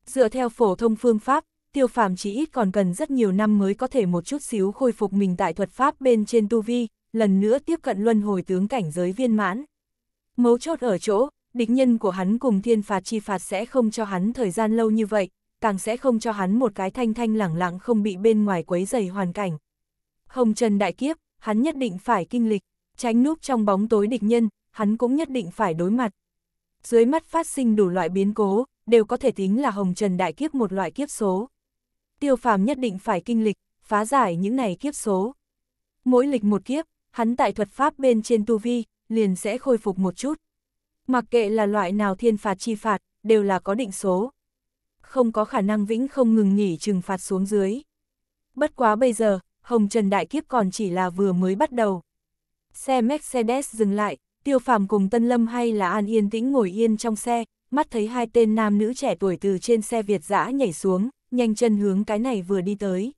Dựa theo phổ thông phương pháp, tiêu phàm chỉ ít còn cần rất nhiều năm mới có thể một chút xíu khôi phục mình tại thuật pháp bên trên tu vi, lần nữa tiếp cận luân hồi tướng cảnh giới viên mãn. Mấu chốt ở chỗ, địch nhân của hắn cùng thiên phạt chi phạt sẽ không cho hắn thời gian lâu như vậy, càng sẽ không cho hắn một cái thanh thanh lẳng lặng không bị bên ngoài quấy dày hoàn cảnh. không Trần Đại Kiếp, hắn nhất định phải kinh lịch, tránh núp trong bóng tối địch nhân, hắn cũng nhất định phải đối mặt. Dưới mắt phát sinh đủ loại biến cố, đều có thể tính là hồng trần đại kiếp một loại kiếp số. Tiêu phàm nhất định phải kinh lịch, phá giải những này kiếp số. Mỗi lịch một kiếp, hắn tại thuật pháp bên trên tu vi, liền sẽ khôi phục một chút. Mặc kệ là loại nào thiên phạt chi phạt, đều là có định số. Không có khả năng vĩnh không ngừng nghỉ trừng phạt xuống dưới. Bất quá bây giờ, Hồng Trần Đại Kiếp còn chỉ là vừa mới bắt đầu. Xe Mercedes dừng lại, tiêu phàm cùng Tân Lâm hay là An yên tĩnh ngồi yên trong xe, mắt thấy hai tên nam nữ trẻ tuổi từ trên xe Việt dã nhảy xuống, nhanh chân hướng cái này vừa đi tới.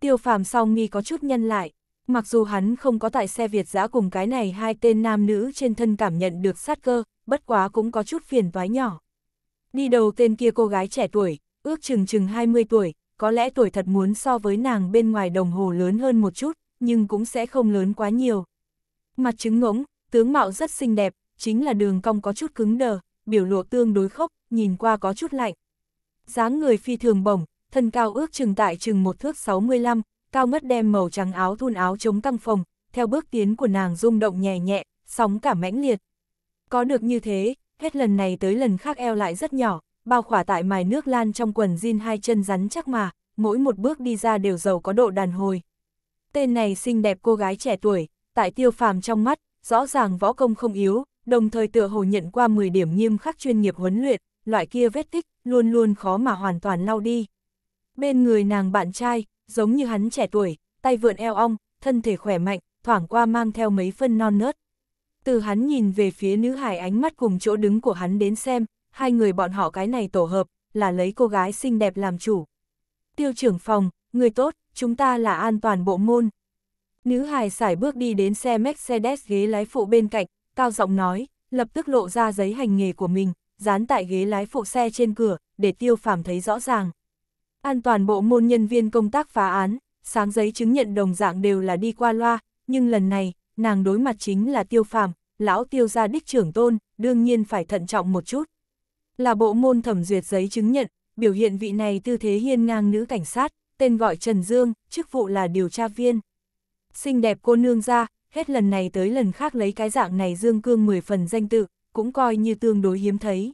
Tiêu phàm sau nghi có chút nhân lại, mặc dù hắn không có tại xe Việt dã cùng cái này hai tên nam nữ trên thân cảm nhận được sát cơ, bất quá cũng có chút phiền toái nhỏ. Đi đầu tên kia cô gái trẻ tuổi, ước chừng chừng 20 tuổi, có lẽ tuổi thật muốn so với nàng bên ngoài đồng hồ lớn hơn một chút, nhưng cũng sẽ không lớn quá nhiều. Mặt trứng ngỗng, tướng mạo rất xinh đẹp, chính là đường cong có chút cứng đờ, biểu lộ tương đối khốc, nhìn qua có chút lạnh. dáng người phi thường bổng, thân cao ước chừng tại chừng một thước 65, cao ngất đem màu trắng áo thun áo chống căng phòng, theo bước tiến của nàng rung động nhẹ nhẹ, sóng cả mãnh liệt. Có được như thế, hết lần này tới lần khác eo lại rất nhỏ, bao khỏa tại mài nước lan trong quần jean hai chân rắn chắc mà, mỗi một bước đi ra đều giàu có độ đàn hồi. Tên này xinh đẹp cô gái trẻ tuổi, tại tiêu phàm trong mắt, rõ ràng võ công không yếu, đồng thời tựa hồ nhận qua 10 điểm nghiêm khắc chuyên nghiệp huấn luyện, loại kia vết tích, luôn luôn khó mà hoàn toàn lau đi. Bên người nàng bạn trai, giống như hắn trẻ tuổi, tay vượn eo ong, thân thể khỏe mạnh, thoảng qua mang theo mấy phân non nớt. Từ hắn nhìn về phía nữ hải ánh mắt cùng chỗ đứng của hắn đến xem, hai người bọn họ cái này tổ hợp, là lấy cô gái xinh đẹp làm chủ. Tiêu trưởng phòng, người tốt, chúng ta là an toàn bộ môn. Nữ hài xải bước đi đến xe Mercedes ghế lái phụ bên cạnh, cao giọng nói, lập tức lộ ra giấy hành nghề của mình, dán tại ghế lái phụ xe trên cửa, để tiêu phàm thấy rõ ràng. An toàn bộ môn nhân viên công tác phá án, sáng giấy chứng nhận đồng dạng đều là đi qua loa, nhưng lần này, nàng đối mặt chính là tiêu phàm, lão tiêu gia đích trưởng tôn, đương nhiên phải thận trọng một chút. Là bộ môn thẩm duyệt giấy chứng nhận, biểu hiện vị này tư thế hiên ngang nữ cảnh sát, tên gọi Trần Dương, chức vụ là điều tra viên. Xinh đẹp cô nương ra, hết lần này tới lần khác lấy cái dạng này dương cương 10 phần danh tự, cũng coi như tương đối hiếm thấy.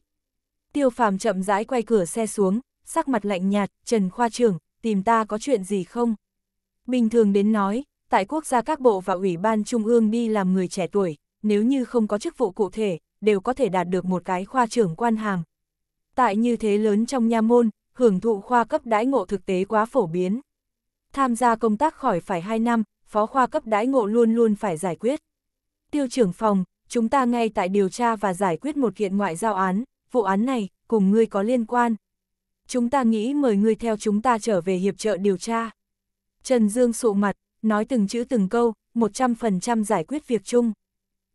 Tiêu phàm chậm rãi quay cửa xe xuống, sắc mặt lạnh nhạt, Trần Khoa trưởng, tìm ta có chuyện gì không? Bình thường đến nói, tại quốc gia các bộ và ủy ban trung ương đi làm người trẻ tuổi, nếu như không có chức vụ cụ thể, đều có thể đạt được một cái khoa trưởng quan hàm. Tại như thế lớn trong nha môn, hưởng thụ khoa cấp đãi ngộ thực tế quá phổ biến. Tham gia công tác khỏi phải 2 năm, phó khoa cấp đãi ngộ luôn luôn phải giải quyết. Tiêu trưởng phòng, chúng ta ngay tại điều tra và giải quyết một kiện ngoại giao án, vụ án này, cùng ngươi có liên quan. Chúng ta nghĩ mời ngươi theo chúng ta trở về hiệp trợ điều tra. Trần Dương sụ mặt, nói từng chữ từng câu, 100% giải quyết việc chung.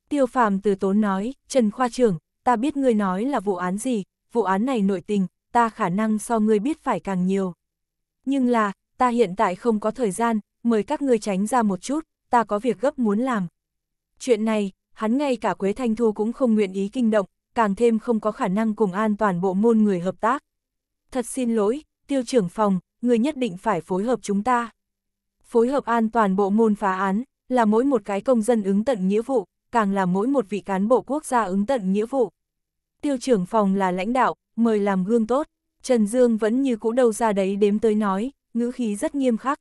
Tiêu phàm từ tốn nói, Trần Khoa trưởng, ta biết ngươi nói là vụ án gì, vụ án này nội tình, ta khả năng so ngươi biết phải càng nhiều. Nhưng là, ta hiện tại không có thời gian, mời các ngươi tránh ra một chút, ta có việc gấp muốn làm. Chuyện này, hắn ngay cả Quế Thanh Thu cũng không nguyện ý kinh động, càng thêm không có khả năng cùng an toàn bộ môn người hợp tác. Thật xin lỗi, tiêu trưởng phòng, người nhất định phải phối hợp chúng ta. Phối hợp an toàn bộ môn phá án, là mỗi một cái công dân ứng tận nghĩa vụ, càng là mỗi một vị cán bộ quốc gia ứng tận nghĩa vụ. Tiêu trưởng phòng là lãnh đạo, mời làm gương tốt. Trần Dương vẫn như cũ đầu ra đấy đếm tới nói, ngữ khí rất nghiêm khắc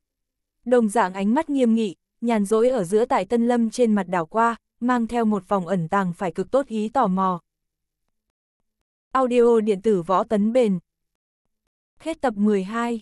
đồng dạng ánh mắt nghiêm nghị, nhàn rỗi ở giữa tại Tân Lâm trên mặt đảo qua, mang theo một vòng ẩn tàng phải cực tốt ý tò mò. Audio điện tử võ tấn bền. Hết tập 12